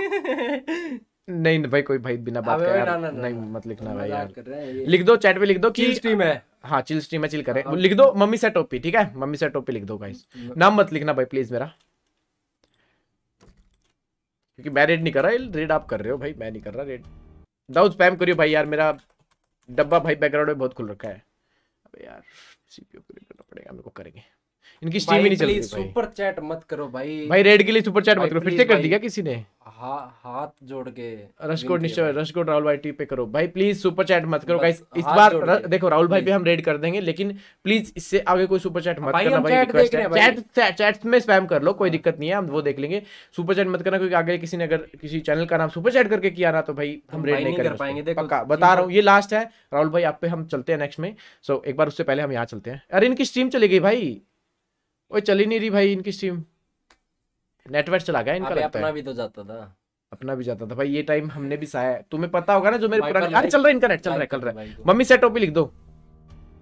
B: नहीं भाई कोई भाई बिना बात के यार नहीं मत लिखना भाई यार लिख दो चैट पे लिख दो चिल स्ट्रीम है हाँ चिल स्ट्रीम है चिल करें लिख दो मम्मी सेट टोपी ठीक है मम्मी सेट टोपी लिख दो गाइस नाम मत लिखना भाई प्लीज मेरा क्योंकि मैं रेड नहीं कर रहा रेड आप कर रहे हो भाई मैं नहीं कर रहा रेड दाऊद स्पैम करियो भाई यार मेरा डब्बा भाई बैकग्राउंड में बहुत खुल रखा है यार सी पी अपग्रेड करना पड़ेगा मेरे को करेंगे इनकी स्ट्रीम ही नहीं चल रही भाई सुपर चैट मत
C: करो भाई भाई रेड के लिए सुपर चैट मत करो फिर से कर दिया किसी ने हा, हाथ जोड़ के rush code Nishchay
B: rush code Rahul भाई पे करो भाई प्लीज सुपर चैट मत करो गाइस इस बार देखो राहुल भाई पे हम रेड कर देंगे लेकिन प्लीज इससे आगे कोई सुपर चैट मत करना भाई चैट चैट में स्पैम कर लो कोई हाँ। दिक्कत नहीं है हम वो देख लेंगे सुपर चैट मत करना क्योंकि आगे किसी ने अगर किसी चैनल का नाम सुपर चैट करके किया ना तो भाई हम रेड नहीं कर पाएंगे पक्का बता रहा हूँ ये लास्ट है राहुल भाई आप पे हम चलते हैं नेक्स्ट में सो एक बार उससे पहले हम यहाँ चलते हैं अरे इनकी स्ट्रीम चली गई भाई ओए चल ही नहीं रही भाई इनकी स्ट्रीम नेटवर्क चला गया इनका लगता अपना है। भी तो जाता था अपना भी जाता था भाई ये टाइम हमने भी साया तुम्हें पता होगा ना जो मेरे पुराने अरे चल रहा है इनका नेट चल रहा है चल रहा है मम्मी सेट ओपी लिख दो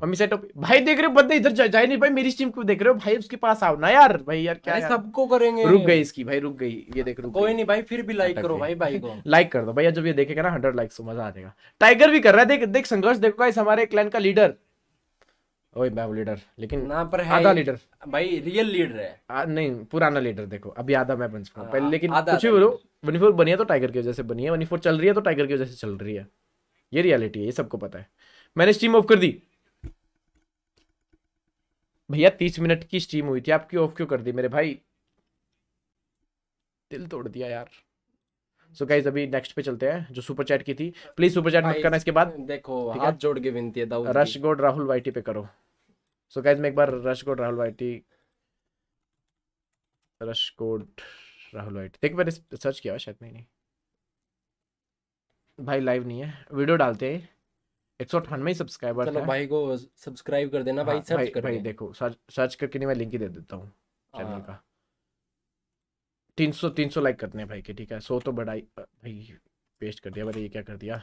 B: मम्मी सेट ओपी भाई देख रहे हो बंदे इधर जाए नहीं भाई मेरी स्ट्रीम को देख रहे हो भाई उसके पास आओ ना यार भाई यार क्या सबको करेंगे रुक गई इसकी भाई रुक गई ये देख रुक कोई नहीं भाई फिर भी लाइक करो भाई भाई को लाइक कर दो भैया जब ये देखेगा ना हंड्रेड लाइक्स तो मजा आ जाएगा टाइगर भी कर रहा है देख देख संघर्ष देखो हमारे क्लैन का लीडर लीडर लेकिन पर है आधा लीडर
C: भाई रियल लीडर है
B: आ, नहीं पुराना लीडर देखो अभी आधा मैं बन चुका हूँ पहले हाँ, लेकिन कुछ भी बोलो वनी फोर बनी है तो टाइगर की वजह से बनी है वनी फोर चल रही है तो टाइगर की वजह से चल रही है ये रियलिटी है ये सबको पता है मैंने स्टीम ऑफ कर दी भैया तीस मिनट की स्ट्रीम हुई थी आपकी ऑफ क्यों कर दी मेरे भाई दिल तोड़ दिया यार सो so अभी नेक्स्ट पे चलते हैं जो सुपर चैट की थी प्लीज सुपर चैट मत करना इसके बाद देखो हाथ जोड़ के विनती है रश गोड राहुल वाईटी पे करो सो गाइज मैं एक बार rush code Rahul YT rush code Rahul YT देख मैंने सर्च किया शायद मैंने भाई लाइव नहीं है वीडियो डालते हैं एक सौ अठानवे ही सब्सक्राइबर चलो भाई
C: को सब्सक्राइब कर देना भाई हाँ, सर्च कर भाई
B: देखो सर्च करके नहीं मैं लिंक ही दे देता हूँ चैनल हाँ। का तीन सौ तीन सौ लाइक करने हैं भाई के ठीक है सो तो बढ़ाई भाई पेस्ट कर दिया भाई ये क्या कर दिया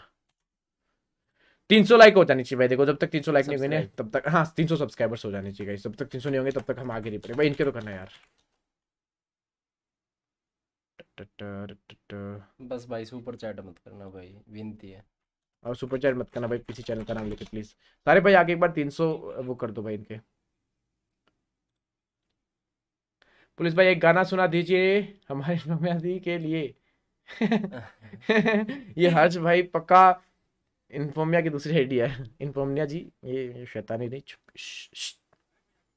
B: तीन सौ लाइक हो जानी चाहिए भाई देखो जब तक तीन सौ लाइक नहीं हुए तब तक हाँ तीन सौ सब्सक्राइबर्स हो जाने चाहिए जब तक तीन सौ नहीं होंगे तब तक हम आगे नहीं पड़े भाई इनके तो करना यार
C: बस भाई सुपर चैट मत करना
B: भाई विनती है और सुपर चैट मत करना भाई किसी चैनल का नाम लेके प्लीज सारे भाई आगे एक बार तीन सौ वो कर दो भाई इनके पुलिस भाई एक गाना सुना दीजिए हमारे [laughs] मम्मी के लिए [laughs] ये हर्ष भाई पक्का इन्फोमिया की दूसरी आइडिया है इन्फोमिया जी ये शैतानी नहीं चुप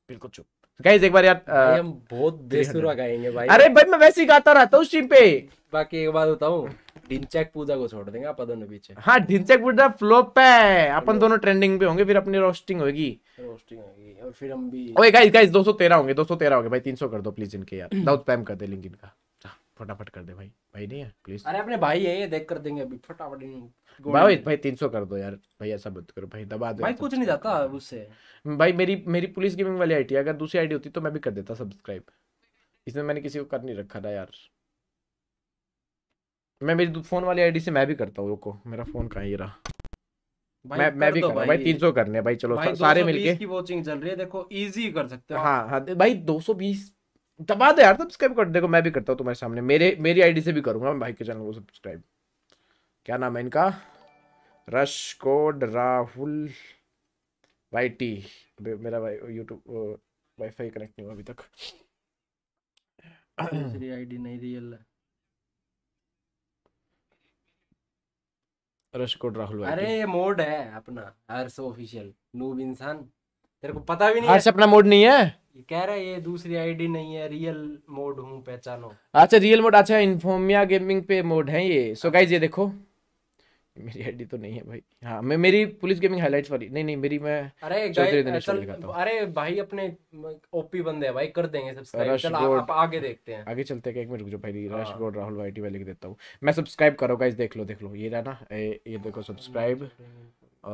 B: बिल्कुल चुप गाइस एक बार यार आ, हम बहुत देर
C: गाएंगे भाई अरे
B: भाई मैं वैसे ही गाता रहता हूँ स्ट्रीम पे
C: बाकी एक बात बताऊ ढिंचैक पूजा को छोड़ देंगे आप दोनों पीछे हाँ ढिंचैक
B: पूजा फ्लॉप है अपन दोनों ट्रेंडिंग पे होंगे फिर अपनी रोस्टिंग होगी
C: रोस्टिंग होगी और फिर हम भी ओए गाइस गाइस
B: 213 होंगे 213 होंगे भाई 300 कर दो प्लीज इनके यार दाउद [clears throat] स्पैम कर दे लिंक इनका फटाफट कर दे भाई भाई नहीं है प्लीज अरे
C: अपने भाई है ये देख कर देंगे अभी फटाफट भाई
B: भाई तीन सौ कर दो यार भाई ऐसा मत करो भाई दबा दो भाई कुछ नहीं
C: जाता उससे
B: भाई मेरी मेरी पुलिस गेमिंग वाली आई अगर दूसरी आई होती तो मैं भी कर देता सब्सक्राइब इसमें मैंने किसी को कर नहीं रखा था यार मैं मेरी फोन वाली आईडी से मैं भी करता हूँ रुको मेरा फोन कहाँ ही रहा भाई मैं मैं भी भाई, भाई तीन सौ करने भाई चलो भाई सारे मिलके
C: की वॉचिंग चल रही है देखो इजी कर सकते हो हाँ हाँ भाई
B: दो सौ बीस दबा दे यार सब्सक्राइब कर देखो मैं भी करता हूँ तुम्हारे सामने मेरे मेरी आईडी से भी करूंगा मैं भाई के चैनल को सब्सक्राइब क्या नाम है इनका rush code Rahul Y T मेरा भाई यूट्यूब वाईफाई कनेक्ट नहीं हुआ अभी तक
C: आईडी नहीं रियल है
B: रश कोड राहुल अरे ये
C: मोड है अपना हर्ष ऑफिशियल नूब इंसान तेरे को पता भी नहीं हर्ष अपना मोड नहीं है कह रहा है ये दूसरी आईडी नहीं है रियल मोड हूँ पहचानो
B: अच्छा रियल मोड अच्छा इन्फोमिया गेमिंग पे मोड है ये सो so, गाइज ये देखो मेरी आईडी तो नहीं है भाई हाँ मैं मेरी पुलिस गेमिंग हाईलाइट्स वाली नहीं नहीं मेरी मैं अरे चल
C: अरे भाई अपने ओपी बंदे हैं भाई कर देंगे सब्सक्राइब चल आप आगे देखते हैं
B: आगे चलते हैं एक मिनट रुक जाओ भाई रश गोड राहुल वाईटी वाले लिख देता हूँ मैं सब्सक्राइब करो गाइस देख लो देख लो ये रहा ना ये देखो सब्सक्राइब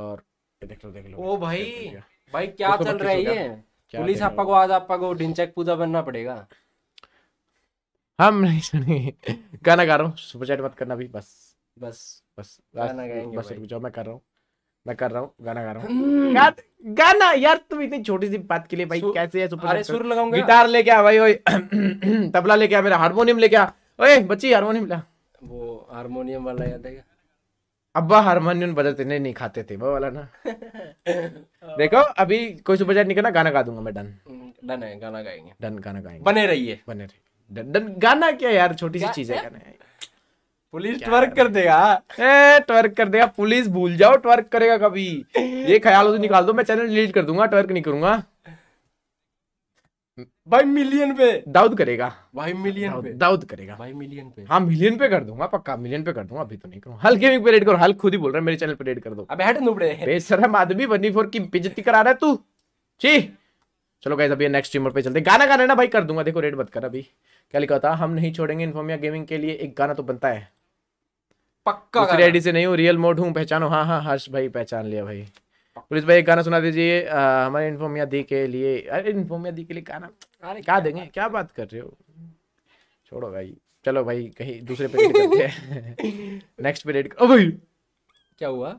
B: और देख लो देख लो ओ भाई भाई क्या चल रहा है ये पुलिस आपा
C: को आज आपा को ढिंचक पूजा बनना पड़ेगा
B: हम नहीं सुनिए गाना गा रहा हूँ सुपर चैट मत करना भी बस बस बस गाना गाएंगे बस रुक जाओ मैं कर रहा हूँ मैं कर रहा हूँ गाना गा रहा हूँ गा, हम्म। गाना यार तुम इतनी छोटी सी बात के लिए भाई कैसे है सुपर अरे सुर लगाऊंगा गिटार लेके आ भाई ओए [clears throat] तबला लेके आ मेरा हारमोनियम लेके आ ओए बच्ची हारमोनियम ला
C: वो हारमोनियम वाला याद है
B: अब्बा हारमोनियम बजाते नहीं नहीं खाते थे वो वाला ना
C: [laughs]
B: देखो अभी कोई सुपर चैट करना गाना गा दूंगा मैं डन
C: हम्म, डन है गाना गाएंगे
B: डन गाना गाएंगे बने रहिए बने रहिए डन डन गाना क्या यार छोटी सी चीज है गाना पुलिस ट्वर्क कर देगा ए ट्वर्क कर देगा पुलिस भूल जाओ ट्वर्क करेगा कभी ये ख्याल हो तो निकाल दो मैं चैनल डिलीट कर दूंगा ट्वर्क नहीं करूंगा भाई मिलियन पे दाऊद करेगा भाई मिलियन पे दाऊद करेगा भाई मिलियन पे हाँ मिलियन पे कर दूंगा पक्का मिलियन पे कर दूंगा अभी तो नहीं करूँ हल्के गेमिंग पे रेड करो हल खुद ही बोल रहा है मेरे चैनल पे रेड कर दो अब हट नुबड़े बेशरम आदमी वनी फोर की बिजती करा रहा है तू जी चलो गाइस अभी नेक्स्ट स्ट्रीमर पे चलते गाना गाना ना भाई कर दूंगा देखो रेड मत कर अभी क्या लिखा था हम नहीं छोड़ेंगे इन्फॉर्मिया गेमिंग के लिए एक गाना तो बनता है
D: पक्का रेडी
B: से नहीं हूँ रियल मोड हूँ पहचानो हाँ हाँ हर्ष भाई पहचान लिया भाई पुलिस भाई एक गाना सुना दीजिए हमारे इन्फोमिया दी के लिए अरे इन्फोमिया दी के लिए गाना अरे क्या देंगे क्या बात कर रहे हो छोड़ो भाई चलो भाई कहीं दूसरे पे करते हैं नेक्स्ट [laughs] पीरियड ओ भाई क्या हुआ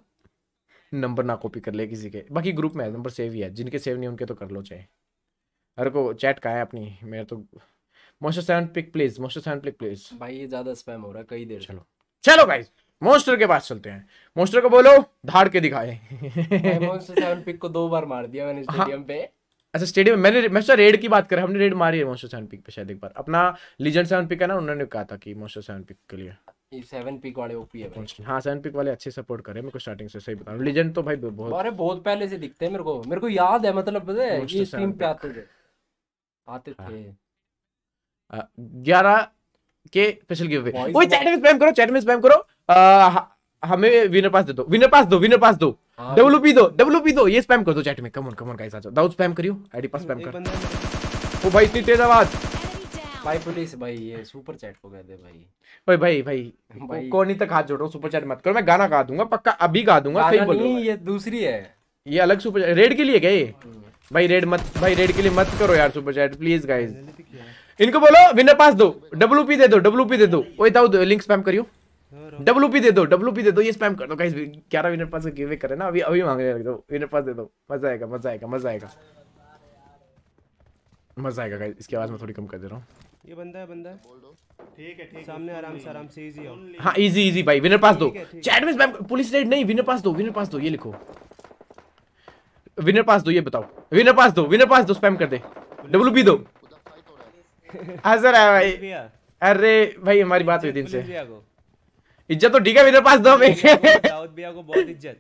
B: नंबर ना कॉपी कर ले किसी के बाकी ग्रुप में है नंबर सेव ही है जिनके सेव नहीं उनके तो कर लो चाहे हर को चैट का है अपनी मेरा तो मोस्टर सेवन पिक प्लीज मोस्टर सेवन पिक प्लीज भाई ये ज्यादा स्पैम हो रहा है कई देर चलो चलो गाइस मोस्टर के पास चलते हैं मोस्टर को बोलो धाड़ के दिखाए पिक को दो बार मार दिया मैंने स्टेडियम हाँ। पे अच्छा स्टेडियम मैंने मैं सर रेड की बात कर रहा हमने रेड मारी है मोस्टर सेवन पिक पे शायद एक बार अपना लीजेंड सेवन पिक है ना उन्होंने कहा था कि मोस्टर सेवन पिक के लिए
C: सेवन पिक वाले ओपी है
B: भाई हाँ सेवन पिक वाले अच्छे सपोर्ट करे मेरे को स्टार्टिंग से सही बता रहा लीजेंड तो भाई बहुत
C: अरे बहुत पहले से दिखते हैं मेरे को मेरे को याद है मतलब ये स्ट्रीम पे आते थे आते हाँ।
B: थे 11 के स्पेशल गिव अवे ओए चैट में स्पैम करो चैट में स्पैम करो हमें विनर पास दे दो विनर पास दो विनर पास दो डब्ल्यू हाँ। पी दो डब्ल्यू पी दो ये स्पैम कर दो चैट में कमोन कमोन गाइस आ जाओ दाऊद स्पैम करियो आईडी पास स्पैम कर ओ भाई इतनी तेज आवाज भाई पुलिस
C: भाई ये सुपर चैट को दे भाई
B: ओए भाई भाई, भाई। कोनी तक हाथ जोड़ो सुपर चैट मत करो मैं गाना गा दूंगा पक्का अभी गा दूंगा सही बोल नहीं
C: ये दूसरी है
B: ये अलग सुपर रेड के लिए गए हम्म। भाई रेड मत भाई रेड के लिए मत करो यार सुपर चैट प्लीज गाइस इनको बोलो विनर पास दो पी दे दो पी दे दो ओए दाऊद लिंक स्पैम करियो डब्लू पी दे दो डब्लू पी दे दो ये स्पैम कर दो गाइस ग्यारह विनर पास गिवे करे ना अभी अभी मांगने लग दो विनर पास दे दो मजा आएगा मजा आएगा मजा आएगा मजा आएगा गाइस इसकी आवाज मैं थोड़ी कम कर दे रहा हूं ये बंदा
F: है बंदा ठीक है ठीक सामने आराम से आराम से इजी हां इजी
B: इजी भाई विनर पास दो चैट में स्पैम पुलिस रेड नहीं विनर पास दो विनर पास दो ये लिखो विनर पास दो ये बताओ विनर पास दो विनर पास दो स्पैम कर दे डब्लू पी दो हाजिर है भाई अरे भाई हमारी बात हुई दिन से इज्जत तो ठीक है मेरे पास दो [laughs] दाऊद
F: भैया को बहुत इज्जत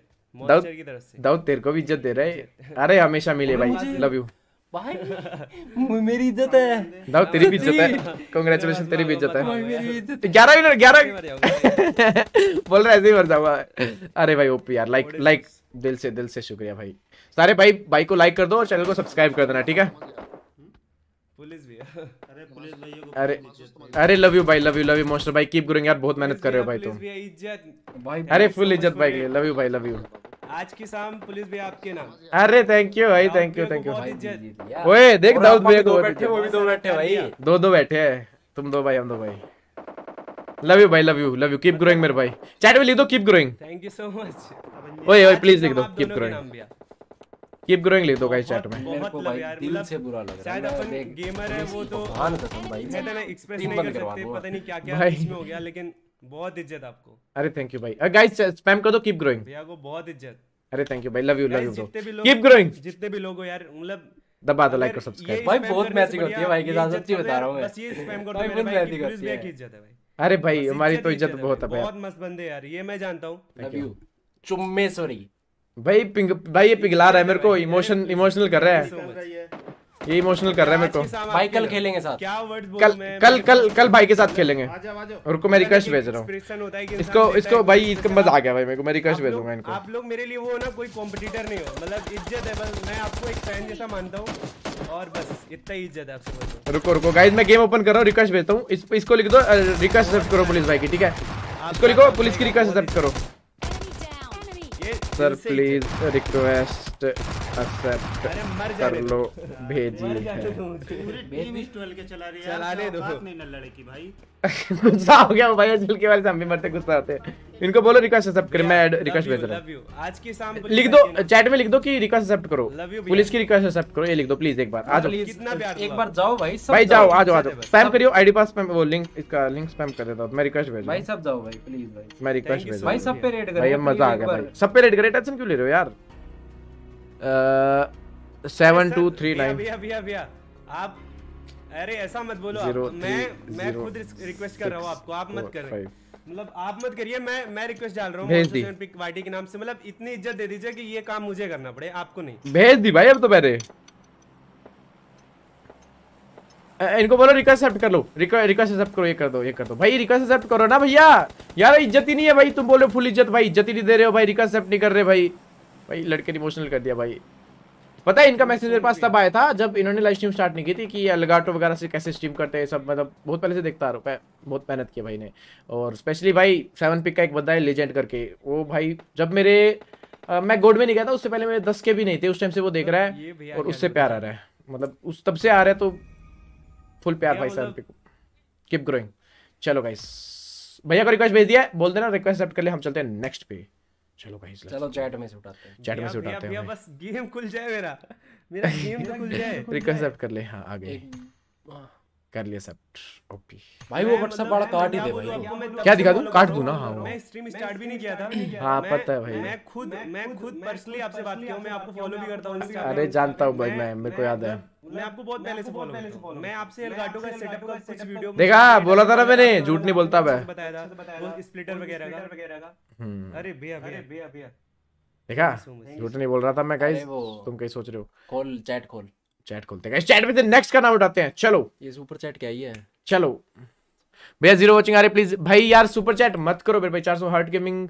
F: दाऊद की तरफ से
B: दाऊद तेरे को भी इज्जत दे रहे [laughs] अरे हमेशा मिले भाई लव यू
G: भाई मेरी इज्जत है दाऊद तेरी भी इज्जत है
B: कांग्रेचुलेशन [laughs] तेरी भी इज्जत है ग्यारह मिनट ग्यारह बोल रहा है ऐसे ही मर जाऊंगा अरे भाई ओपी यार लाइक लाइक दिल से दिल से शुक्रिया भाई सारे भाई भाई को लाइक कर दो और चैनल को सब्सक्राइब कर देना ठीक है
F: पुलिस भी अरे पुलिस
B: भाइयों अरे लव यू तो भाई लव यू लव यू मोस्टर भाई कीप ग्रोइंग यार बहुत मेहनत कर रहे हो भाई
F: तुम अरे फुल इज्जत भाई के
B: लव यू भाई लव यू
F: आज की शाम पुलिस भी आपके नाम
B: अरे थैंक यू भाई थैंक यू थैंक यू ओए देख दाऊद भैया दो बैठे वो
C: भी दो बैठे भाई अच्छा,
B: अच्छा। दो दो बैठे हैं तुम दो भाई हम दो भाई लव यू भाई love you love you keep growing मेरे भाई चैट में लिख दो keep growing
F: thank you so much ओए ओए प्लीज लिख दो कीप ग्रोइंग
B: कीप ग्रोइंग ले दो गाइस चैट में मेरे को भाई दिल मतलब से बुरा लग रहा है शायद अपन गेमर है वो तो भगवान कसम भाई मैं तो एक्सप्रेस नहीं कर सकते पता नहीं क्या-क्या इसमें हो गया
F: लेकिन बहुत इज्जत आपको
B: अरे थैंक यू भाई गाइस स्पैम कर दो कीप ग्रोइंग भैया
F: को बहुत इज्जत
B: अरे थैंक यू भाई love you love you keep growing
F: जितने भी लोग हो यार मतलब
B: दबा दो लाइक और सब्सक्राइब भाई
F: बहुत मैचिंग होती है भाई के साथ सच्ची बता रहा हूं मैं बस ये स्पैम कर
C: दो मेरे भाई की प्लीज बैक इज्जत है
B: भाई
F: अरे भाई हमारी तो
B: इज्जत बहुत है बहुत मस्त बंदे यार ये मैं जानता हूं लव यू चुम्मे सॉरी भाई पिंग भाई ये पिघला रहा है मेरे को इमोशन इमोशनल कर रहा है ये इमोशनल कर रहा है मेरे को भाई कल खेलेंगे साथ क्या कल कल कल कल भाई के साथ खेलेंगे रुको मैं रिक्वेस्ट भेज रहा हूँ इसको इसको भाई इसका मजा आ गया भाई मेरे को मैं रिक्वेस्ट भेजूंगा इनको आप लोग मेरे लिए वो ना कोई कॉम्पिटिटर नहीं
F: हो मतलब इज्जत है बस मैं आपको एक फैन जैसा मानता हूँ और बस इतना ही इज्जत है आपसे
B: रुको रुको गाइज मैं गेम ओपन कर रहा हूँ रिक्वेस्ट भेजता हूँ इस, इसको लिख दो रिक्वेस्ट एक्सेप्ट करो पुलिस भाई की ठीक है इसको लिखो पुलिस की रिक्वेस्ट एक्सेप्ट करो सर प्लीज रिक्वेस्ट एक्सेप्ट कर लो भेजिए गुस्सा हो गया भाई जल के वाले हम मरते गुस्सा आते इनको बोलो रिक्वेस्ट एक्सेप्ट कर मैं रिक्वेस्ट भेज रहा
F: हूं आज की शाम लिख दो
B: चैट में लिख दो कि रिक्वेस्ट एक्सेप्ट करो पुलिस की रिक्वेस्ट एक्सेप्ट करो ये लिख दो प्लीज एक बार आज कितना
C: प्यार एक बार जाओ भाई सब भाई जाओ आज आज स्पैम
B: करियो आईडी पास स्पैम वो लिंक इसका लिंक स्पैम कर देता हूं मैं रिक्वेस्ट भेज रहा भाई
C: सब जाओ भाई प्लीज भाई मैं रिक्वेस्ट भेज रहा भाई सब पे रेड कर भाई मजा आ गया भाई
B: सब पे रेड करे अटेंशन क्यों ले रहे हो यार सेवन टू थ्री नाइन
F: भैया भैया आप अरे ऐसा मत बोलो zero, आप मैं three,
B: मैं zero, खुद रिक्वेस्ट कर
F: रहा हूँ आपको आप मत करें मतलब आप मत करिए मैं मैं रिक्वेस्ट डाल रहा हूँ वाईटी के नाम से मतलब इतनी इज्जत दे दीजिए कि ये काम मुझे करना पड़े आपको
D: नहीं
B: भेज दी भाई अब तो पहले इनको बोलो रिक्वेस्ट एक्सेप्ट कर लो रिक्वेस्ट एक्सेप्ट करो ये कर दो ये कर दो भाई रिक्वेस्ट एक्सेप्ट करो ना भैया यार इज्जत ही नहीं है भाई तुम बोलो फुल इज्जत भाई इज्जत ही नहीं दे रहे हो भाई रिक्वेस्ट एक्सेप्ट नहीं कर रहे भाई भाई लड़के ने इमोशनल कर दिया भाई पता है इनका मैसेज मेरे पास तब आया था जब इन्होंने लाइव स्ट्रीम स्टार्ट नहीं की थी कि अलगाटो वगैरह से कैसे स्ट्रीम करते हैं सब मतलब बहुत पहले से देखता आ रहा बहुत मेहनत की भाई ने और स्पेशली भाई सेवन पिक का एक बंदा है लेजेंड करके वो भाई जब मेरे आ, मैं गोड में नहीं गया था उससे पहले मेरे दस के भी नहीं थे उस टाइम से वो देख रहा है और उससे प्यार आ रहा है मतलब उस तब से आ रहा है तो फुल प्यार भाई साहब को कीप ग्रोइंग चलो गाइस भैया को रिक्वेस्ट भेज दिया बोल देना रिक्वेस्ट एक्सेप्ट कर ले हम चलते हैं नेक्स्ट पे चलो गाइस चलो चैट में से उठाते हैं चैट में से उठाते हैं
F: बस गेम खुल जाए मेरा मेरा गेम [laughs] तो खुल जाए रिक्वेस्ट एक्सेप्ट कर ले हां आ गए
B: कर लिया सब ओके भाई वो व्हाट्सएप मतलब वाला काट ही दे भाई क्या दिखा दूं काट दूं ना हां
F: मैं स्ट्रीम स्टार्ट भी नहीं किया था हां पता है भाई मैं खुद मैं खुद पर्सनली आपसे बात किया हूं मैं आपको फॉलो भी करता हूं अरे जानता हूं भाई मैं मेरे को याद है मैं आपको बहुत पहले से फॉलो करता हूं मैं आपसे एलगाटो का सेटअप का कुछ वीडियो देखा बोला था ना मैंने झूठ नहीं बोलता मैं बताया था स्प्लिटर वगैरह का
B: हम्म।
C: अरे भैया अरे भैया भैया
B: देखा झूठ नहीं बोल रहा था मैं गाइस तुम कैसे सोच रहे हो खोल चैट खोल चैट खोलते हैं चैट में से नेक्स्ट का नाम उठाते हैं चलो ये सुपर चैट क्या ही है चलो भैया जीरो वॉचिंग आ रहे प्लीज भाई यार सुपर चैट मत करो मेरे भाई चार सौ हार्ट गेमिंग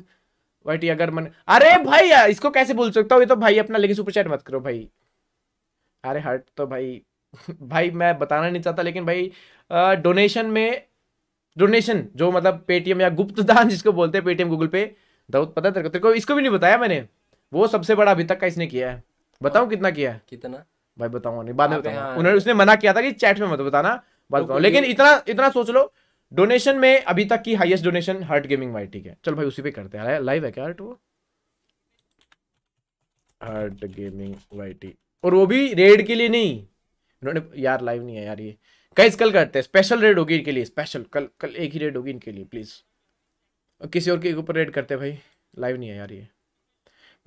B: वाइटी अगर मन अरे भाई यार इसको कैसे बोल सकता हूँ ये तो भाई अपना लेकिन सुपर चैट मत करो भाई अरे हार्ट तो भाई [laughs] भाई मैं बताना नहीं चाहता लेकिन भाई डोनेशन में डोनेशन जो मतलब पेटीएम या गुप्त दान जिसको बोलते हैं पेटीएम गूगल पे दाऊद पता तेरे को तेरे को इसको भी नहीं बताया मैंने वो सबसे बड़ा अभी तक का इसने किया है बताऊँ हाँ। कितना किया है कितना भाई बताऊंगा नहीं बाद में बताऊंगा हाँ। उन्होंने उसने मना किया था कि चैट में मत बताना बात बताऊँ लेकिन इतना इतना सोच लो डोनेशन में अभी तक की highest donation heart gaming Y ठीक है चल भाई उसी पे करते हैं लाइव है क्या हार्ट वो हार्ट गेमिंग वाई और वो भी रेड के लिए नहीं उन्होंने यार लाइव नहीं है यार ये गाइस कल करते हैं स्पेशल रेड होगी इनके लिए स्पेशल कल कल एक ही रेड होगी इनके लिए प्लीज़ किसी और के ऊपर रेड करते हैं भाई लाइव नहीं है यार ये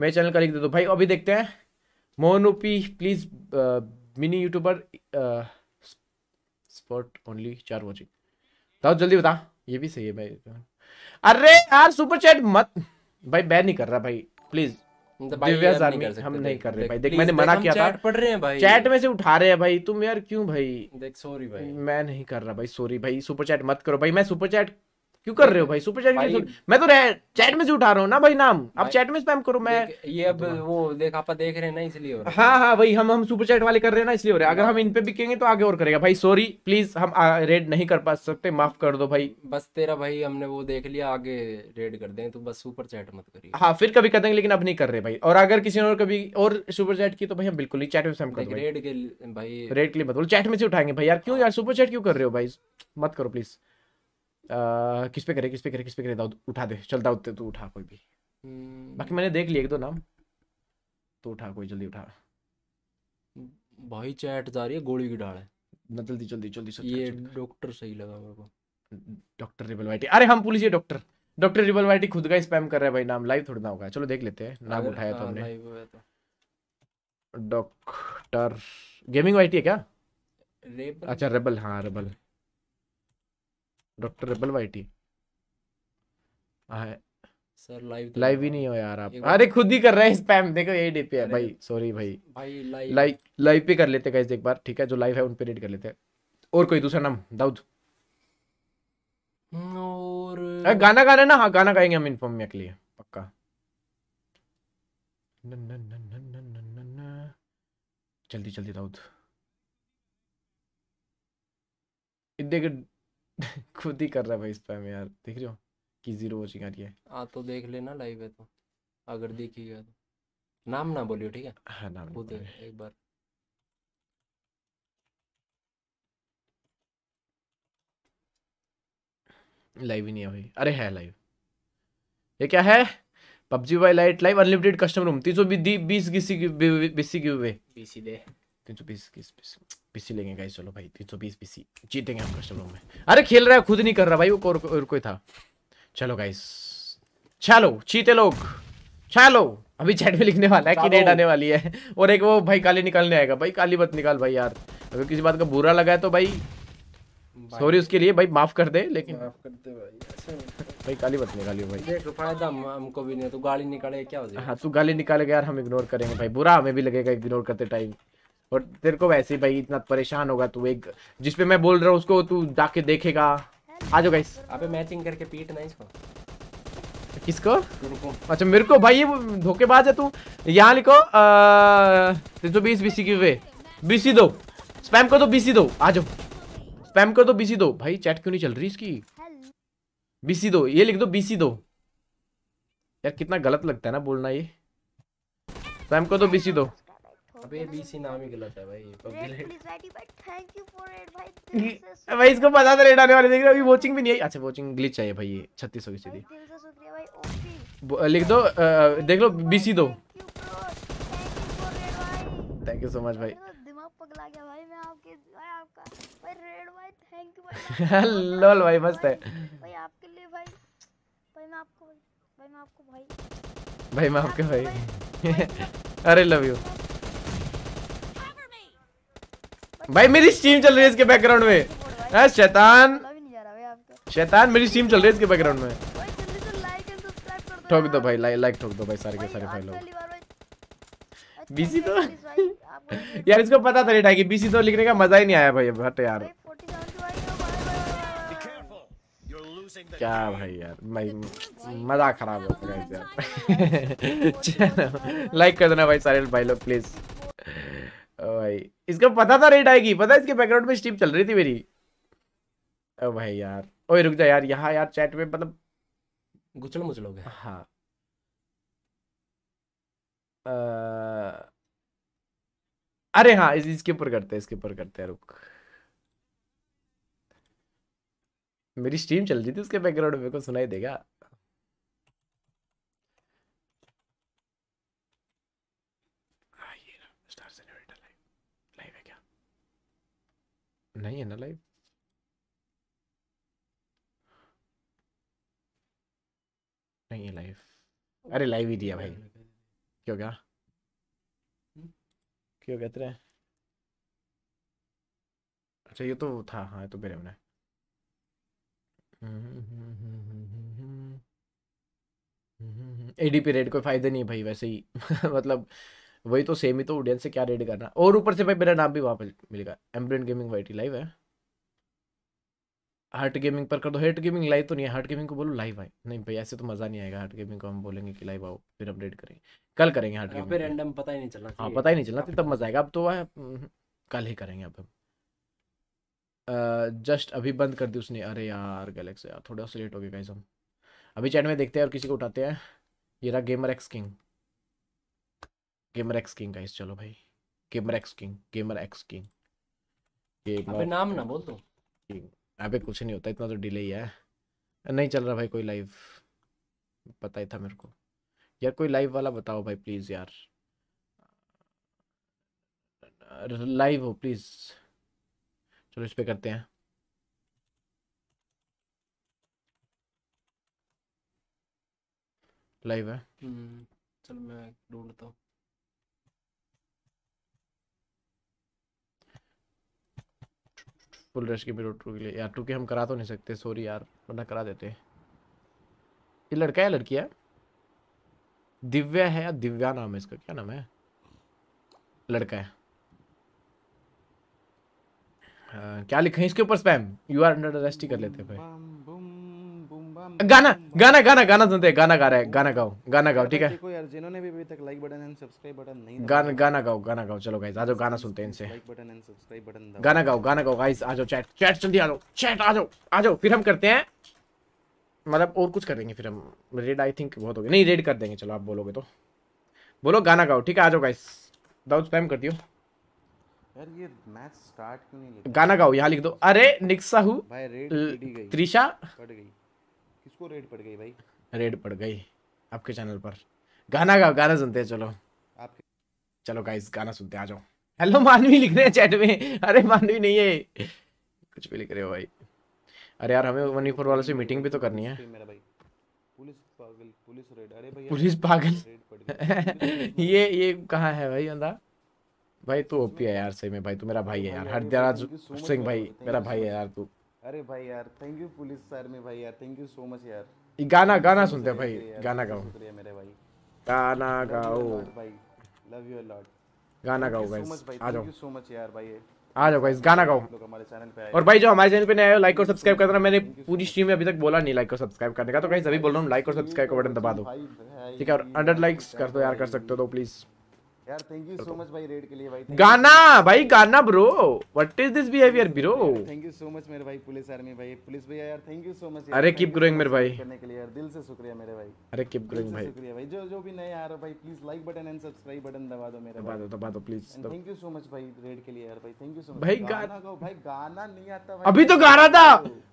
B: मेरे चैनल का लिख दे दो भाई अभी देखते हैं मोहनूपी please mini YouTuber spot only चार वॉचिंग बताओ जल्दी बता ये भी सही है भाई अरे यार सुपर चैट मत भाई बैन नहीं कर रहा भाई प्लीज तो नहीं हम नहीं कर रहे भाई देख मैंने मना किया था पढ़ रहे हैं भाई चैट में से उठा रहे हैं भाई तुम यार क्यों भाई देख सॉरी भाई मैं नहीं कर रहा भाई सॉरी भाई सुपर चैट मत करो भाई मैं सुपर चैट क्यों कर रहे हो भाई सुपर चैट में मैं तो चैट में से उठा रहा हूँ ना भाई नाम अब चैट में स्पैम करो मैं
C: ये अब वो देख आप देख रहे हैं ना इसलिए
B: हाँ हाँ भाई हम हम सुपर चैट वाले कर रहे हैं ना इसलिए हो रहे हैं अगर हाँ। हम इन पे भी कहेंगे तो आगे और करेगा भाई सॉरी प्लीज हम रेड नहीं कर पा सकते माफ कर दो भाई
C: बस तेरा भाई हमने वो देख लिया आगे रेड कर दे तो बस सुपर चैट मत
B: करिए हाँ फिर कभी कर देंगे लेकिन अब नहीं कर रहे भाई और अगर किसी ने और कभी और सुपर चैट की तो भाई हम बिल्कुल नहीं चैट में स्पैम कर रेड के भाई रेड के लिए बताओ चैट में से उठाएंगे भाई यार क्यों यार सुपर चैट क्यों कर रहे हो भाई मत करो प्लीज़ किस पे करे किस पे करे किस पे करे दाऊद उठा दे चल दाऊद तू उठा कोई भी हम्म। बाकी मैंने देख लिया एक दो नाम तो उठा कोई जल्दी उठा
C: भाई चैट जा रही है गोली की डाल है ना जल्दी जल्दी जल्दी सब ये डॉक्टर सही लगा
B: मेरे को डॉक्टर रिबल वाइटी अरे हम पुलिस ये डॉक्टर डॉक्टर रिबल वाइटी खुद का स्पैम कर रहा है भाई नाम लाइव थोड़ी ना होगा चलो देख लेते हैं नाम उठाया था तो हाँ, हमने तो। डॉक्टर गेमिंग वाइटी है क्या रेबल अच्छा रेबल हाँ Rebel doctor Rebel YT sir live live तो ही नहीं हो यार आप अरे खुद ही कर रहे हैं स्पैम देखो ये डी पे है भाई सॉरी भाई भाई लाइव लाइव पे कर लेते गाइस एक बार ठीक है जो लाइव है उन पे रेड कर लेते हैं और कोई दूसरा नाम दाऊद हम्म, और अरे गाना गा रहे ना हाँ गाना गाएंगे हम इन्फॉर्मिया के लिए पक्का जल्दी जल्दी दाऊद देख [laughs] खुद ही कर रहा है भाई स्पैम यार देख रहे हो कि जीरो वॉचिंग आ रही है
C: आ तो देख लेना लाइव है तो अगर देखिएगा तो
B: नाम ना बोलियो ठीक है हाँ नाम खुद एक बार लाइव ही नहीं है भाई अरे है लाइव ये क्या है PUBG Y lite live unlimited custom room तीन सौ बीस बीस की बीसी गिव बीसी दे तीन सौ बीस बीस पीसी लेंगे गाइस चलो भाई तीन सौ बीस पीसी जीतेंगे हम कस्टमरों में अरे खेल रहा है खुद नहीं कर रहा भाई वो और, और कोई था चलो गाइस चलो चीते लोग चलो अभी चैट में लिखने वाला है कि रेड आने वाली है और एक वो भाई काली निकालने आएगा भाई काली मत निकाल भाई यार अगर किसी बात का बुरा लगा है तो भाई सॉरी उसके लिए भाई माफ कर दे लेकिन माफ
C: कर दे भाई
B: भाई काली मत निकालियो भाई
C: देख फायदा हमको भी नहीं तू गाली निकाले क्या हो जाएगा
B: हाँ तू गाली निकालेगा यार हम इग्नोर करेंगे भाई बुरा हमें भी लगेगा इग्नोर करते टाइम और तेरे को वैसे भाई इतना परेशान होगा तू एक जिसपे मैं बोल रहा हूँ उसको तू जाके देखेगा आ जाओ गाइस अबे मैचिंग करके पीट ना इसको किसको अच्छा मेरे को भाई ये धोखेबाज है तू यहाँ लिखो तेरे तो बीस बीसी की वे बीसी दो स्पैम कर दो बीसी दो आ जाओ स्पैम कर दो बीसी दो भाई चैट क्यों नहीं चल रही इसकी बीसी दो ये लिख दो बीसी दो यार कितना गलत लगता है ना बोलना ये स्पैम कर दो बीसी दो
C: अबे बीसी नाम ही गलत है भाई PUBG late please but thank you for it भाई इसको पता था रेड
B: आने वाले देख रहे हो अभी वॉचिंग भी नहीं आई अच्छा वॉचिंग ग्लिच आई है भाई ये 36 होगी सीधी लिख दो देख लो बीसी दो थैंक यू सो मच भाई दिमाग पगला गया भाई मैं आपके भाई आपका भाई रेड भाई थैंक यू भाई लॉल [laughs] भाई मस्त है भाई आपके लिए भाई भाई मैं आपको भाई मैं आपको भाई भाई मैं आपके भाई [laughs] अरे लव यू भाई मेरी स्टीम चल रही है इसके बैकग्राउंड में शैतान शैतान मेरी स्टीम चल रही है इसके बैकग्राउंड में ठोक दो भाई लाइक लाइक ठोक दो भाई सारे के सारे भाई लोग बीसी अच्छा, तो यार इसको पता था रेटा कि बीसी तो लिखने का मजा ही नहीं आया भाई हट यार क्या भाई यार मैं मजा खराब हो गया यार [laughs] चलो लाइक कर देना भाई सारे भाई लोग प्लीज़ भाई इसका पता था रेट आएगी पता है इसके बैकग्राउंड में स्ट्रीम चल रही थी मेरी ओ भाई यार ओए रुक जा यार यहाँ यार चैट में मतलब गुचल मुचल हो गया हाँ आ... अरे हाँ इस, इसके ऊपर करते हैं इसके ऊपर करते हैं रुक मेरी स्ट्रीम चल रही थी उसके बैकग्राउंड में को सुनाई देगा नहीं है ना लाइव नहीं है लाइव
H: अरे लाइव ही दिया भाई
B: क्यों क्या क्यों कहते रहे अच्छा ये तो था हाँ तो मेरे मैंने एडीपी रेट कोई फायदा नहीं है भाई वैसे ही मतलब वही तो सेम ही तो ऑडियंस से क्या रेड करना और ऊपर से भाई मेरा नाम भी वहाँ पर मिलेगा ambulant gaming Y T live है हार्ट गेमिंग पर कर दो हार्ट गेमिंग लाइव तो नहीं है हार्ट गेमिंग को बोलो लाइव आए नहीं भाई ऐसे तो मज़ा नहीं आएगा हार्ट गेमिंग को हम बोलेंगे कि लाइव आओ फिर अपडेट करेंगे कल करेंगे हार्ट गेमिंग रैंडम
C: पता ही नहीं चलना हाँ पता ही नहीं
B: चलना तब मज़ा आएगा अब तो वह हम्म, कल ही करेंगे अब हम जस्ट अभी बंद कर दी उसने अरे यार गैलेक्स यार थोड़ा सा लेट हो गया हम अभी चैट में देखते हैं और किसी को उठाते हैं ये रहा gamer X king gamer X king guys चलो भाई gamer X king gamer X king अबे नाम ना बोल तू तो। अबे कुछ नहीं होता इतना तो डिले ही है नहीं चल रहा भाई कोई लाइव पता ही था मेरे को यार कोई लाइव वाला बताओ भाई प्लीज़ यार लाइव हो प्लीज़ चलो इस पे करते हैं लाइव है
C: हम्म, चल मैं ढूंढता हूँ
B: फुल रेस्ट की मेरे के लिए यार टू के हम करा तो नहीं सकते सॉरी यार वरना करा देते ये लड़का है लड़की है दिव्या है या दिव्या नाम है इसका क्या नाम है लड़का है आ, हाँ, क्या लिखा इसके ऊपर spam you are under arrest ही कर लेते भाई गाना गाना गाना गाना सुनते हैं गाना गा रहे हैं गाना गाओ गाना गाओ ठीक है देखो
H: यार जिन्होंने भी अभी तक like button and subscribe button नहीं गाना
B: गाना गाओ गाना गाओ चलो गाइस आ जाओ गाना सुनते हैं इनसे like
H: button and subscribe button दबाओ गाना
B: गाओ गाना गाओ गाइस आ जाओ चैट चैट जल्दी आ जाओ चैट आ जाओ आ जाओ फिर हम करते हैं मतलब और कुछ करेंगे फिर हम रेड आई थिंक बहुत हो गया नहीं रेड कर देंगे चलो आप बोलोगे तो बोलो गाना गाओ ठीक है आ जाओ गाइस दाउ स्पैम कर दियो
H: यार ये मैच स्टार्ट क्यों नहीं गाना गाओ यहाँ लिख दो
B: अरे निक्सा हूँ त्रिशा
H: कट गई किसको रेड पड़ गई भाई
B: रेड पड़ गई आपके चैनल पर गाना गाओ गाना सुनते हैं चलो आपके चलो गाइस गाना सुनते आ जाओ हेलो मानवी लिख रहे हैं चैट में अरे मानवी नहीं है कुछ भी लिख रहे हो भाई अरे यार हमें वन फोर वालों से मीटिंग भी तो करनी है
H: मेरा भाई पुलिस पागल पुलिस रेड अरे भाई पुलिस पागल [laughs]
B: ये ये कहाँ है भाई अंदा भाई तू ओपी है यार सही में भाई तू मेरा भाई है यार हरदराज तो सिंह भाई मेरा भाई है यार तू
H: अरे भाई यार थैंक यू पुलिस सर में भाई यार थैंक यू सो मच यार गाना गाना सुनते हैं भाई गाना गाओ शुक्रिया मेरे भाई गाना गाओ भाई लव यू अ लॉट गाना गाओ गाइस आ जाओ थैंक यू सो मच यार भाई आ जाओ गाइस गाना गाओ हमारे चैनल पे और भाई जो हमारे चैनल
B: पे नए हो लाइक और सब्सक्राइब कर देना मैंने पूरी स्ट्रीम में अभी तक बोला नहीं लाइक और सब्सक्राइब करने का तो गाइस अभी बोल रहा हूं लाइक और सब्सक्राइब का बटन दबा दो ठीक है और 100 लाइक्स कर दो यार कर सकते हो तो प्लीज़
H: यार थैंक यू सो मच भाई रेड के लिए भाई गाना भाई गाना
B: bro what is this behaviour bro
H: thank you so much मेरे भाई पुलिस आर्मी भाई पुलिस भैया यार थैंक यू सो मच अरे कीप ग्रोइंग मेरे भाई करने के लिए यार दिल से शुक्रिया मेरे भाई अरे कीप ग्रोइंग भाई शुक्रिया भाई जो जो भी नए आ रहे भाई please like button and subscribe button दबा दो मेरे दबा दो दबा दो please thank you so much भाई रेड के लिए यार भाई थैंक यू सो मच भाई गाना भाई गाना नहीं आता भाई अभी तो गा रहा था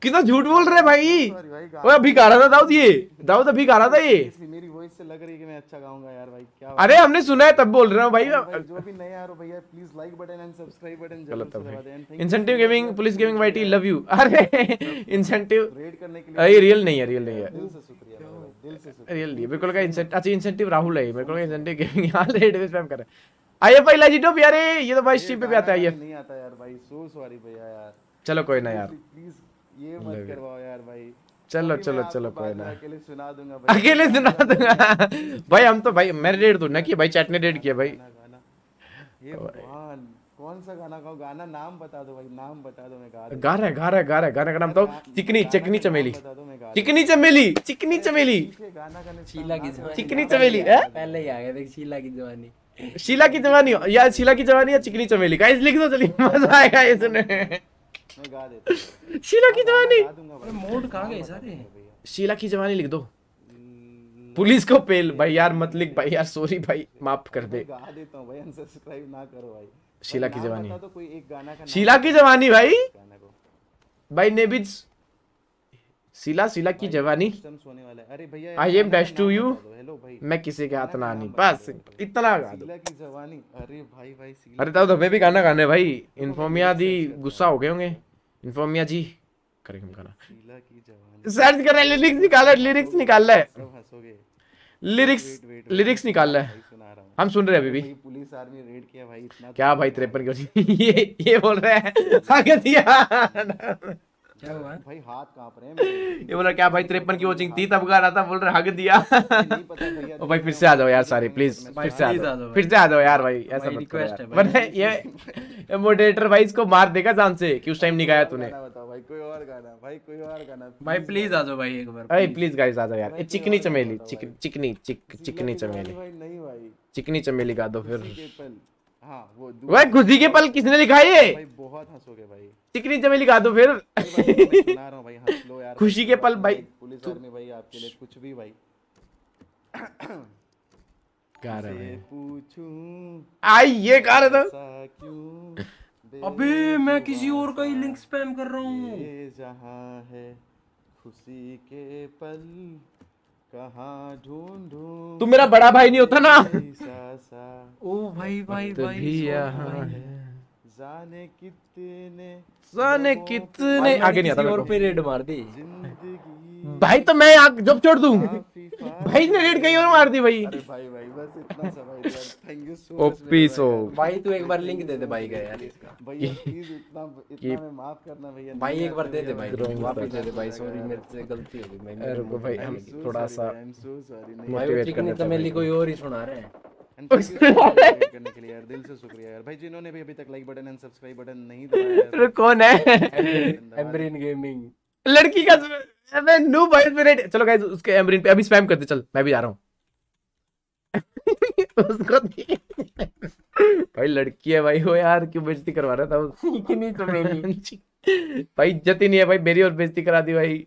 D: कितना झूठ बोल रहे भाई ओए अभी गा रहा था दाऊद ये दाऊद अभी गा रहा था ये मेरी वॉइस से लग रही है कि
H: मैं अच्छा गाऊंगा यार भाई क्या अरे
B: हमने सुना है तब बोल रहा रहा हूँ भाई
H: जो भी नए आ रहे भैया please like button and subscribe button जरूर दबा दें incentive
B: gaming police gaming YT love you अरे इंसेंटिव रेड करने
H: के लिए ये रियल नहीं है रियल नहीं है दिल से शुक्रिया दिल से
B: शुक्रिया रियल नहीं बिल्कुल का इंसेंटिव अच्छा इंसेंटिव राहुल है मेरे को इंसेंटिव गेमिंग यहां रेड पे स्पैम कर रहा है आईएफआई लाजिटो भी अरे ये तो भाई स्ट्रीम पे भी आता है ये
H: नहीं आता यार भाई सो सॉरी भैया यार चलो कोई ना यार प्लीज ये मत करवाओ यार भाई चलो चलो चलो तो कोई ना अकेले सुना दूंगा भाई अकेले सुना
B: भाई हम तो भाई मैंने रेड दू ना कि भाई चैट ने रेड किया भाई
H: कौन सा गाना गाओ गाना नाम बता दो भाई नाम बता दो मैं गा रहा गा
B: रहा गा रहा गाना का नाम बताओ तो चिकनी चिकनी चमेली चिकनी चमेली चिकनी चमेली
H: शीला की चिकनी
B: चमेली
C: पहले ही आ गया देख शीला की जवानी
B: शीला की जवानी या शीला की जवानी या चिकनी चमेली गाइस लिख दो चलिए मजा आएगा ये सुनने [laughs] शीला की जवानी
C: मोड कहाँ गए सारे
B: शीला की जवानी लिख दो हम्म। पुलिस को पेल भाई यार मत लिख भाई यार सॉरी भाई माफ कर दे
H: गा देता हूं भाई अनसब्सक्राइब ना करो भाई शीला की जवानी तो कोई एक गाना का शीला की जवानी भाई
B: भाई नेबिज सिला सिला की जवानी
H: I am dash to you मैं
B: किसी के हाथ ना नहीं बस इतना गा दो
H: अरे भाई भाई अरे तब हमें तो भी
B: गाना गाने भाई तो तो इन्फोमिया दी गुस्सा हो गए होंगे इन्फोमिया जी करेंगे हम गाना सर्च कर रहे लिरिक्स निकाल रहे लिरिक्स निकाल रहे लिरिक्स लिरिक्स निकाल रहे हम सुन रहे हैं अभी भी पुलिस आर्मी
H: रेड किया भाई इतना क्या भाई तिरपन की [laughs] ये ये बोल रहे हैं आगे दिया क्या हुआ भाई हाथ
E: कांप रहे
B: हैं ये बोला क्या भाई त्रेपन की वॉचिंग थी तब गाना था बोल रहा हग दिया [laughs] ओ भाई फिर से आ जाओ यार सारी प्लीज फिर से आ जाओ फिर से आ जाओ यार भाई ऐसा मत करो वरना ये ये मॉडरेटर भाई इसको मार देगा जान से कि उस टाइम नहीं गाया तूने भाई कोई और गाना
C: भाई कोई और गाना भाई प्लीज आ जाओ भाई एक बार भाई
B: प्लीज गाइस आ जाओ यार ये चिकनी चमेली चिकनी चिकनी चमेली भाई नहीं भाई चिकनी चमेली गा दो फिर
H: हाँ वो भाई खुशी के पल किसने लिखा ये बहुत हंसोगे
B: भाई चिकनी चमेली लिखा दो फिर खुशी के पल भाई
H: पुलिस भाई आपके लिए कुछ भी भाई गा रहा है
B: आई ये गा रहा था
H: अबे मैं किसी और का ही लिंक स्पैम कर रहा हूँ जहाँ है खुशी के पल तुम मेरा बड़ा भाई नहीं होता ना ओ भाई भाई भाई
E: जाने कितने
B: जाने कितने आगे नहीं आता और पे रेड मार दी जिंदगी भाई तो मैं जब छोड़ दू हाँ, भाई ने रेड कहीं और मार दी भाई भाई
C: भाई तू एक बार लिंक दे दे भाई का भाई एक बार दे दे भाई वापस दे दे भाई सॉरी मेरे से गलती हो गई रुको भाई हम थोड़ा सा भाई चमेली कोई और ही सुना रहे हैं [laughs] करने
H: के लिए यार दिल से शुक्रिया यार भाई जिन्होंने भी अभी तक like button and subscribe button नहीं
B: दबाया कौन है गेमिंग लड़की का चलो गाइस उसके पे अभी स्पैम करते चल मैं भी जा रहा हूँ [laughs] उसको तो- भाई लड़की है भाई यार क्यों बेइज्जती करवा रहा था नहीं तो मेरी [laughs] भाई इज्जत ही नहीं है भाई मेरी और बेइज्जती करा दी भाई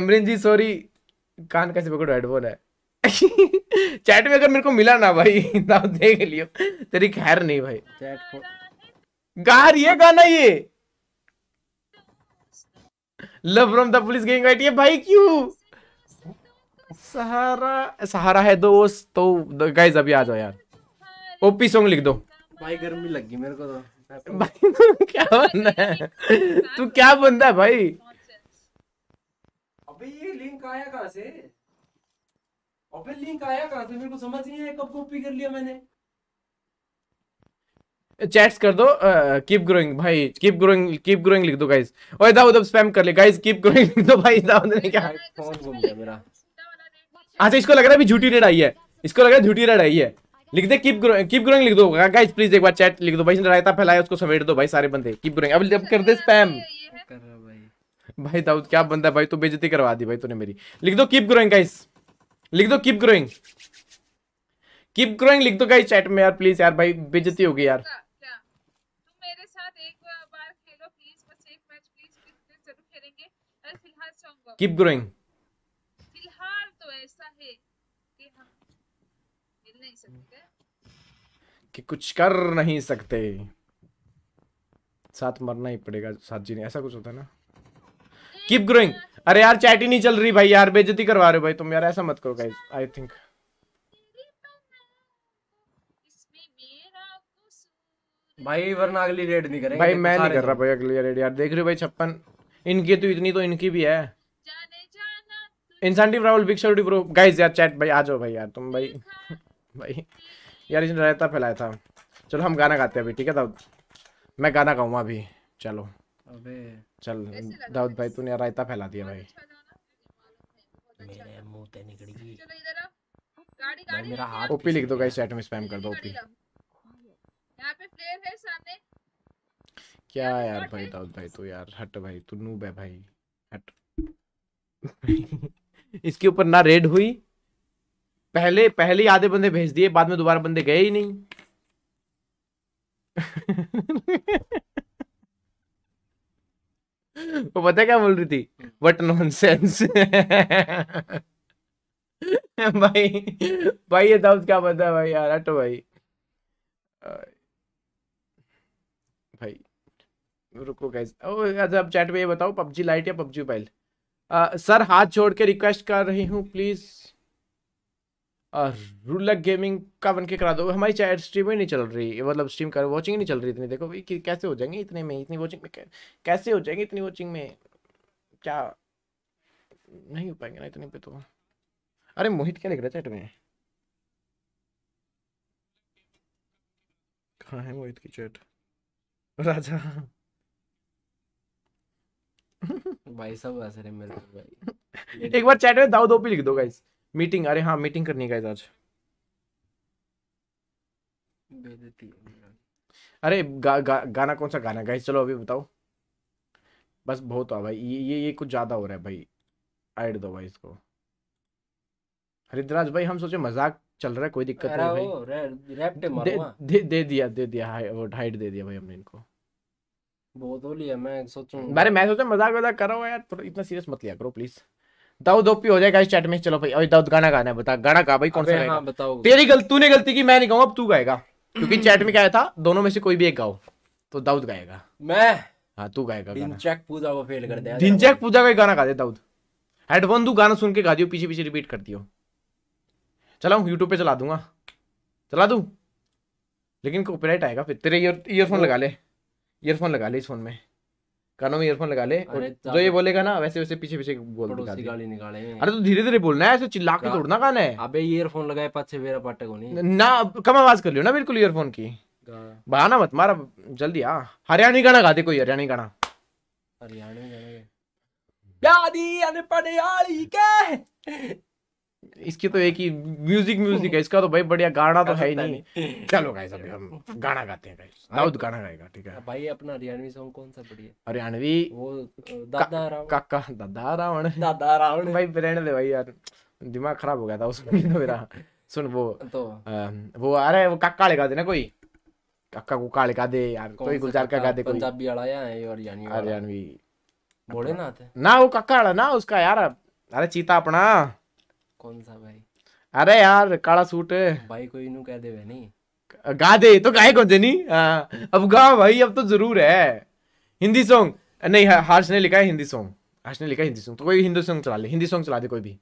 B: एमरिन जी सॉरी कान कैसे पकड़ो हेडफोन है चैट [laughs] में अगर मेरे को मिला ना भाई ना देख लियो तेरी खैर नहीं भाई
C: चैट को
B: गा रही है गाना ये love from the police gang I IT भाई क्यों
G: सहारा
B: सहारा है दोस्त तो गाइस अभी आ जाओ यार ओपी सॉन्ग लिख दो
C: भाई गर्मी लग गई मेरे को तो भाई
B: तू क्या बंदा है तू क्या बंदा है भाई
C: अबे ये लिंक आया कहां से अबे लिंक आया कहां से मेरे को समझ नहीं आया कब कॉपी कर लिया मैंने
B: चैट्स कर दो कीप ग्रोइंग भाई कीप ग्रोइंग कीप ग्रोइंग लिख दो गाइस ओए दाऊद अब स्पैम कर ले गाइस कीप ग्रोइंग लिख दो भाई दाऊद ने क्या
C: फोन घूम गया मेरा
B: अच्छा इसको लग रहा है अभी झूठी रेड आई है इसको लग रहा है झूठी रेड आई है लिख दे कीप ग्रोइंग कीप ग्रोइंग लिख दो गाइस प्लीज एक बार चैट लिख दो भाई इसने रायता फैलाया उसको समेट दो भाई सारे बंदे कीप ग्रोइंग अब अब कर दे स्पैम कर रहा भाई भाई दाऊद क्या बंदा है भाई तू बेइज्जती करवा दी भाई तूने मेरी लिख दो कीप ग्रोइंग गाइस लिख दो कीप ग्रोइंग कीप ग्रोइंग लिख दो गाइस चैट में यार प्लीज यार भाई बेइज्जती होगी यार कीप ग्रोइंग
E: फिलहाल तो ऐसा है कि हम मिल नहीं
B: सकते कि कुछ कर नहीं सकते साथ मरना ही पड़ेगा साथ जीने ऐसा कुछ होता है ना कीप ग्रोइंग अरे यार चैट ही नहीं चल रही भाई यार बेजती करवा रहे हो भाई तुम यार ऐसा मत करो गाइस आई थिंक भाई वरना अगली रेड नहीं करेंगे भाई मैं नहीं कर रहा भाई अगली रेड यार देख रहे हो भाई छप्पन इनकी तो इतनी तो इनकी भी है incentive Rahul big shout bro guys यार चैट भाई आ जाओ भाई यार तुम भाई [laughs] भाई यार इसने रहता फैलाया था चलो हम गाना गाते हैं अभी ठीक है दाऊद मैं गाना गाऊंगा अभी चलो अबे चल दाऊद भाई तूने रायता फैला दिया भाई अच्छा
C: मेरे अच्छा मुंह ते निकल गई
D: गाड़ी गाड़ी मेरा हाथ ओपी लिख दो गाइस
B: चैट में स्पैम कर दो ओपी
D: यहां पे प्लेयर है सामने
B: क्या यार भाई दाऊद भाई तू यार हट भाई तू नूब है भाई हट [laughs] इसके ऊपर ना रेड हुई पहले पहले ही आधे बंदे भेज दिए बाद में दोबारा बंदे गए ही नहीं वो पता क्या बोल रही थी
G: वट नॉन सेंस
B: भाई भाई ये दाऊद क्या पता है भाई यार हटो भाई भाई रुको कैसे अच्छा, अब चैट में ये बताओ पबजी लाइट या पबजी मोबाइल आ, सर हाथ जोड़ के रिक्वेस्ट कर रही हूँ प्लीज़ रूलक गेमिंग का बन के करा दो हमारी चैट स्ट्रीम ही नहीं चल रही मतलब स्ट्रीम कर वॉचिंग नहीं चल रही इतनी देखो भाई कैसे हो जाएंगे इतने में इतनी वॉचिंग में कैसे हो जाएंगे इतनी वॉचिंग में क्या नहीं हो पाएंगे ना इतने पे तो
H: अरे मोहित क्या लिख रहा है चैट में कहाँ है मोहित की चैट
B: राजा
C: भाई सब हंस रहे मेरे को भाई
B: [laughs] एक बार चैट में दाऊद ओपी लिख दो गाइस मीटिंग अरे हाँ मीटिंग करनी है गाइस आज अरे गा, गा, गाना कौन सा गाना गाइस चलो अभी बताओ बस बहुत हो भाई ये ये ये कुछ ज़्यादा हो रहा है भाई ऐड दो भाई इसको हरिद्राज भाई हम सोचे मजाक चल रहा है कोई दिक्कत नहीं
C: भाई रैप दे,
B: दे, दे दिया दे दिया हाइट दे दिया भाई हमने इनको
C: बहुत हो लिया मैं सोचूं अरे मैं
B: सोचा मजाक मजाक कर यार थोड़ा इतना सीरियस मत लिया करो प्लीज दाऊद ओपी हो जाएगा इस चैट में चलो भाई अभी दाऊद गाना गाना है बता गाना गा भाई कौन सा
C: हाँ, तेरी
B: गलती तूने गलती की मैं नहीं गाऊंगा अब तू गाएगा क्योंकि चैट [clears throat] में क्या था दोनों में से कोई भी एक गाओ तो दाऊद गाएगा मैं हाँ तू गाएगा दिनचैक
C: पूजा को फेल कर दे
B: दिनचैक पूजा का गाना गा दे दाऊद हेडफोन तू गाना सुन के गा दियो पीछे पीछे रिपीट कर दियो चलाऊं यूट्यूब पे चला दूंगा चला दू लेकिन कॉपीराइट आएगा फिर तेरे ईयरफोन लगा ले ईयरफोन लगा ले इस फोन में कानों में ईयरफोन लगा ले और जो ये बोलेगा ना वैसे वैसे पीछे पीछे बोल
C: अरे
B: तो धीरे धीरे बोलना है ऐसे चिल्ला के तोड़ना कान है अबे ईयरफोन
C: लगाए पाछे मेरा को नहीं ना
B: कम आवाज कर लियो ना बिल्कुल ईयरफोन की
C: बहाना
B: मत मारा जल्दी आ हरियाणी गाना गा दे कोई हरियाणी गाना
C: हरियाणी गाना यादी अनपढ़ यारी के
B: इसकी तो एक ही म्यूजिक म्यूजिक है इसका तो भाई बढ़िया गाना तो है ही नहीं, [laughs] चलो गाइस अभी हम गाना गाते हैं गाइस हाँ। दाऊद गाना गाएगा ठीक है
C: भाई अपना हरियाणवी सॉन्ग कौन सा बढ़िया
B: हरियाणवी वो दादा रावण काका दादा रावण दादा रावण भाई रहने दे भाई यार दिमाग खराब हो गया था उसमें [laughs] तो मेरा सुन वो तो वो अरे वो काका ले देना कोई काका को काले का दे यार कोई गुलजार का गा दे कोई पंजाबी वाला या है और यानी हरियाणवी बोले ना थे ना वो काका वाला ना उसका यार अरे चीता अपना कौन सा भाई अरे यार काला सूट है
C: भाई कोई नु कह दे वे नहीं
B: गा दे तो गाए कौन जनी हाँ। अब गा भाई अब तो जरूर है हिंदी सॉन्ग नहीं हर्ष हाँ, ने लिखा है हिंदी सॉन्ग हर्ष ने लिखा है हिंदी सॉन्ग तो कोई हिंदी सॉन्ग चला ले हिंदी सॉन्ग चला दे कोई भी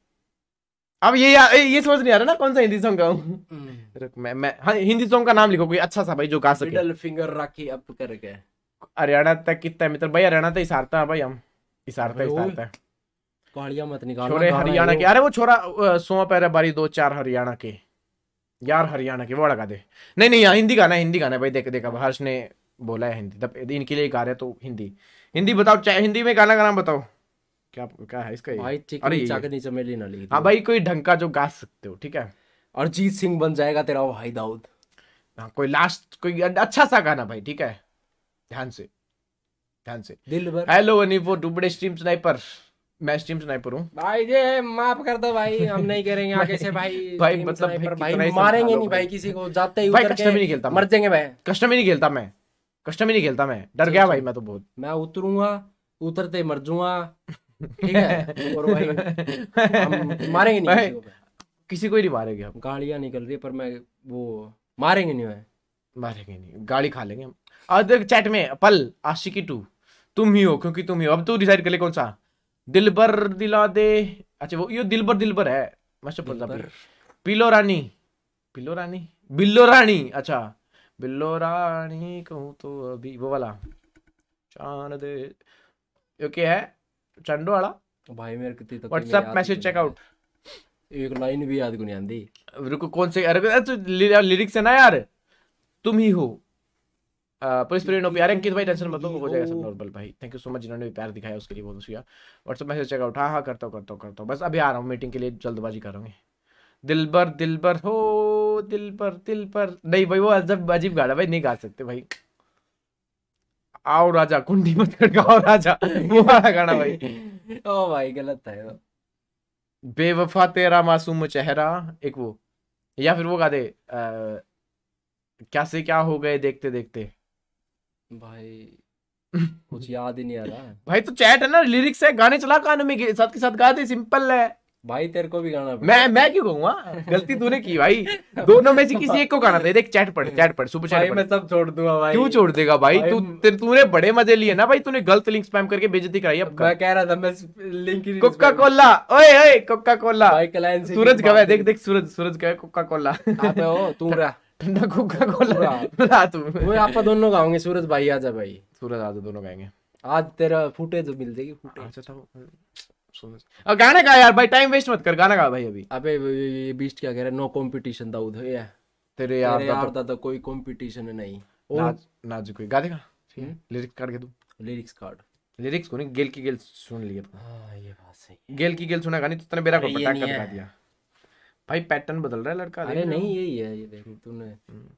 B: अब ये यार ये समझ नहीं आ रहा ना कौन सा हिंदी सॉन्ग हम्म। गाऊं मैं मैं हाँ हिंदी सॉन्ग का नाम लिखो कोई अच्छा सा भाई जो गा सके मिडिल फिंगर राखी अप करके हरियाणा तक कितना मित्र भाई हरियाणा तक इसारता है भाई हम इशारता इशारता है पहाड़िया मत
C: निकालो छोरे हरियाणा के
B: अरे वो छोरा सो पैर बारी दो चार हरियाणा के यार हरियाणा के वो लगा दे नहीं नहीं यहाँ हिंदी गाना है हिंदी गाना है भाई देख देखा हर्ष ने बोला है हिंदी तब इनके लिए गा रहे तो हिंदी हिंदी बताओ चाहे हिंदी में गाना गाना बताओ क्या क्या है इसका भाई ठीक है चाके नीचे मेरी ना ली हाँ भाई कोई ढंग का जो गा सकते हो ठीक है अरिजीत सिंह बन जाएगा तेरा भाई दाऊद हाँ कोई लास्ट कोई अच्छा सा गाना भाई ठीक है ध्यान से ध्यान से दिल भर हेलो वनी फॉर डुबड़े स्ट्रीम स्नाइपर मैं स्ट्रीम स्नाइपर हूँ
C: भाई जे माफ कर दो भाई हम नहीं करेंगे आगे से [laughs] भाई
B: भाई मतलब भाई, भाई, मारेंगे नहीं भाई
C: किसी को जाते ही भाई कस्टम ही नहीं
B: खेलता मर जाएंगे भाई कस्टम ही नहीं खेलता मैं कस्टम ही नहीं खेलता मैं डर गया भाई मैं तो बहुत मैं उतरूंगा उतरते मर जाऊंगा [laughs] मारेंगे नहीं किसी को ही नहीं मारेंगे हम गाड़ियां निकल रही है पर मैं वो मारेंगे नहीं भाई मारेंगे नहीं गाड़ी खा लेंगे हम अब देख चैट में पल आशिकी टू तुम ही हो क्योंकि तुम ही हो अब तू डिसाइड कर ले कौन सा दिलबर दिला दे अच्छा वो यो दिलबर दिलबर है मास्टर पंजाबी पिलो रानी पिलो रानी बिल्लो रानी अच्छा बिल्लो रानी कहूँ तो अभी वो वाला चांद दे ओके है चंडो वाला भाई मेरे कितनी तक व्हाट्सएप मैसेज चेक आउट एक लाइन भी याद को नहीं आंदी रुको कौन से अरे तो लिरिक्स है ना यार तुम ही हो पुलिस प्रेमी नो प्यार अंकित भाई टेंशन मत लो हो जाएगा सब नॉर्मल भाई थैंक यू सो मच जिन्होंने प्यार दिखाया उसके लिए बहुत शुक्रिया व्हाट्सएप मैसेज चेक आउट हाँ हाँ करता हूँ करता हूँ करता हूँ बस अभी आ रहा हूँ मीटिंग के लिए जल्दबाजी करूँगी दिल पर दिल पर हो दिल पर दिल पर नहीं भाई वो अजब अजीब गाना भाई नहीं गा सकते भाई आओ राजा कुंडी मत खड़काओ राजा वो वाला गाना भाई ओ भाई गलत है बेवफा तेरा मासूम चेहरा एक वो या फिर वो गा दे आ, क्या से क्या हो गए देखते देखते भाई [laughs] कुछ याद ही नहीं आ रहा है भाई तो चैट है ना लिरिक्स है गाने चला कानों में साथ के साथ गा दे सिंपल है भाई तेरे को भी गाना मैं मैं क्यों कहूंगा [laughs] गलती तूने की भाई दोनों में से किसी एक को गाना दे देख चैट पढ़ चैट पढ़ सुपर चैट मैं सब छोड़ दूंगा भाई क्यों छोड़ देगा भाई तू तूने बड़े मजे लिए ना भाई तूने गलत लिंक स्पैम करके बेइज्जती कराई अब मैं कह रहा था मैं लिंक ही कोका कोला ओए ओए कोका कोला भाई क्लाइंट सूरज गवा देख देख सूरज सूरज गवा कोका कोला आ ओ तू रहा [laughs]
C: ठंडा कोका कोला रात में वो आप दोनों गाओगे
B: सूरज भाई आजा भाई सूरज आजा दोनों गाएंगे
C: आज तेरा फुटेज मिल जाएगी फुटेज अच्छा था
B: अच्छा, गाना गा यार भाई टाइम वेस्ट मत कर गाना गा भाई अभी अबे ये बीस्ट क्या कह रहा है नो
C: कंपटीशन दाऊद
B: है तेरे यार यार
C: दादा कोई कंपटीशन नहीं नाज नाज कोई
B: गा देगा लिरिक्स हम्म। कार्ड के दो लिरिक्स कार्ड लिरिक्स को नहीं गेल की गेल सुन लिए हां
C: ये बात सही
B: गेल की गेल सुना गानी तो तने मेरा को पटाक कर दिया भाई पैटर्न बदल रहा है लड़का अरे नहीं
C: यही है ये देख तूने हम्म।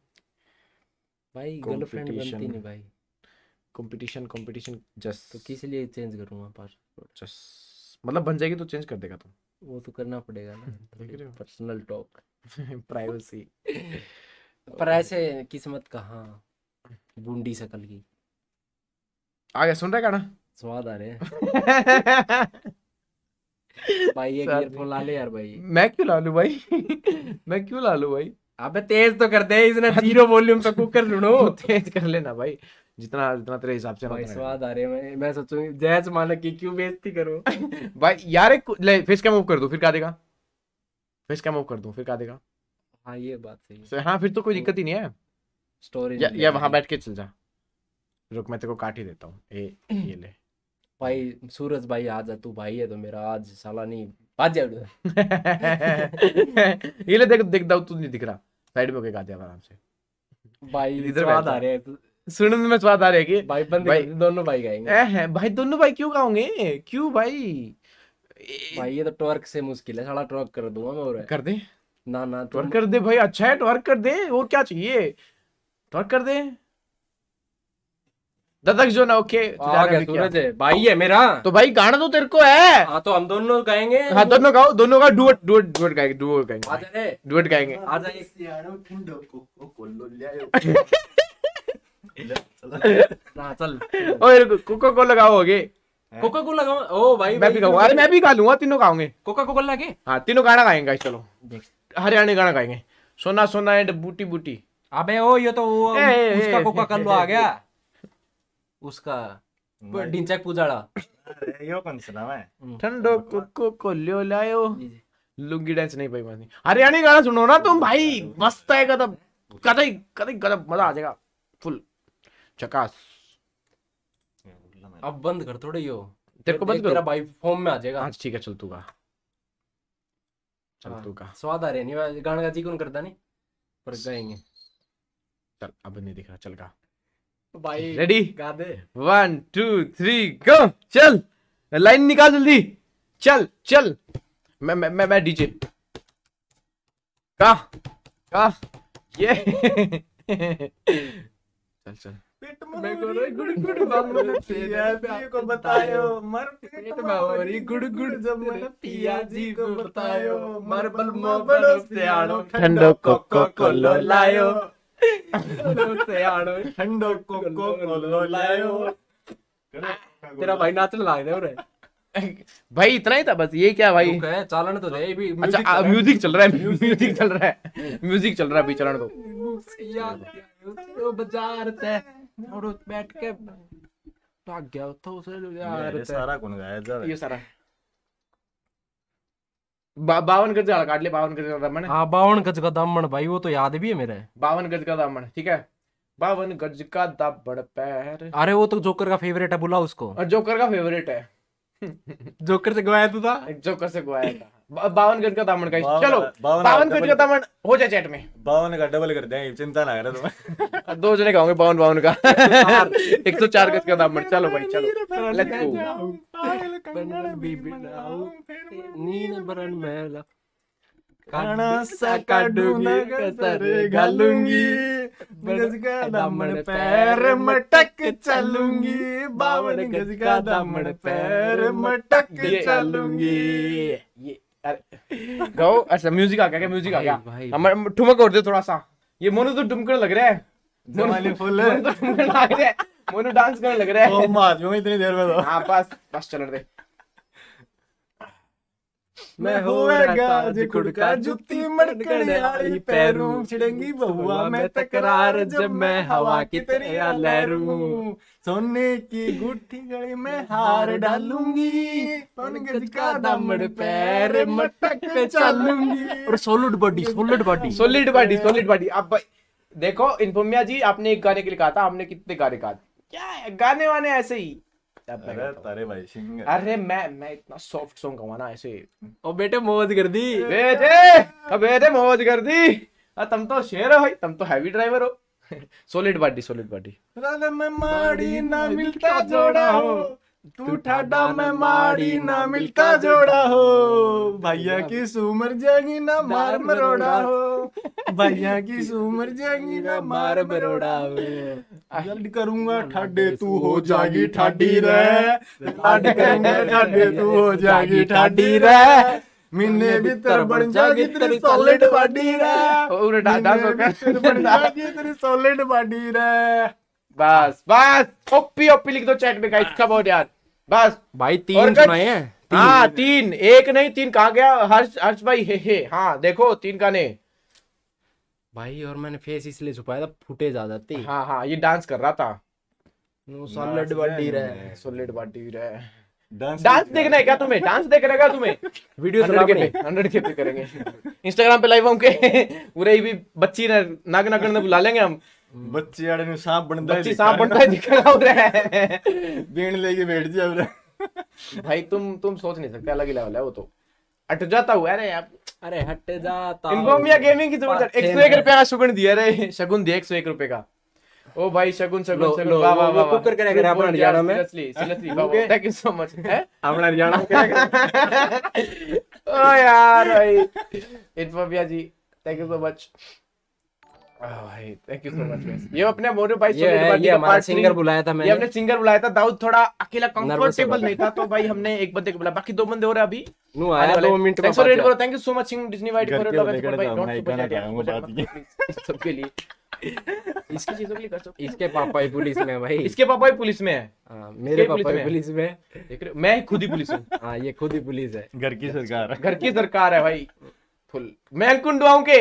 C: भाई गर्लफ्रेंड बनती नहीं भाई कंपटीशन कंपटीशन जस्ट तो किस लिए चेंज करूंगा पासपोर्ट जस्ट
B: मतलब बन जाएगी तो चेंज कर देगा तू वो तो करना पड़ेगा ना
C: पर्सनल टॉक प्राइवेसी पर ऐसे किस्मत कहां बूंदी शक्ल की
B: आ गया सुन रहे गाना स्वाद आ रहे
C: हैं [laughs] भाई एक ईयरफोन ला ले यार भाई
B: मैं क्यों ला लूं भाई [laughs] मैं क्यों ला लूं भाई अबे तेज तो हाँ कर दे इसने जीरो वॉल्यूम पे कुकर लूनो तेज कर लेना भाई जितना जितना तेरे हिसाब से भाई स्वाद आ रहे मैं मैं
C: सोचूं जैस मालिक की क्यों बेइज्जती करो
B: [laughs] भाई यार एक ले फेस कैम ऑफ कर दूं फिर का देगा फेस कैम ऑफ कर दूं फिर का देगा
C: हां ये बात सही है so, हाँ फिर तो कोई दिक्कत ही नहीं है स्टोरेज या, वहां
B: बैठ के चल जा रुक मैं तेरे को काट ही देता हूं ए ये ले
C: भाई सूरज भाई आज तू भाई
B: है तो मेरा आज साला नहीं आज [laughs] ये ले देख देख तू नहीं दिख रहा साइड में होके गा दिया आराम से भाई इधर बात आ रहे हैं तो। सुनने में स्वाद आ रहा है कि भाई बंद भाई दोनों भाई गाएंगे हैं भाई दोनों भाई क्यों गाओगे क्यों भाई
C: भाई ये तो ट्वर्क से मुश्किल है साला ट्वर्क कर दूंगा मैं और कर दे ना ना ट्वर्क कर
B: दे भाई अच्छा है ट्वर्क कर दे और क्या चाहिए ट्वर्क कर दे ददक जो ना ओके तो भाई है मेरा तो भाई गाना तो तेरे को है हाँ, तो हम दोनों गाएंगे हाँ दोनों गाओ दोनों का डुअट डुअट डुअट गाएंगे डुअट गाएंगे डुअट गाएंगे
C: [laughs]
B: हाँ, चल कोको को लगाओ ओ भाई मैं भी गाऊंगा अरे मैं भी गा लूंगा तीनों गाओगे कोका कोला के हाँ तीनों गाना गाएंगे चलो हरियाणा गाना गाएंगे सोना सोना एंड बूटी बूटी अबे ओ ये तो उसका कोका कोला आ गया
C: उसका ढिंचक पुजाड़ा
B: यो कौन सुना मैं हम्म। ठंडो को को लियो लायो लुंगी डांस नहीं भाई मानी हरियाणी गाना सुनो ना तुम भाई मस्त है कदम कदई कदई कदम मजा आ जाएगा फुल चकास
C: अब बंद कर थोड़े यो तेरे को बंद कर तेरा भाई फॉर्म में आ जाएगा
B: हां ठीक है चल तू का चल हाँ, तू का
C: स्वाद आ रहे नहीं गाना का जी कौन करता नहीं
B: पर गाएंगे चल अब नहीं दिख रहा चल का भाई रेडी गा वन टू थ्री गो चल लाइन निकाल जल्दी चल चल मैं मैं मैं, मैं डीजे का का ये चल चल
G: पेट में गुड़ गुड़ गुड़ जब मैंने पिया जी को बतायो मर पेट में हो रही गुड़ गुड़ जब मैंने पिया जी को बतायो मर बल मोबड़ो से आड़ो ठंडो कोको कोलो लायो तेरा भाई नाचने लग रहा
B: भाई इतना ही था बस ये क्या भाई चालन तो दे भी अच्छा म्यूजिक चल रहा है म्यूजिक चल रहा है म्यूजिक चल रहा है अभी चलन तो।,
C: तो बाजार थे
B: बैठ के भाग गया था तो उसे यार सारा कौन गाया ये सारा बावन गज का काट ले बावन गज का दामन हाँ
C: बावन गज का दामन
B: भाई वो तो याद भी है मेरे बावन गज का दामन ठीक है बावन गज का दामन पैर
C: अरे वो तो जोकर का फेवरेट है बुला उसको
B: जोकर का फेवरेट है जोकर से गवाया तू था जोकर से गवाया था बावन गज का दामन का चलो बावन गज का दामन हो जाए चैट में
G: बावन का डबल कर दें चिंता ना करो तुम्हें
B: दो जने कहोगे बावन बावन का हाँ। एक सौ चार गज का दामन चलो भाई चलो लेट्स गो
C: सा कसर घालूंगी
G: गज का दामन पैर मटक चलूंगी बावन गज का दामन पैर मटक
B: चलूंगी ये गाओ अच्छा म्यूजिक आ गया म्यूजिक आ गया हमारा ठुमक और दे थोड़ा सा ये मोनो तो ठुमकड़ लग रहा है मोनू फुल मोनू तो है मोनू डांस तो करने लग रहा है ओ मां जो इतनी देर में तो हां बस बस चल रहे
H: मैं होएगा जे कुड़का
G: जुत्ती मड़कने वाली पैरों छिड़ेंगी बहुआ मैं तकरार जब मैं हवा की तरह लहरूं सोने की [laughs] गुठी गली में हार डालूंगी पन
B: गज का दमड़ पैर मटक पे चलूंगी और solid body solid body solid body solid body अब देखो इनफोमिया जी आपने एक गाने के लिए कहा था आपने कितने गाने कहा क्या है गाने वाने ऐसे ही अरे मैं मैं इतना सॉफ्ट सॉन्ग गाऊंगा ना ऐसे ओ बेटे मौज कर दी बेटे अब बेटे मौज कर दी आ तुम तो शेर हो भाई तुम तो हैवी ड्राइवर हो सॉलिड बॉडी सॉलिड बॉडी
G: रन में माड़ी ना मिलता जोड़ा हो
B: तू ठाडा मैं माड़ी ना
G: मिलता जोड़ा हो भैया की [laughs] सुमर जागी ना मार मरोड़ा हो भैया की सुमर जागी ना मार मरोड़ा हो जल्द करूंगा ठाडे तू हो जागी ठाडी रे लाड करूंगा ठाडे तू हो जागी ठाडी रे मिन्ने भी तर बन जागी तेरी सॉलिड बॉडी रे
B: और ठाडा सो कर बन जागी तेरी सॉलिड बॉडी रे बस बस ओपी ओपी लिख दो चैट में गाइस कब हो यार बस भाई तीन सुनाए हैं हाँ तीन एक नहीं तीन कहा गया हर्ष हर्ष भाई हे हे हाँ देखो तीन का ने भाई और मैंने फेस इसलिए छुपाया था फूटे आ जाती हाँ हाँ ये डांस कर रहा था सॉलिड बॉडी रहे सॉलिड बॉडी रहे डांस देखना है क्या तुम्हें डांस देख रहेगा तुम्हें वीडियो हंड्रेड के पे करेंगे इंस्टाग्राम पे लाइव होंगे [laughs] पूरे भी बच्ची ना नाग नागन बुला लेंगे हम ਬੱਚੇ ਵਾਲੇ ਨੂੰ ਸਾਹ ਬਣਦਾ ਬੱਚੀ ਸਾਹ ਬਣਦਾ
G: दिखना हो रहा है
B: बीण लेके बैठ जा भाई तुम तुम सोच नहीं सकते अलग ही लेवल है वो तो हट जाता हुआ अरे यार अरे हट जाता इनको मियां गेमिंग की 101 रुपए का शगुन दिया रे शगुन दिया 101 रुपए का ओ भाई शगुन शगुन शगुन वाह वाह वाह कुकर करे अगर आपण हरियाणा में सीरियसली सीरियसली बाबा थैंक यू सो मच है आपण हरियाणा ओ यार भाई इतफा भैया जी thank you so much Oh, mm. भाई सिंगर तो बुलाया था दाऊद थोड़ा नहीं था तो बंदे अभी इसके पापा ही पुलिस में भाई इसके पापा ही पुलिस में है आ, हाँ, मेरे पापा ही पुलिस में मैं खुद ही पुलिस हूँ हाँ, ये खुद ही पुलिस है घर की सरकार घर की सरकार है भाई फुल मैं अंकुन डुआऊं के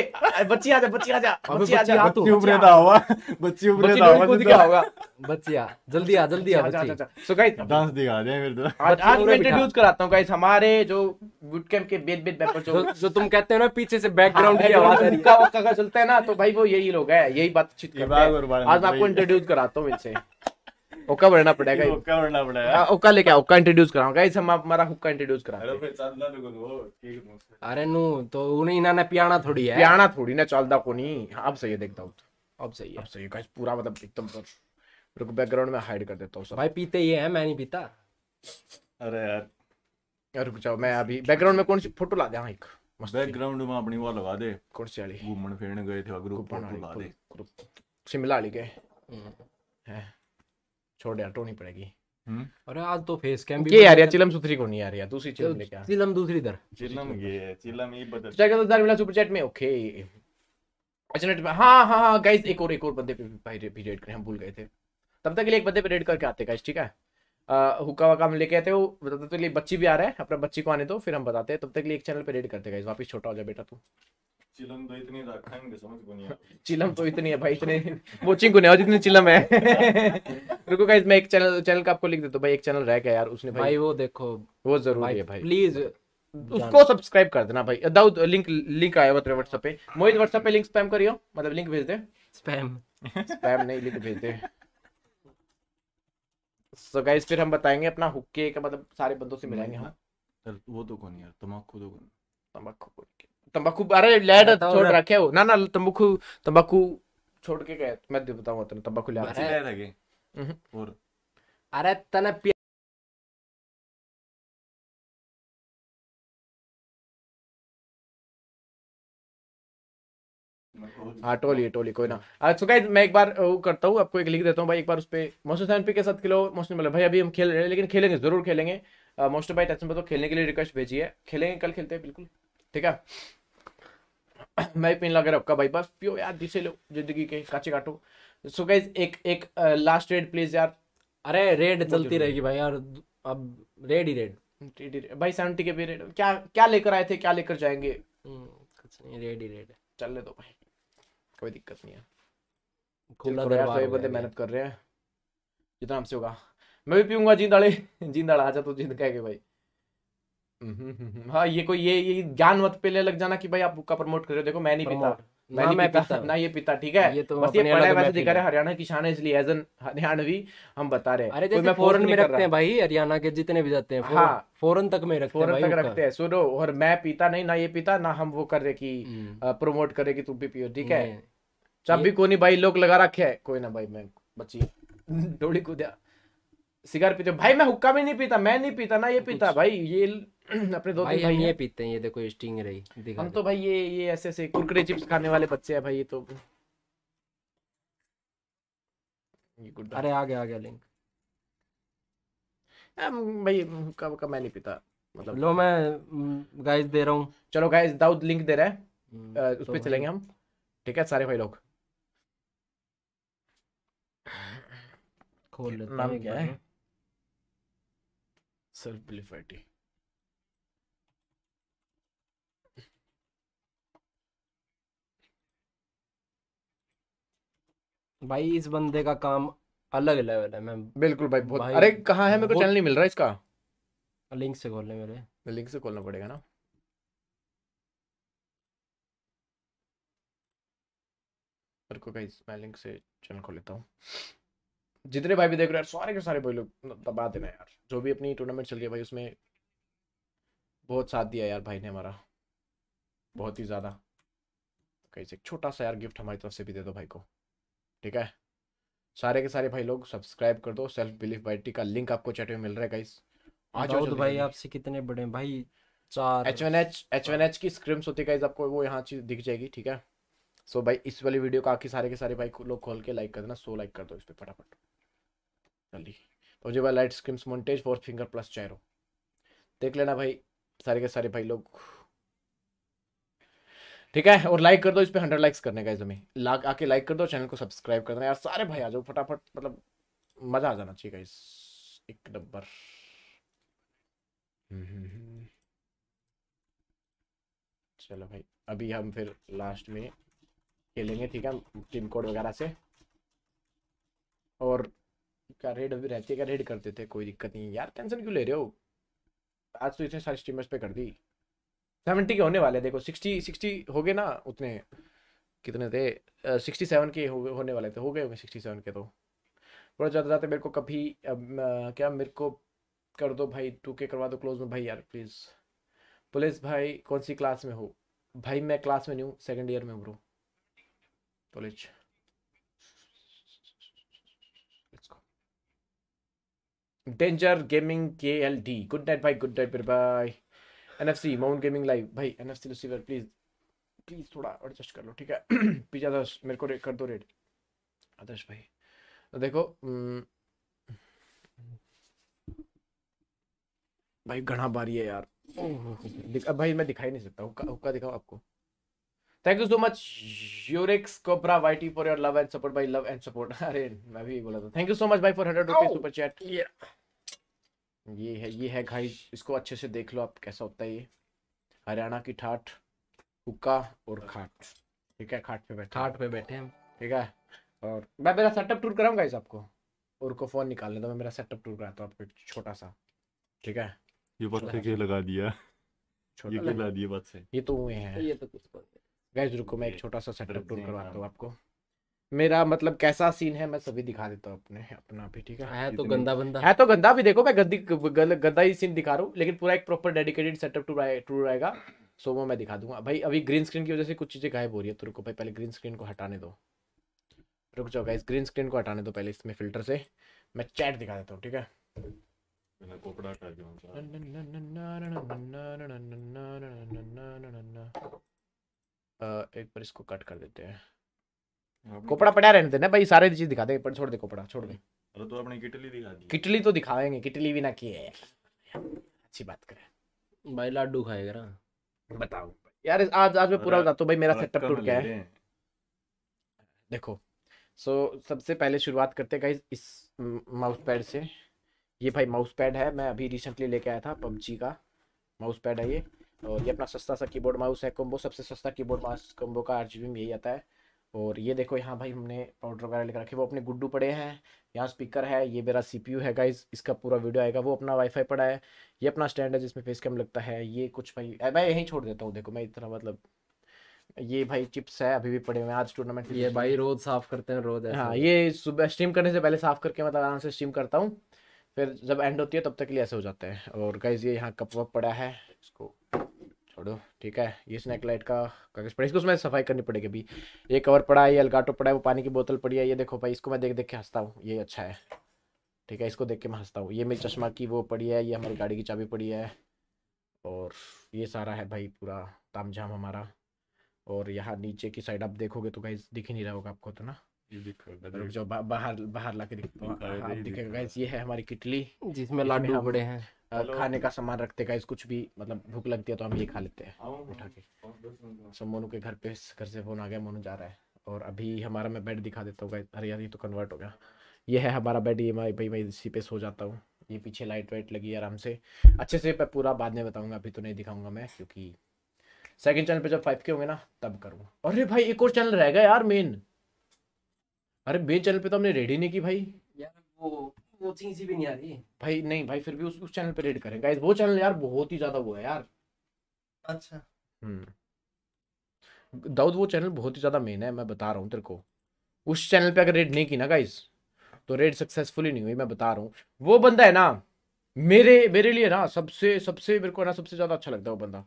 B: बच्ची आजा बच्ची आजा बच्ची आजा तू बच्ची उभरे दा
G: हुआ बच्ची उभरे दा होगा कूद क्या होगा बच्ची आ जल्दी आ जल्दी आ अच्छा, बच्ची सो अच्छा, गाइस अच्छा, डांस दिखा दे मेरे तो आज मैं इंट्रोड्यूस
B: कराता हूं गाइस हमारे जो बूट कैंप के बेद बेद पेपर जो जो तुम कहते हो ना पीछे से बैकग्राउंड हाँ, की आवाज उनका वक्का का चलता है ना तो भाई वो यही लोग है यही बातचीत करते हैं आज मैं आपको इंट्रोड्यूस कराता हूं इनसे ओका बढ़ना पड़ेगा ओका बढ़ना पड़ेगा ओका लेके ओका इंट्रोड्यूस कराऊं गाइस हम हमारा हुक्का इंट्रोड्यूस करा अरे
G: फिर चलदा नु को
B: अरे नु तो उन्हें इना ने पियाना थोड़ी है पियाना थोड़ी ना चलदा कोनी हाँ, अब सही है देखता हूं अब सही है अब सही है गाइस पूरा मतलब एकदम रुको बैकग्राउंड में हाइड कर देता हूं सब भाई पीते ही है मैं नहीं पीता अरे यार यार रुक जाओ मैं अभी बैकग्राउंड में कौन सी फोटो ला दे हां एक
G: बैकग्राउंड में अपनी वो लगा दे कौन सी वाली घूमने
B: फिरने गए थे ग्रुप फोटो ला दे शिमला वाली गए हम्म। हैं छोड़ यार टोनी पड़ेगी अरे हम्म। आज तो फेस कैम भी ये यार चिलम सुथरी को नहीं आ रही है दूसरी चिलम लेके आ चिलम दूसरी इधर चिलम ये चिलम ये बदल चेक करो दार मिला सुपर चैट में ओके अच्छा नेट में हां हां हां गाइस एक और एक और बंदे पे भाई भी रेड करें हम भूल गए थे तब तक के लिए एक बंदे पे रेड करके आते गाइस ठीक है हुक्का वक्का हम लेके आते हो बताते तो लिए बच्ची भी आ रहा है अपना बच्ची को आने दो फिर हम बताते हैं तब तक के लिए एक चैनल पे रेड करते गाइस वापस छोटा हो जाए बेटा तू
G: चिलम तो इतनी रखा है समझ को नहीं
B: चिलम तो इतनी है भाई इतने वॉचिंग को नहीं जितने चिलम है [laughs] रुको गाइस मैं एक चैनल चैनल का आपको लिख देता हूं भाई एक चैनल रह गया यार उसने भाई, भाई वो देखो वो जरूरी है भाई प्लीज उसको सब्सक्राइब कर देना भाई दाऊद लिंक लिंक आया हुआ तेरे व्हाट्सएप पे मोहित व्हाट्सएप पे लिंक स्पैम करियो मतलब लिंक भेज दे स्पैम स्पैम नहीं लिंक भेज दे सो so गाइस फिर हम बताएंगे अपना हुक्के का मतलब सारे बंदों से मिलाएंगे हम
G: वो तो कौन यार तमाकू तो कौन तमाकू तम्बाकू
B: तंबाकू अरे लैड छोड़ रखे हो ना ना तंबाकू तंबाकू छोड़ के गए मैं दे बताऊंगा तेरे तंबाकू लैड अरे हम्म। और अरे तने हाँ टोली टोली कोई ना अच्छा so मैं एक बार वो करता हूँ आपको एक लिख देता हूँ भाई एक बार उस पर मोशन सैनपी के साथ खेलो मोशन मतलब भाई अभी हम खेल रहे हैं लेकिन खेलेंगे जरूर खेलेंगे मोस्ट भाई टच में तो खेलने के लिए रिक्वेस्ट भेजिए खेलेंगे कल खेलते हैं बिल्कुल ठीक है [coughs] मैं पेन लगा रखा भाई बस पियो यार दिशे लो जिंदगी के काचे काटो सो गाइज एक एक लास्ट रेड प्लीज यार अरे रेड चलती रहेगी भाई यार अब रेड ही रेड भाई सेवेंटी के भी रेड क्या क्या लेकर आए थे क्या लेकर जाएंगे हम्म, कुछ नहीं रेड ही रेड चलने दो भाई कोई दिक्कत नहीं है खुला बंदे मेहनत कर रहे हैं जितना हमसे होगा मैं भी पीऊंगा जींद [laughs] जींद आ जा तो जींद कह के भाई
E: हम्म, हाँ
B: ये कोई ये ये ज्ञान मत पे लग जाना कि भाई आप बुक का प्रमोट कर रहे हो देखो मैं नहीं पिता मैं नहीं हाँ, पिता, ना ये पिता ठीक है ये तो बस ये पढ़ा वैसे दिखा रहे है हरियाणा किसान है इसलिए एज एन हरियाणवी हम बता रहे हैं अरे मैं फॉरन में रखते हैं भाई हरियाणा के जितने भी जाते हैं हाँ फॉरन तक में रखते फॉरन तक रखते हैं सुनो और मैं पिता नहीं ना ये पिता ना हम वो कर रहे की प्रमोट करे की तुम भी पियो ठीक है चाबी कोनी भाई लोग लगा रखे है कोई ना भाई मैं बच्ची [laughs] डोली कूदा सिगार पीते भाई मैं हुक्का भी नहीं पीता मैं नहीं पीता ना ये तो पीता भाई ये [clears throat] अपने दो भाई, भाई ये
C: पीते हैं ये देखो स्टिंग रही हम
B: तो भाई ये ये ऐसे ऐसे कुरकुरे चिप्स खाने वाले बच्चे हैं भाई ये तो अरे आ गया आ गया लिंक हम भाई कब कब मैं नहीं पीता मतलब लो मैं गाइस दे रहा हूँ चलो गाइस दाऊद लिंक दे रहा है
C: हम्म, तो उस पर चलेंगे हम
B: ठीक है सारे भाई लोग खोल लेते हैं क्या है सेल्फ बिलीफ
C: भाई इस बंदे का काम अलग लेवल है मैं बिल्कुल भाई बहुत अरे कहाँ है मेरे को चैनल नहीं मिल रहा इसका लिंक से खोलने मेरे
B: लिंक से खोलना पड़ेगा ना को गाइस मैं लिंक से चैनल खोल लेता हूँ जितने भाई भी देख रहे हैं सारे के सारे भाई लोग मतलब दबा देना यार जो भी अपनी टूर्नामेंट चल रही है भाई उसमें बहुत साथ दिया यार भाई ने हमारा बहुत ही ज़्यादा तो कैसे एक छोटा सा यार गिफ्ट हमारी तरफ से भी दे दो भाई को ठीक है सारे के सारे भाई लोग सब्सक्राइब कर दो सेल्फ बिलीफ बाई टी का लिंक आपको चैट में मिल रहा है गाइस आ जाओ भाई
C: आपसे कितने बड़े भाई
B: चार H one H H H one की स्क्रिम्स होती है आपको वो यहाँ चीज दिख जाएगी ठीक है सो so भाई इस वाली वीडियो का आखिर सारे के सारे भाई लोग खोल के लाइक कर देना सो लाइक कर दो इस पर फटाफट जल्दी तो जो भाई lite scrims montage four finger plus चेहरो देख लेना भाई सारे के सारे भाई लोग ठीक है और लाइक कर दो इस पर हंड्रेड लाइक्स करने का इसमें लाग आके लाइक कर दो चैनल को सब्सक्राइब कर देना यार सारे भाई आ जाओ फटाफट मतलब मज़ा आ जाना चाहिए इस एक नंबर चलो भाई अभी हम फिर लास्ट में खेलेंगे ठीक है टीम कोड वगैरह से और क्या रेड अभी रहती है क्या रेड करते थे कोई दिक्कत नहीं यार टेंशन क्यों ले रहे हो आज तो इतने सारे स्टीमर्स पे कर दी सेवेंटी के होने वाले देखो सिक्सटी सिक्सटी हो गए ना उतने कितने थे सिक्सटी सेवन के हो, होने वाले थे हो गए होंगे सिक्सटी सेवन के तो बहुत ज़्यादा जाते मेरे को कभी अब, क्या मेरे को कर दो भाई टू के करवा दो क्लोज में भाई यार प्लीज़ पुलिस भाई कौन सी क्लास में हो भाई मैं क्लास में नहीं हूँ सेकेंड ईयर में ब्रो कॉलेज डेंजर गेमिंग के एल डी गुड नाइट भाई good night bye N F C mount gaming live भाई N F C receiver please please थोड़ा एडजस्ट कर लो ठीक है पिज्जा [clears throat] दस मेरे को रेट कर दो रेट आदर्श भाई तो देखो हम्म, भाई घना बारी है यार अब भाई मैं दिखाई नहीं सकता हुक्का हुक्का दिखाओ आपको थैंक यू सो मच यूरिक्स कोपरा YT for your love and support भाई लव एंड सपोर्ट अरे मैं भी बोला था थैंक यू सो मच भाई for hundred rupees super chat ये है ये है घाई इसको अच्छे से देख लो आप कैसा होता है ये हरियाणा की ठाट हुक्का और खाट ठीक है खाट पे बैठे खाट पे बैठे हम ठीक है और मैं मेरा सेटअप टूर कराऊंगा इस आपको और को फोन निकाल लेता मैं मेरा सेटअप टूर कराता हूँ आपको छोटा सा ठीक है ये बात के लगा दिया ये लगा दिया बात से ये तो हुए हैं ये तो कुछ गाइस रुको मैं एक छोटा सा सेटअप टूर करवाता हूँ आपको मेरा मतलब कैसा सीन है मैं सभी दिखा देता हूँ अपने अपना भी ठीक है है तो गंदा बंदा है तो गंदा भी देखो मैं गंदी गंदा ही सीन दिखा रहा हूँ लेकिन पूरा एक प्रॉपर डेडिकेटेड सेटअप टू टू रहेगा सो वो मैं दिखा दूंगा भाई अभी ग्रीन स्क्रीन की वजह से कुछ चीज़ें गायब हो रही है तो रुको भाई पहले ग्रीन स्क्रीन को हटाने दो रुक जाओ गाइस ग्रीन स्क्रीन को हटाने दो पहले इसमें फिल्टर से मैं चैट दिखा देता हूँ ठीक है एक बार इसको कट कर देते हैं कोपड़ा पड़ा रहने देना भाई सारे चीज दिखा दे पर छोड़ दे कोपड़ा छोड़ दे अरे तो
G: अपनी किटली दिखा
B: दी किटली तो दिखाएंगे किटली भी ना की है अच्छी बात करे भाई लड्डू खाएगा ना बताओ यार आज आज मैं पूरा बता तो भाई मेरा सेटअप टूट गया है देखो सो सबसे पहले शुरुआत करते हैं गाइस इस माउस पैड से ये भाई माउस पैड है मैं अभी रिसेंटली लेके आया था पबजी का माउस पैड है ये और ये अपना सस्ता सा कीबोर्ड माउस है कॉम्बो सबसे सस्ता कीबोर्ड माउस कॉम्बो का आरजीबी में यही आता है और ये देखो यहाँ भाई हमने पाउडर वगैरह लेकर रखे वो अपने गुड्डू पड़े हैं यहाँ स्पीकर है ये मेरा सीपीयू है गाइज इसका पूरा वीडियो आएगा वो अपना वाईफाई पड़ा है ये अपना स्टैंड है जिसमें फेस कैम लगता है ये कुछ भाई मैं यहीं छोड़ देता हूँ देखो मैं इतना मतलब ये भाई चिप्स है अभी भी पड़े हुए हैं आज टूर्नामेंट ये भाई रोज साफ करते हैं रोज हाँ ये सुबह स्ट्रीम करने से पहले साफ करके मतलब आराम से स्ट्रीम करता हूँ फिर जब एंड होती है तब तक के लिए ऐसे हो जाते हैं और गाइज ये यहाँ कप वप पड़ा है इसको छोड़ो ठीक है ये स्नैक लाइट का कागज पड़ा इसको उसमें सफाई करनी पड़ेगी अभी ये कवर पड़ा है ये अलगाटो पड़ा है वो पानी की बोतल पड़ी है ये देखो भाई इसको मैं देख देख के हंसता हूँ ये अच्छा है ठीक है इसको देख के मैं हंसता हूँ ये मेरी चश्मा की वो पड़ी है ये हमारी गाड़ी की चाबी पड़ी है और ये सारा है भाई पूरा ताम हमारा और यहाँ नीचे की साइड आप देखोगे तो कहीं दिख ही नहीं रहा होगा आपको तो ना तो रुक जाओ बाहर बाहर ला के दिखेगा गाइस ये है हमारी किटली जिसमें लाडू बड़े हैं खाने का सामान रखते गाइस कुछ भी मतलब भूख लगती है तो हम ये खा लेते हैं उठा के सब मोनू के घर पे घर से फोन आ गया मोनू जा रहा है और अभी हमारा मैं बेड दिखा देता हूँ गाइस अरे यार ये तो कन्वर्ट हो गया ये है हमारा बेड ये भाई भाई मैं इसी पे सो जाता हूँ ये पीछे लाइट वाइट लगी आराम से अच्छे से मैं पूरा बाद में बताऊंगा अभी तो नहीं दिखाऊंगा मैं क्योंकि सेकंड चैनल पे जब फाइव के होंगे ना तब करूँगा अरे भाई एक और चैनल रहेगा यार मेन अरे बे चैनल पे तो हमने रेड ही नहीं की भाई यार वो वो चीज भी नहीं आ रही भाई नहीं भाई फिर भी उस उस चैनल पे रेड करें गाइस वो चैनल यार बहुत ही ज्यादा वो है
H: यार अच्छा
B: हम्म दाऊद वो चैनल बहुत ही ज्यादा मेन है मैं बता रहा हूँ तेरे को उस चैनल पे अगर रेड नहीं की ना गाइस तो रेड सक्सेसफुली नहीं हुई मैं बता रहा हूँ वो बंदा है ना मेरे मेरे लिए ना सबसे सबसे मेरे को ना सबसे ज्यादा अच्छा लगता है वो बंदा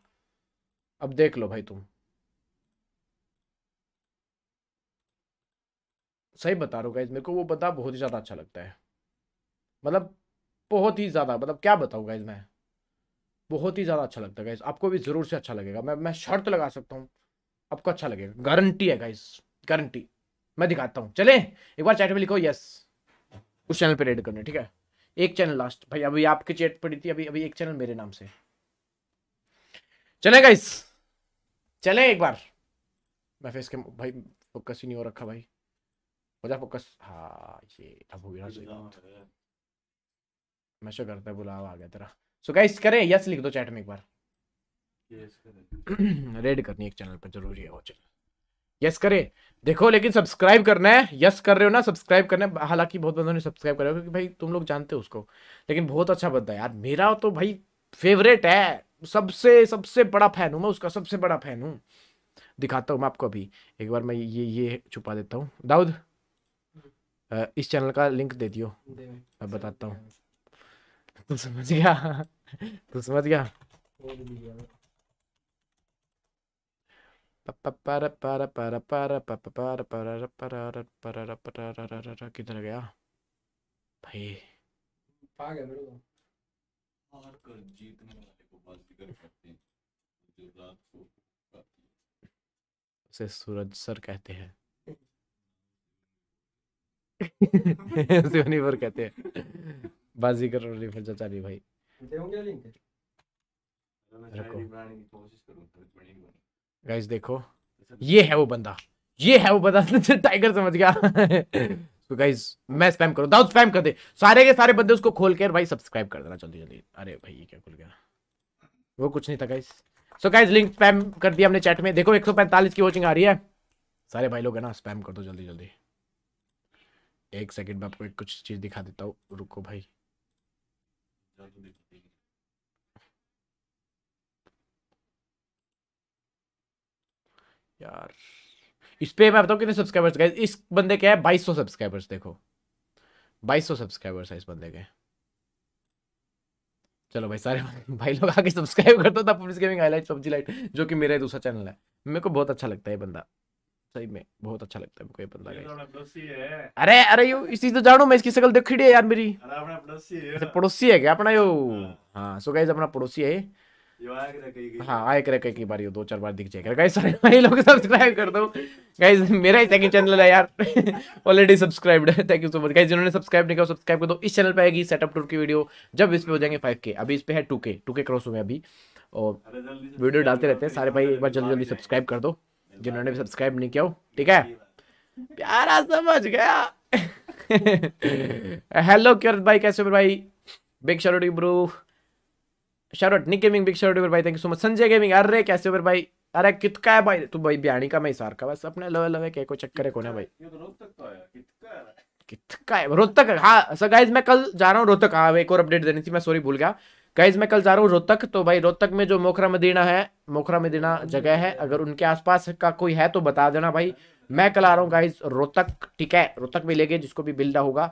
B: अब देख लो भाई तुम सही बता रहा हूँ गाइज मेरे को वो बंदा बहुत ही ज़्यादा अच्छा लगता है मतलब बहुत ही ज़्यादा मतलब क्या बताऊँ गाइज मैं बहुत ही ज़्यादा अच्छा लगता है गाइज आपको भी ज़रूर से अच्छा लगेगा मैं मैं शर्त लगा सकता हूँ आपको अच्छा लगेगा गारंटी है गाइज गारंटी मैं दिखाता हूँ चले एक बार चैट में लिखो यस उस चैनल पर रेड करने ठीक है एक चैनल लास्ट भाई अभी आपकी चैट पड़ी थी अभी अभी एक चैनल मेरे नाम से चले गाइस चले एक बार मैं फेस के भाई फोकस ही नहीं हो रखा भाई 보자 फोकस हाँ ये अब हो गया मैं शो करता बुलावा आ गया तेरा सो so गाइस करें यस लिख दो चैट में एक बार रेड करनी एक चैनल पर जरूरी है वो चैनल यस करें देखो लेकिन सब्सक्राइब करना है यस कर रहे हो ना सब्सक्राइब करना है हालांकि बहुत बंदों ने सब्सक्राइब करा क्योंकि भाई तुम लोग जानते हो उसको लेकिन बहुत अच्छा बंदा है यार मेरा तो भाई फेवरेट है सबसे सबसे बड़ा फैन हूँ मैं उसका सबसे बड़ा फैन हूँ दिखाता हूँ मैं आपको अभी एक बार मैं ये ये छुपा देता हूँ दाऊद Uh, इस चैनल का लिंक दे दियो अब बताता हूँ [laughs] तू समझ गया [laughs] तू समझ गया किधर गया भाई उसे सूरज सर कहते हैं [laughs] उसे शिवनीपुर कहते हैं बाजीगर और रिफर चाचा जी भाई गाइस देखो अच्छा, ये है वो बंदा ये है वो बंदा टाइगर [laughs] समझ गया [laughs] तो गाइस मैं स्पैम करूं दाऊद स्पैम कर दे सारे के सारे बंदे उसको खोल के भाई सब्सक्राइब कर देना जल्दी जल्दी अरे भाई ये क्या खुल गया वो कुछ नहीं था guys so guys link spam कर दिया हमने चैट में देखो 145 की वॉचिंग आ रही है सारे भाई लोग है ना स्पैम कर दो जल्दी जल्दी एक सेकंड में आपको एक कुछ चीज़ दिखा देता हूँ रुको भाई यार इस पे मैं बताऊँ कितने सब्सक्राइबर्स गए इस बंदे के है 2200 सब्सक्राइबर्स देखो 2200 सब्सक्राइबर्स है इस बंदे के चलो भाई सारे [laughs] भाई लोग आके सब्सक्राइब कर दो था गेमिंग हाईलाइट सब्जी लाइट जो कि मेरा दूसरा चैनल है मेरे को बहुत अच्छा लगता है ये बंदा सही में बहुत अच्छा लगता है मुझे ये बंदा तो अरे अरे यो इसी तो जानो मैं इसकी शक्ल देख रही है यार मेरी अरे अपना पड़ोसी है पड़ोसी है क्या अपना यो हां सो गाइस अपना पड़ोसी है हाँ आए करे कई कई बार दो चार बार दिख जाएगा गाइस सारे भाई लोग सब्सक्राइब कर दो गाइस मेरा ही सेकंड चैनल है यार ऑलरेडी [laughs] है thank you so much guys जिन्होंने सब्सक्राइब नहीं किया सब्सक्राइब कर दो इस चैनल पे आएगी सेटअप टूर की वीडियो जब इस पे हो जाएंगे के अभी इस पे है टू के क्रॉस हुए अभी और वीडियो डालते रहते हैं सारे भाई एक बार जल्दी जल्दी सब्सक्राइब कर दो जिन्होंने भी सब्सक्राइब नहीं किया हो ठीक है प्यारा समझ गया हेलो [laughs] क्योर भाई कैसे हो भाई big shout bro shout Nick gaming big shout भाई thank you so much Sanjay gaming अरे कैसे हो भाई अरे कितका है भाई तू भाई बिहानी का मैं सार का बस अपने लवे लवे के को चक्कर है कौन है भाई कितका है तो रोहतक हाँ सर गाइज मैं कल जा रहा हूँ रोहतक हाँ एक और अपडेट देनी थी मैं सॉरी भूल गया गाइज मैं कल जा रहा हूँ रोहतक तो भाई रोहतक में जो मोखरा मदीना है मोखरा मदीना जगह है अगर उनके आसपास का कोई है तो बता देना भाई मैं कल आ रहा हूँ गाइज रोहतक ठीक है रोहतक भी लेके जिसको भी बिल्डा होगा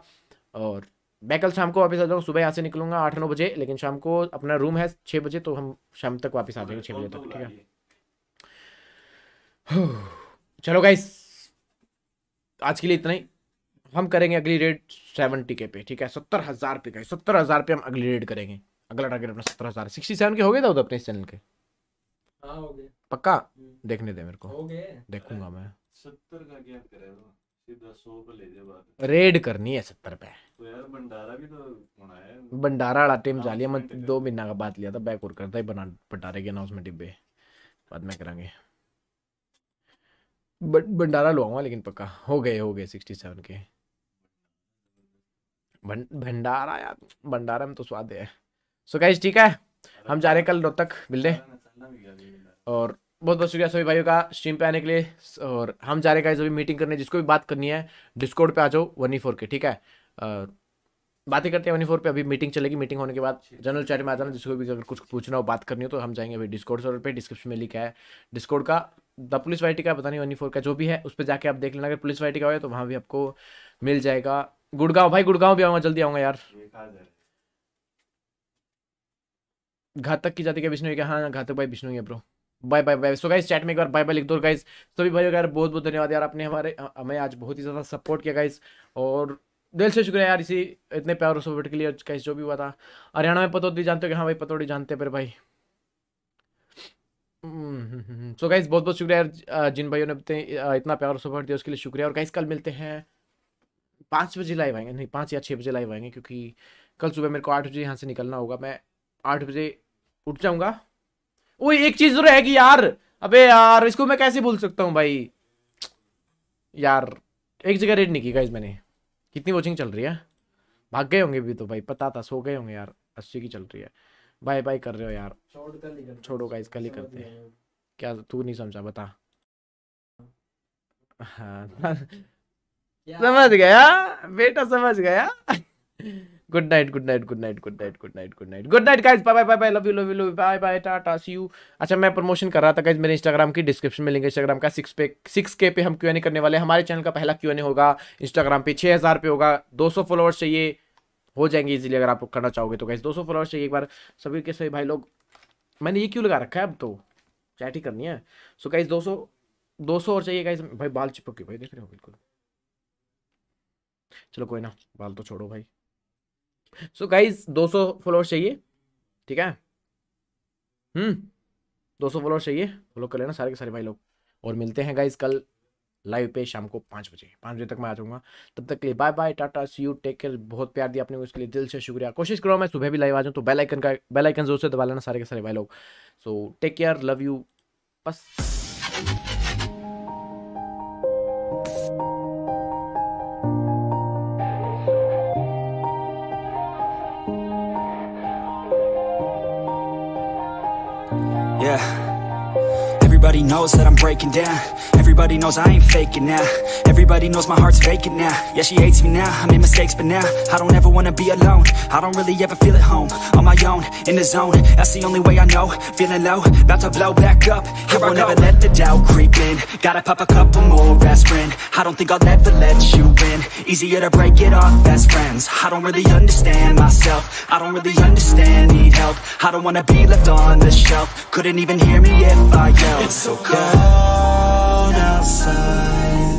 B: और मैं कल शाम को वापस आ जाऊँगा सुबह यहाँ से निकलूंगा आठ नौ बजे लेकिन शाम को अपना रूम है छः बजे तो हम शाम तक वापस आ जाएंगे छः बजे तक ठीक है [sighs] चलो गाइस आज के लिए इतना ही हम करेंगे अगली रेड सेवन टिके पे ठीक है सत्तर हज़ार पे गए सत्तर हज़ार पे हम अगली रेड करेंगे अगला टारगेट अपना सत्रह हजार सिक्सटी सेवन के हो गए दाऊद तो अपने इस चैनल के हाँ, हो गए पक्का हम्म। देखने दे मेरे को हो गए देखूंगा मैं
G: सत्तर का क्या करे रेड करनी है सत्तर पे तो यार भंडारा भी तो
B: है भंडारा वाला टीम जा लिया मैं दो महीना का बात लिया था बैक और करता ही बना भंडारे के ना उसमें डिब्बे बाद में करेंगे बट भंडारा लुआऊंगा लेकिन पक्का हो गए हो गए सिक्सटी सेवन के भंडारा यार भंडारा में तो स्वाद है सो गाइज ठीक है हम जा रहे हैं कल रोहतक मिलने और बहुत बहुत शुक्रिया सभी भाइयों का स्ट्रीम पे आने के लिए और हम जा रहे हैं भी मीटिंग करने जिसको भी बात करनी है डिस्कोड पे आ जाओ वन फोर के ठीक है बातें करते हैं वन फोर पे अभी मीटिंग चलेगी मीटिंग होने के बाद जनरल चैट में आ जाना जिसको भी अगर कुछ पूछना हो बात करनी हो तो हम जाएंगे अभी डिस्कोड सर्वर पे डिस्क्रिप्शन में लिखा है डिस्कोड का द पुलिस वाइटी का पता नहीं वन फोर का जो भी है उस पर जाके आप देख लेना अगर पुलिस वाइटी का हो तो वहाँ भी आपको मिल जाएगा गुड़गांव भाई गुड़गांव भी आऊँगा जल्दी आऊँगा यार घातक की जाती है विष्णु के हाँ घातक भाई विष्णु है bro bye bye bye so guys chat में एक बार बाय बाय लिख दो गाइज सभी भाई यार बहुत बहुत धन्यवाद यार आपने हमारे हमें आज बहुत ही ज़्यादा सपोर्ट किया गाइज और दिल से शुक्रिया यार इसी इतने प्यार और सपोर्ट के लिए गाइज जो भी हुआ था हरियाणा में पतौड़ी जानते हो कि हाँ भाई पतौड़ी जानते पर भाई
C: सो हम्म,
B: गाइज बहुत बहुत शुक्रिया यार जिन भाइयों ने इतना प्यार और सपोर्ट दिया उसके लिए शुक्रिया और गाइज कल मिलते हैं पाँच बजे लाइव आएंगे नहीं पाँच या छः बजे लाइव आएंगे क्योंकि कल सुबह मेरे को आठ बजे यहाँ से निकलना होगा मैं आठ बजे उठ जाऊंगा ओ एक चीज तो रहेगी यार अबे यार इसको मैं कैसे भूल सकता हूँ भाई यार एक जगह रेड नहीं की मैंने कितनी वॉचिंग चल रही है भाग गए होंगे भी तो भाई पता था सो गए होंगे यार अस्सी की चल रही है बाय बाय कर रहे हो यार छोड़ो गाइज कल ही करते हैं क्या तू नहीं समझा बता हाँ [laughs] समझ गया बेटा समझ गया good night good night good night good night good night good night good night guys bye bye bye love you love you bye bye टाटा सी यू अच्छा मैं प्रमोशन कर रहा था गाइज मेरे इंस्टाग्राम की डिस्क्रिप्शन में लिंक इंस्टाग्राम का सिक्स पे सिक्स के पे हम क्यों नहीं करने वाले हमारे चैनल का पहला क्यों नहीं होगा इंस्टाग्राम पे छः हज़ार पे होगा दो सौ फॉलोअर्स चाहिए हो जाएंगे इजीली अगर आपको करना चाहोगे तो गाइज दो सौ फॉलोअर्स चाहिए एक बार सभी के सभी भाई लोग मैंने ये क्यों लगा रखा है अब तो चैट ही करनी है सो गाइज दो सौ दो सौ और चाहिए गाइज भाई बाल चिपक गए भाई देख रहे हो बिल्कुल चलो कोई ना बाल तो छोड़ो भाई सो गाइज 200 फॉलोअर्स चाहिए ठीक है हम्म 200 फॉलोअर्स चाहिए फॉलो कर लेना सारे के सारे भाई लोग और मिलते हैं गाइज कल लाइव पे शाम को पाँच बजे पाँच बजे तक मैं आ जाऊँगा तब तक के लिए बाय बाय टाटा सी यू टेक केयर बहुत प्यार दिया आपने उसके लिए दिल से शुक्रिया कोशिश करो मैं सुबह भी लाइव आ जाऊँ तो बेल आइकन का बेल आइकन जोर से दबा लेना सारे के सारे भाई लोग so take care love you बस
A: that I'm breaking down Everybody knows I ain't faking now Everybody knows my heart's faking now Yeah, she hates me now, I made mistakes but now I don't ever wanna be alone I don't really ever feel at home On my own, in the zone That's the only way I know Feeling low, about to blow back up Here I won't ever let the doubt creep in Gotta pop a couple more aspirin I don't think I'll ever let you win Easier to break it off best friends I don't really understand myself I don't really understand, need help I don't wanna be left on the shelf Couldn't even hear me if I yelled It's so cold outside.